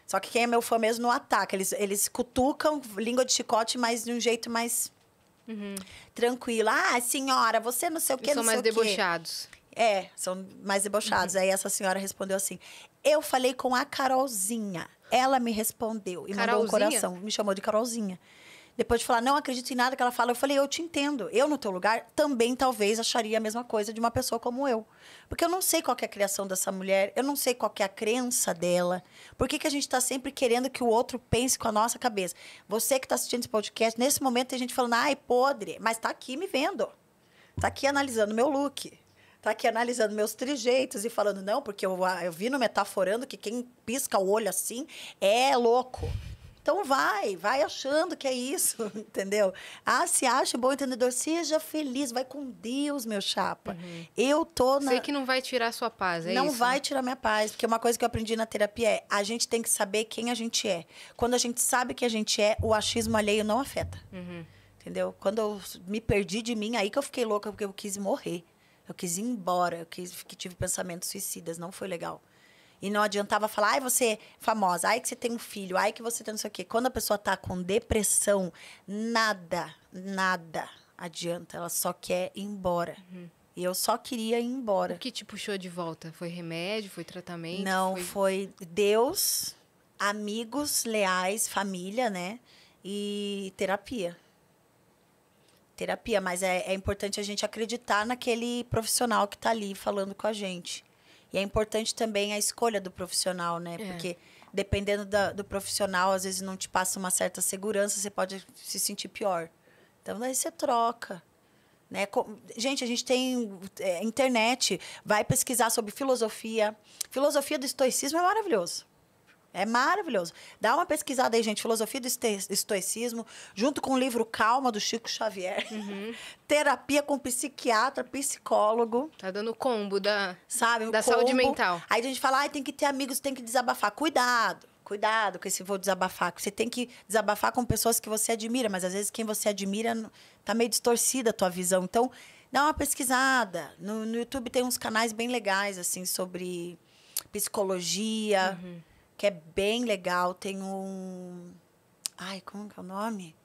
Só que quem é meu fã mesmo não ataca. Eles, eles cutucam língua de chicote, mas de um jeito mais uhum. tranquilo. Ah, senhora, você não sei o que, não sei o que. São mais debochados. É, são mais debochados. Uhum. Aí essa senhora respondeu assim: eu falei com a Carolzinha. Ela me respondeu e Carolzinha? mandou um coração. Me chamou de Carolzinha. Depois de falar, não acredito em nada que ela fala, eu falei, eu te entendo. Eu, no teu lugar, também talvez acharia a mesma coisa de uma pessoa como eu. Porque eu não sei qual é a criação dessa mulher, eu não sei qual é a crença dela. Por que, que a gente está sempre querendo que o outro pense com a nossa cabeça? Você que está assistindo esse podcast, nesse momento tem gente falando, ai, podre, mas está aqui me vendo. está aqui analisando meu look tá aqui analisando meus trejeitos e falando, não, porque eu, ah, eu vi no Metaforando que quem pisca o olho assim é louco. Então vai, vai achando que é isso, entendeu? Ah, se acha bom entendedor, seja feliz, vai com Deus, meu chapa. Uhum. Eu tô na... Sei que não vai tirar a sua paz, é Não isso, vai né? tirar minha paz, porque uma coisa que eu aprendi na terapia é, a gente tem que saber quem a gente é. Quando a gente sabe quem a gente é, o achismo alheio não afeta. Uhum. Entendeu? Quando eu me perdi de mim, aí que eu fiquei louca, porque eu quis morrer. Eu quis ir embora, eu quis, tive pensamentos suicidas, não foi legal. E não adiantava falar, ai, você é famosa, ai, que você tem um filho, ai, que você tem não sei o quê. Quando a pessoa tá com depressão, nada, nada adianta. Ela só quer ir embora. Uhum. E eu só queria ir embora. O que te puxou de volta? Foi remédio? Foi tratamento? Não, foi, foi Deus, amigos leais, família, né? E terapia terapia, mas é, é importante a gente acreditar naquele profissional que está ali falando com a gente. E é importante também a escolha do profissional, né? É. Porque dependendo da, do profissional, às vezes não te passa uma certa segurança, você pode se sentir pior. Então, daí você troca. Né? Gente, a gente tem é, internet, vai pesquisar sobre filosofia. Filosofia do estoicismo é maravilhoso. É maravilhoso. Dá uma pesquisada aí, gente. Filosofia do Estoicismo, junto com o livro Calma, do Chico Xavier. Uhum. Terapia com psiquiatra, psicólogo. Tá dando combo da, sabe, da combo. saúde mental. Aí a gente fala, ah, tem que ter amigos, tem que desabafar. Cuidado cuidado com esse vou desabafar. Você tem que desabafar com pessoas que você admira, mas às vezes quem você admira tá meio distorcida a tua visão. Então, dá uma pesquisada. No, no YouTube tem uns canais bem legais, assim, sobre psicologia. Uhum que é bem legal. Tem um. Ai, como que é o nome?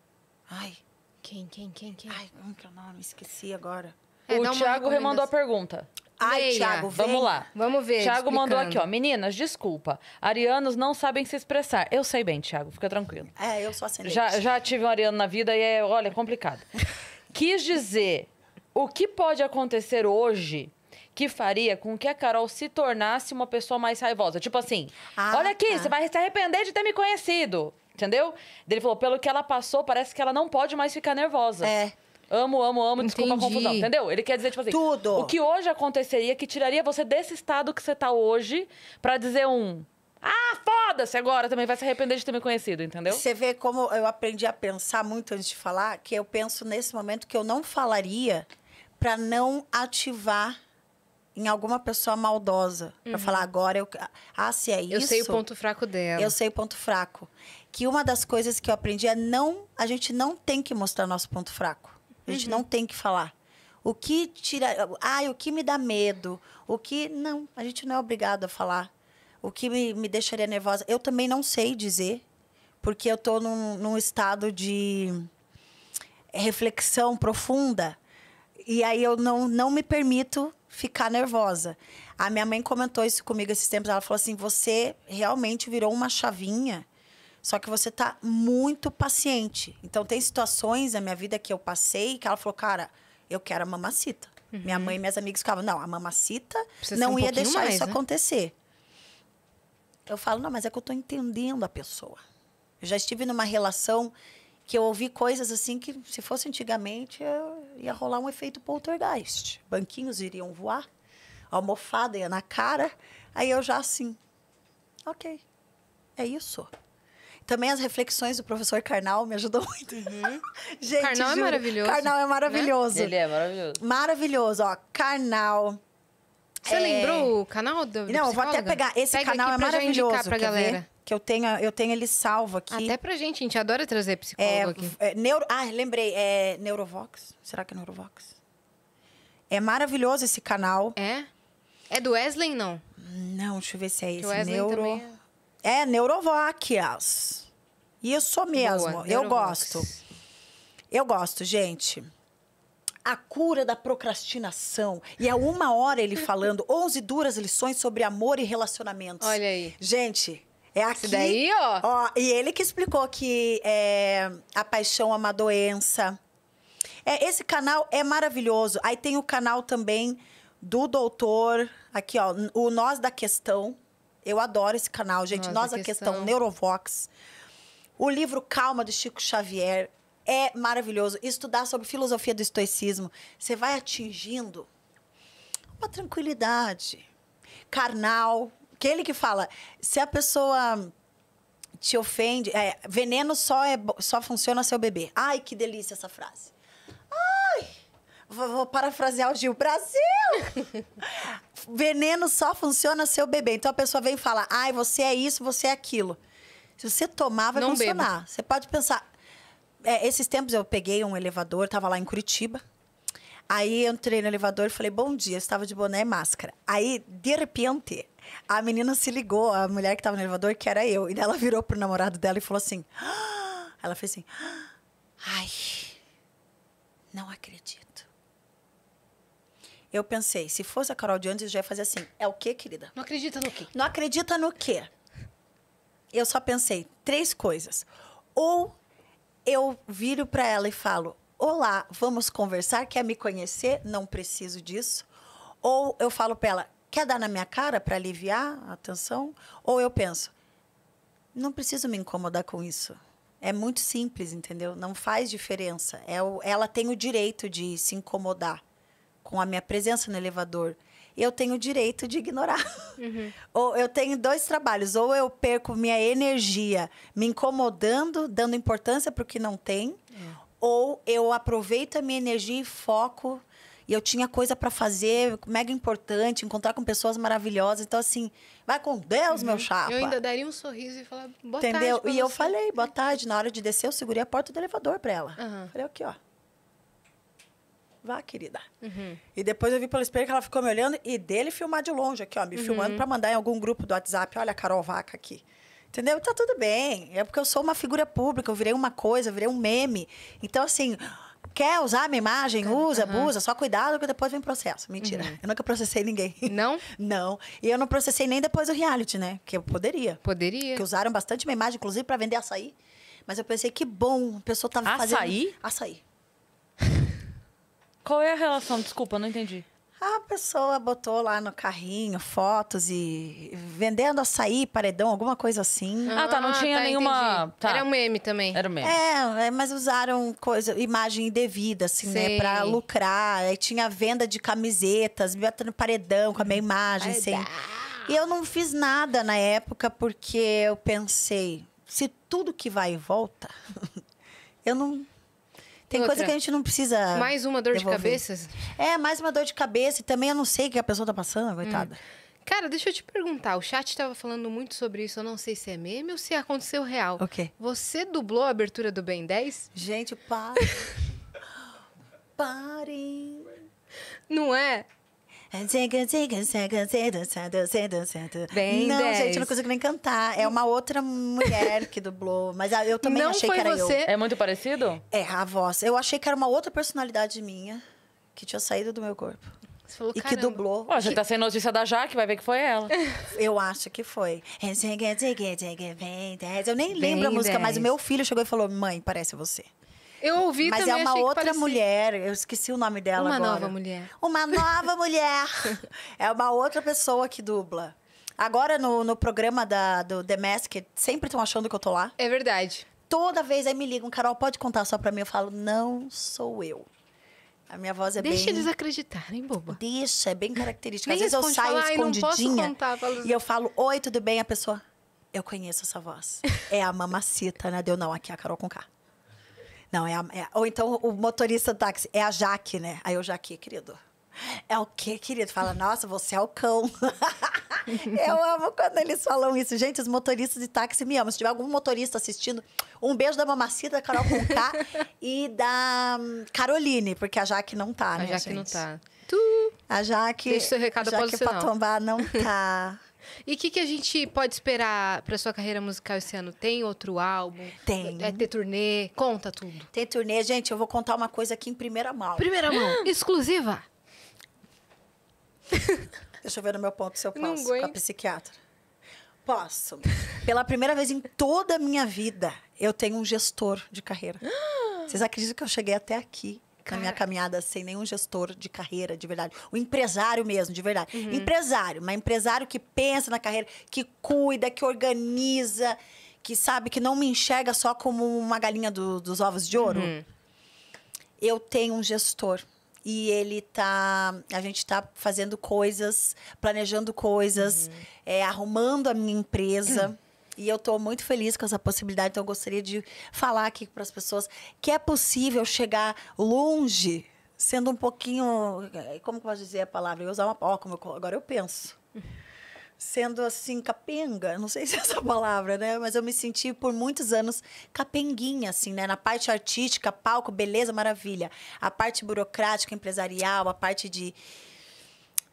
Ai. Quem, quem, quem, quem? Ai, como que é o nome? Esqueci agora. É, o Thiago remandou a pergunta. Ai, Leia. Thiago, vem. Vamos lá. Vamos ver. Thiago explicando. mandou aqui, ó. Meninas, desculpa. Arianos não sabem se expressar. Eu sei bem, Thiago, fica tranquilo. É, eu sou assim. Já, já tive um ariano na vida e é, olha, é complicado. Quis dizer, o que pode acontecer hoje que faria com que a Carol se tornasse uma pessoa mais raivosa. Tipo assim, ah, olha aqui, tá. você vai se arrepender de ter me conhecido. Entendeu? Ele falou, pelo que ela passou, parece que ela não pode mais ficar nervosa. É. Amo, amo, amo, desculpa Entendi. a confusão, entendeu? Ele quer dizer, tipo assim, Tudo. o que hoje aconteceria que tiraria você desse estado que você tá hoje para dizer um. Ah, foda-se agora, também vai se arrepender de ter me conhecido, entendeu? Você vê como eu aprendi a pensar muito antes de falar, que eu penso nesse momento que eu não falaria para não ativar em alguma pessoa maldosa. Uhum. Pra falar, agora eu. Ah, se é isso. Eu sei o ponto fraco dela. Eu sei o ponto fraco. Que uma das coisas que eu aprendi é não. A gente não tem que mostrar nosso ponto fraco. A gente uhum. não tem que falar. O que tira. Ai, o que me dá medo? O que. Não, a gente não é obrigado a falar. O que me, me deixaria nervosa. Eu também não sei dizer, porque eu estou num, num estado de reflexão profunda. E aí eu não, não me permito ficar nervosa. A minha mãe comentou isso comigo esses tempos. Ela falou assim: você realmente virou uma chavinha. Só que você tá muito paciente. Então, tem situações na minha vida que eu passei que ela falou, cara, eu quero a mamacita. Uhum. Minha mãe e minhas amigas ficavam, não, a mamacita Precisa não um ia deixar mais, isso né? acontecer. Eu falo, não, mas é que eu tô entendendo a pessoa. Eu já estive numa relação que eu ouvi coisas assim que, se fosse antigamente, ia rolar um efeito poltergeist. Banquinhos iriam voar, almofada ia na cara. Aí eu já assim, ok, é isso. Também as reflexões do professor Carnal me ajudou muito. Uhum. Gente, Carnal é juro, é né? maravilhoso. Carnal é maravilhoso. Né? Ele é maravilhoso. Maravilhoso, ó. Carnal. Você é... lembrou o canal do Não, psicóloga? vou até pegar. Esse Pega canal é maravilhoso. Pra galera. Ver? que eu tenho, eu tenho ele salvo aqui. Até pra gente, a gente adora trazer psicólogo é, aqui. É, neuro, ah, lembrei, é Neurovox? Será que é Neurovox? É maravilhoso esse canal. É? É do Wesley, não? Não, deixa eu ver se é esse. Neuro... É... é, Neurovox. Isso mesmo, Boa, eu gosto. Eu gosto, gente a cura da procrastinação. E é uma hora ele falando 11 duras lições sobre amor e relacionamentos. Olha aí. Gente, é aqui. Esse daí, ó. ó. E ele que explicou que é, a paixão é uma doença. É, esse canal é maravilhoso. Aí tem o canal também do doutor, aqui, ó, o Nós da Questão. Eu adoro esse canal, gente. Nós, Nós da questão. questão, Neurovox. O livro Calma, do Chico Xavier. É maravilhoso. Estudar sobre filosofia do estoicismo. Você vai atingindo uma tranquilidade carnal, aquele que fala, se a pessoa te ofende, é, veneno só é só funciona seu é bebê. Ai, que delícia essa frase. Ai, vou, vou parafrasear o Gil Brasil. veneno só funciona seu é bebê. Então a pessoa vem e fala: "Ai, você é isso, você é aquilo". Se você tomar vai Não funcionar. Bebo. Você pode pensar, é, esses tempos eu peguei um elevador, tava lá em Curitiba. Aí entrei no elevador e falei, bom dia, estava de boné e máscara. Aí, de repente, a menina se ligou, a mulher que estava no elevador, que era eu. E ela virou pro namorado dela e falou assim. Ah! Ela fez assim. Ai, não acredito. Eu pensei, se fosse a Carol de antes, já ia fazer assim. É o quê, querida? Não acredita no quê? Não acredita no quê? Eu só pensei três coisas. Ou eu viro para ela e falo: Olá, vamos conversar? Quer me conhecer? Não preciso disso. Ou eu falo para ela: Quer dar na minha cara para aliviar a tensão? Ou eu penso: Não preciso me incomodar com isso. É muito simples, entendeu? Não faz diferença. É ela tem o direito de se incomodar com a minha presença no elevador eu tenho o direito de ignorar. Uhum. Ou eu tenho dois trabalhos, ou eu perco minha energia me incomodando, dando importância para o que não tem, é ou eu aproveito a minha energia e foco. E eu tinha coisa para fazer, mega importante, encontrar com pessoas maravilhosas. Então, assim, vai com Deus, uhum. meu chapa. Eu ainda daria um sorriso e falar, boa Entendeu? tarde. E você. eu falei, boa tarde. Na hora de descer, eu segurei a porta do elevador para ela. Uhum. Falei, aqui, ó. Vá, querida. Uhum. E depois eu vi pelo espelho que ela ficou me olhando e dele filmar de longe aqui, ó. Me uhum. filmando para mandar em algum grupo do WhatsApp. Olha a Carol Vaca aqui. Entendeu? Tá tudo bem. É porque eu sou uma figura pública, eu virei uma coisa, eu virei um meme. Então, assim, quer usar a minha imagem, uhum. usa, uhum. abusa, só cuidado que depois vem processo. Mentira. Uhum. Eu nunca processei ninguém. Não? não. E eu não processei nem depois do reality, né? Que eu poderia. Poderia. Que usaram bastante minha imagem, inclusive, para vender açaí. Mas eu pensei, que bom, a pessoa tava açaí? fazendo. Açaí? Açaí. Qual é a relação? Desculpa, não entendi. A pessoa botou lá no carrinho fotos e vendendo açaí, paredão, alguma coisa assim. Ah, ah tá, não tá, tinha ah, tá, nenhuma. Tá. Era um meme também. Era um meme. É, é mas usaram coisa, imagem indevida, assim, Sim. né? Pra lucrar. Aí tinha venda de camisetas, me paredão com a minha imagem, Ai, assim. Dá. E eu não fiz nada na época porque eu pensei, se tudo que vai e volta, eu não tem outra. coisa que a gente não precisa. Mais uma dor devolver. de cabeça? É, mais uma dor de cabeça. E também eu não sei o que a pessoa tá passando, hum. coitada. Hum. Cara, deixa eu te perguntar. O chat estava falando muito sobre isso. Eu não sei se é meme ou se aconteceu real. Ok. Você dublou a abertura do Ben 10? Gente, pare. pare. Não é? Bem não, 10. gente, eu não consigo nem cantar. É uma outra mulher que dublou. Mas eu também não achei que era você. eu. É muito parecido? É, a voz. Eu achei que era uma outra personalidade minha que tinha saído do meu corpo. Você falou, e que dublou. Ó, já que... tá sem notícia da Jaque, vai ver que foi ela. Eu acho que foi. É, eu nem lembro bem a música, 10. mas o meu filho chegou e falou: Mãe, parece você. Eu ouvi Mas é também, é uma outra mulher, eu esqueci o nome dela uma agora. Uma nova mulher. Uma nova mulher. é uma outra pessoa que dubla. Agora, no, no programa da, do The Mask, sempre estão achando que eu tô lá. É verdade. Toda vez aí me ligam, Carol, pode contar só pra mim? Eu falo, não sou eu. A minha voz é Deixa bem... Deixa eles acreditarem, boba. Deixa, é bem característica. Às vezes eu saio falar, escondidinha contar, assim. e eu falo, oi, tudo bem? A pessoa, eu conheço essa voz. É a mamacita, né? Deu não, aqui é a Carol com K. Não, é, a, é Ou então o motorista do táxi, é a Jaque, né? Aí eu, Jaque, querido. É o quê, querido? Fala, nossa, você é o cão. eu amo quando eles falam isso. Gente, os motoristas de táxi me amam. Se tiver algum motorista assistindo, um beijo da Mamacita, da Carol Conká e da hum, Caroline, porque a Jaque não tá, né, A Jaque gente? não tá. Tu... A Jaque... Deixa seu recado após o sinal. Patombar não tá. E o que, que a gente pode esperar para sua carreira musical esse ano? Tem outro álbum? Tem. É ter turnê? Conta tudo. Tem turnê, gente. Eu vou contar uma coisa aqui em primeira mão. Primeira mão. Exclusiva. Deixa eu ver no meu ponto se eu posso com a psiquiatra. Posso. Pela primeira vez em toda a minha vida, eu tenho um gestor de carreira. Vocês acreditam que eu cheguei até aqui Cara. minha caminhada sem nenhum gestor de carreira, de verdade. O empresário mesmo, de verdade. Uhum. Empresário, mas empresário que pensa na carreira, que cuida, que organiza, que sabe, que não me enxerga só como uma galinha do, dos ovos de ouro. Uhum. Eu tenho um gestor e ele tá. A gente está fazendo coisas, planejando coisas, uhum. é, arrumando a minha empresa. Hum. E eu estou muito feliz com essa possibilidade, então eu gostaria de falar aqui para as pessoas que é possível chegar longe sendo um pouquinho. Eh, como que eu dizer a palavra? Eu usar uma. Ó, como eu, agora eu penso. Sendo assim, capenga, não sei se é essa palavra, né? Mas eu me senti por muitos anos capenguinha, assim, né? Na parte artística, palco, beleza, maravilha. A parte burocrática, empresarial, a parte de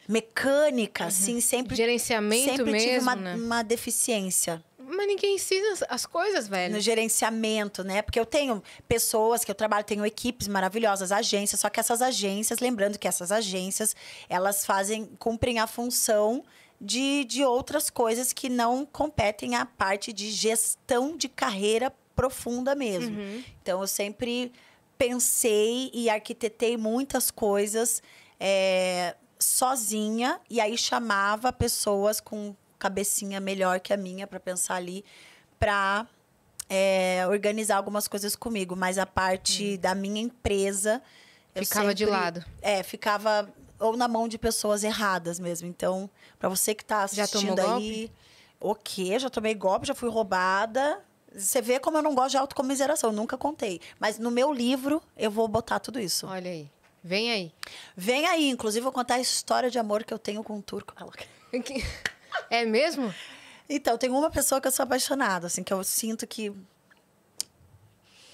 mecânica, assim, uhum. assim, sempre. Gerenciamento sempre mesmo. tive uma, né? uma deficiência. Mas ninguém ensina as coisas, velho. No gerenciamento, né? Porque eu tenho pessoas que eu trabalho, tenho equipes maravilhosas, agências, só que essas agências, lembrando que essas agências, elas fazem, cumprem a função de, de outras coisas que não competem a parte de gestão de carreira profunda mesmo. Uhum. Então, eu sempre pensei e arquitetei muitas coisas é, sozinha, e aí chamava pessoas com cabecinha melhor que a minha para pensar ali, para é, organizar algumas coisas comigo. Mas a parte hum. da minha empresa. Ficava sempre, de lado. É, ficava ou na mão de pessoas erradas mesmo. Então, para você que está assistindo aí. O quê? Já tomei golpe, já fui roubada. Você vê como eu não gosto de autocomiseração, eu nunca contei. Mas no meu livro eu vou botar tudo isso. Olha aí. Vem aí. Vem aí, inclusive vou contar a história de amor que eu tenho com um turco. É mesmo? Então, tem uma pessoa que eu sou apaixonada, assim, que eu sinto que.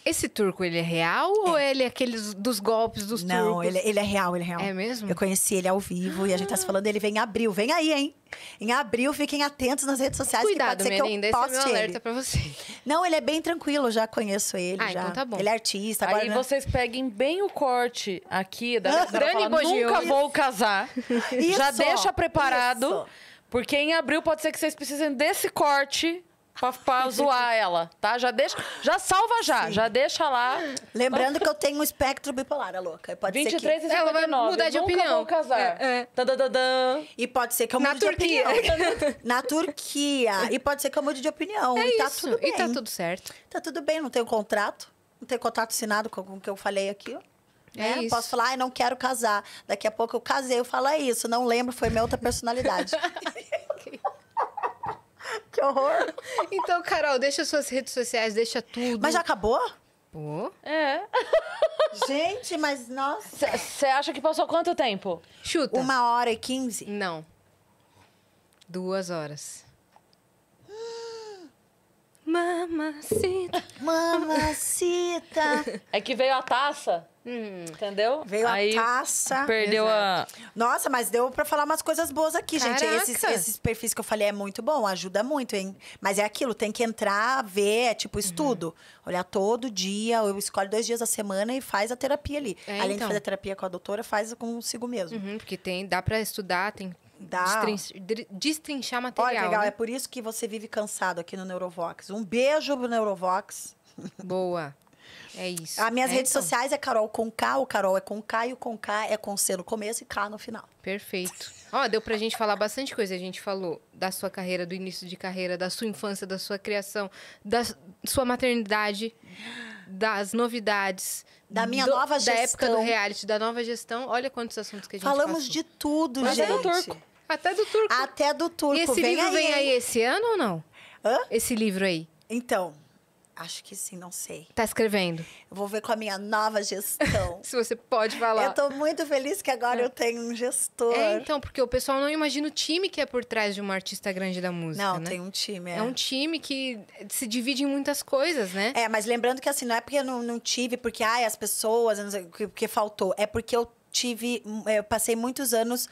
Esse turco, ele é real é. ou ele é aqueles dos golpes dos Não, turcos? Não, ele, ele, é real, ele é real. É mesmo? Eu conheci ele ao vivo ah. e a gente tá se falando, ele vem em abril. Vem aí, hein? Em abril, fiquem atentos nas redes sociais. Cuidado, que pode ser que eu poste esse é meu alerta ele. pra você. Não, ele é bem tranquilo, já conheço ele. Ah, já. então tá bom. Ele é artista. Agora, Aí né? vocês peguem bem o corte aqui da Dani fala, Nunca vou casar. Isso, já deixa preparado. Isso. Porque em abril pode ser que vocês precisem desse corte pra, pra zoar ela, tá? Já deixa, já salva já, Sim. já deixa lá. Lembrando que eu tenho um espectro bipolar, a louca. Pode 23 ser que... e 59. Ela vai mudar de opinião. Vão casar. É, é. E pode ser que eu mude Na de Turquia. opinião. Na Turquia. E pode ser que eu mude de opinião. É e tá isso. tudo bem. E tá tudo certo. Tá tudo bem, não tenho contrato. Não tenho contrato assinado com o que eu falei aqui, ó. É né? Posso falar, ah, não quero casar. Daqui a pouco eu casei, eu falo, é isso, não lembro, foi minha outra personalidade. que horror. Então, Carol, deixa suas redes sociais, deixa tudo. Mas já acabou? Pô. É. Gente, mas nossa. Você acha que passou quanto tempo? Chuta. Uma hora e quinze? Não. Duas horas. Mamacita. Mamacita. É que veio a taça? Hum. Entendeu? Veio Aí, a taça. Perdeu Exato. a. Nossa, mas deu para falar umas coisas boas aqui, Caraca. gente. Esses, esses, perfis que eu falei é muito bom, ajuda muito, hein? Mas é aquilo, tem que entrar, ver, é tipo estudo. Uhum. Olhar todo dia, eu escolho dois dias da semana e faz a terapia ali. É, Além então. de fazer a terapia com a doutora, faz consigo mesmo. Uhum, porque tem, dá para estudar, tem Dá. destrinchar material. Olha, legal. Né? É por isso que você vive cansado aqui no Neurovox. Um beijo pro Neurovox. Boa. É isso. As minhas é redes então. sociais é Carol com K, o Carol é com K e o com K é com C no começo e K no final. Perfeito. Ó, deu pra gente falar bastante coisa. A gente falou da sua carreira, do início de carreira, da sua infância, da sua criação, da sua maternidade, das novidades. Da minha do, nova gestão. Da época do reality, da nova gestão. Olha quantos assuntos que a gente Falamos passou. de tudo, Mas gente. Até do turco. Até do turco. Até do turco. E esse vem livro aí, vem aí esse ano ou não? Hã? Esse livro aí. Então, Acho que sim, não sei. Tá escrevendo? vou ver com a minha nova gestão. Se você pode falar. Eu tô muito feliz que agora é. eu tenho um gestor. É, então, porque o pessoal não imagina o time que é por trás de uma artista grande da música. Não, né? tem um time. É. é. um time que se divide em muitas coisas, né? É, mas lembrando que assim, não é porque eu não, não tive, porque ai, as pessoas, não sei, porque faltou. É porque eu tive. Eu passei muitos anos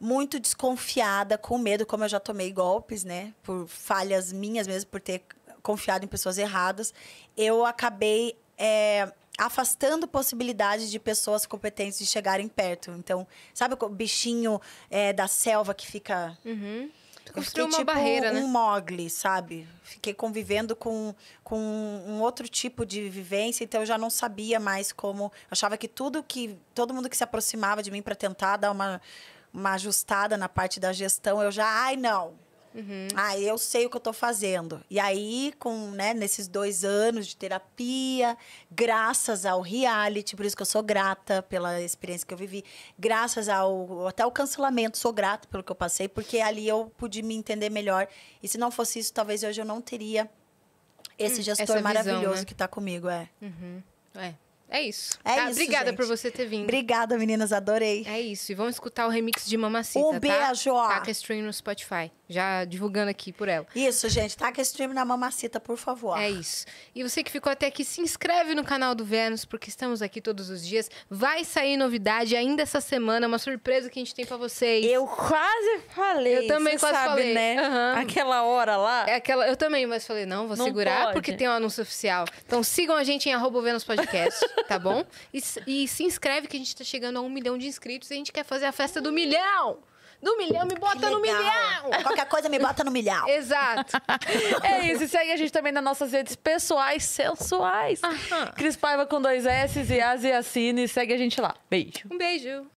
muito desconfiada, com medo, como eu já tomei golpes, né? Por falhas minhas mesmo, por ter confiado em pessoas erradas, eu acabei é, afastando possibilidades de pessoas competentes de chegarem perto. Então, sabe o bichinho é, da selva que fica. Uhum. Construiu uma tipo barreira, um né? Um mogli, sabe? Fiquei convivendo com, com um outro tipo de vivência, então eu já não sabia mais como. Achava que tudo que. Todo mundo que se aproximava de mim para tentar dar uma, uma ajustada na parte da gestão, eu já. Ai, não! Uhum. ah, eu sei o que eu tô fazendo. E aí, com, né, nesses dois anos de terapia, graças ao reality, por isso que eu sou grata pela experiência que eu vivi, graças ao até o cancelamento, sou grata pelo que eu passei, porque ali eu pude me entender melhor. E se não fosse isso, talvez hoje eu não teria esse hum, gestor visão, né? maravilhoso né? que tá comigo, é. Uhum. É. É isso. É isso obrigada gente. por você ter vindo. Obrigada, meninas. Adorei. É isso. E vão escutar o remix de Mamacita, Um tá, tá? beijo, tá? ó. Taca Stream no Spotify. Já divulgando aqui por ela. Isso, gente. com esse stream na mamacita, por favor. É isso. E você que ficou até aqui, se inscreve no canal do Vênus, porque estamos aqui todos os dias. Vai sair novidade ainda essa semana, uma surpresa que a gente tem para vocês. Eu quase falei. Eu também quase sabe, falei. né? Uhum. Aquela hora lá. É aquela, eu também, mas falei, não, vou não segurar pode. porque tem um anúncio oficial. Então sigam a gente em Vênus Podcast, tá bom? E, e se inscreve que a gente tá chegando a um milhão de inscritos e a gente quer fazer a festa do milhão! do milhão, me bota no milhão. É, qualquer coisa me bota no milhão. Exato. é isso. segue a gente também nas nossas redes pessoais, sensuais. Aham. Cris Paiva com dois S e Asiacine. Segue a gente lá. Beijo. Um beijo.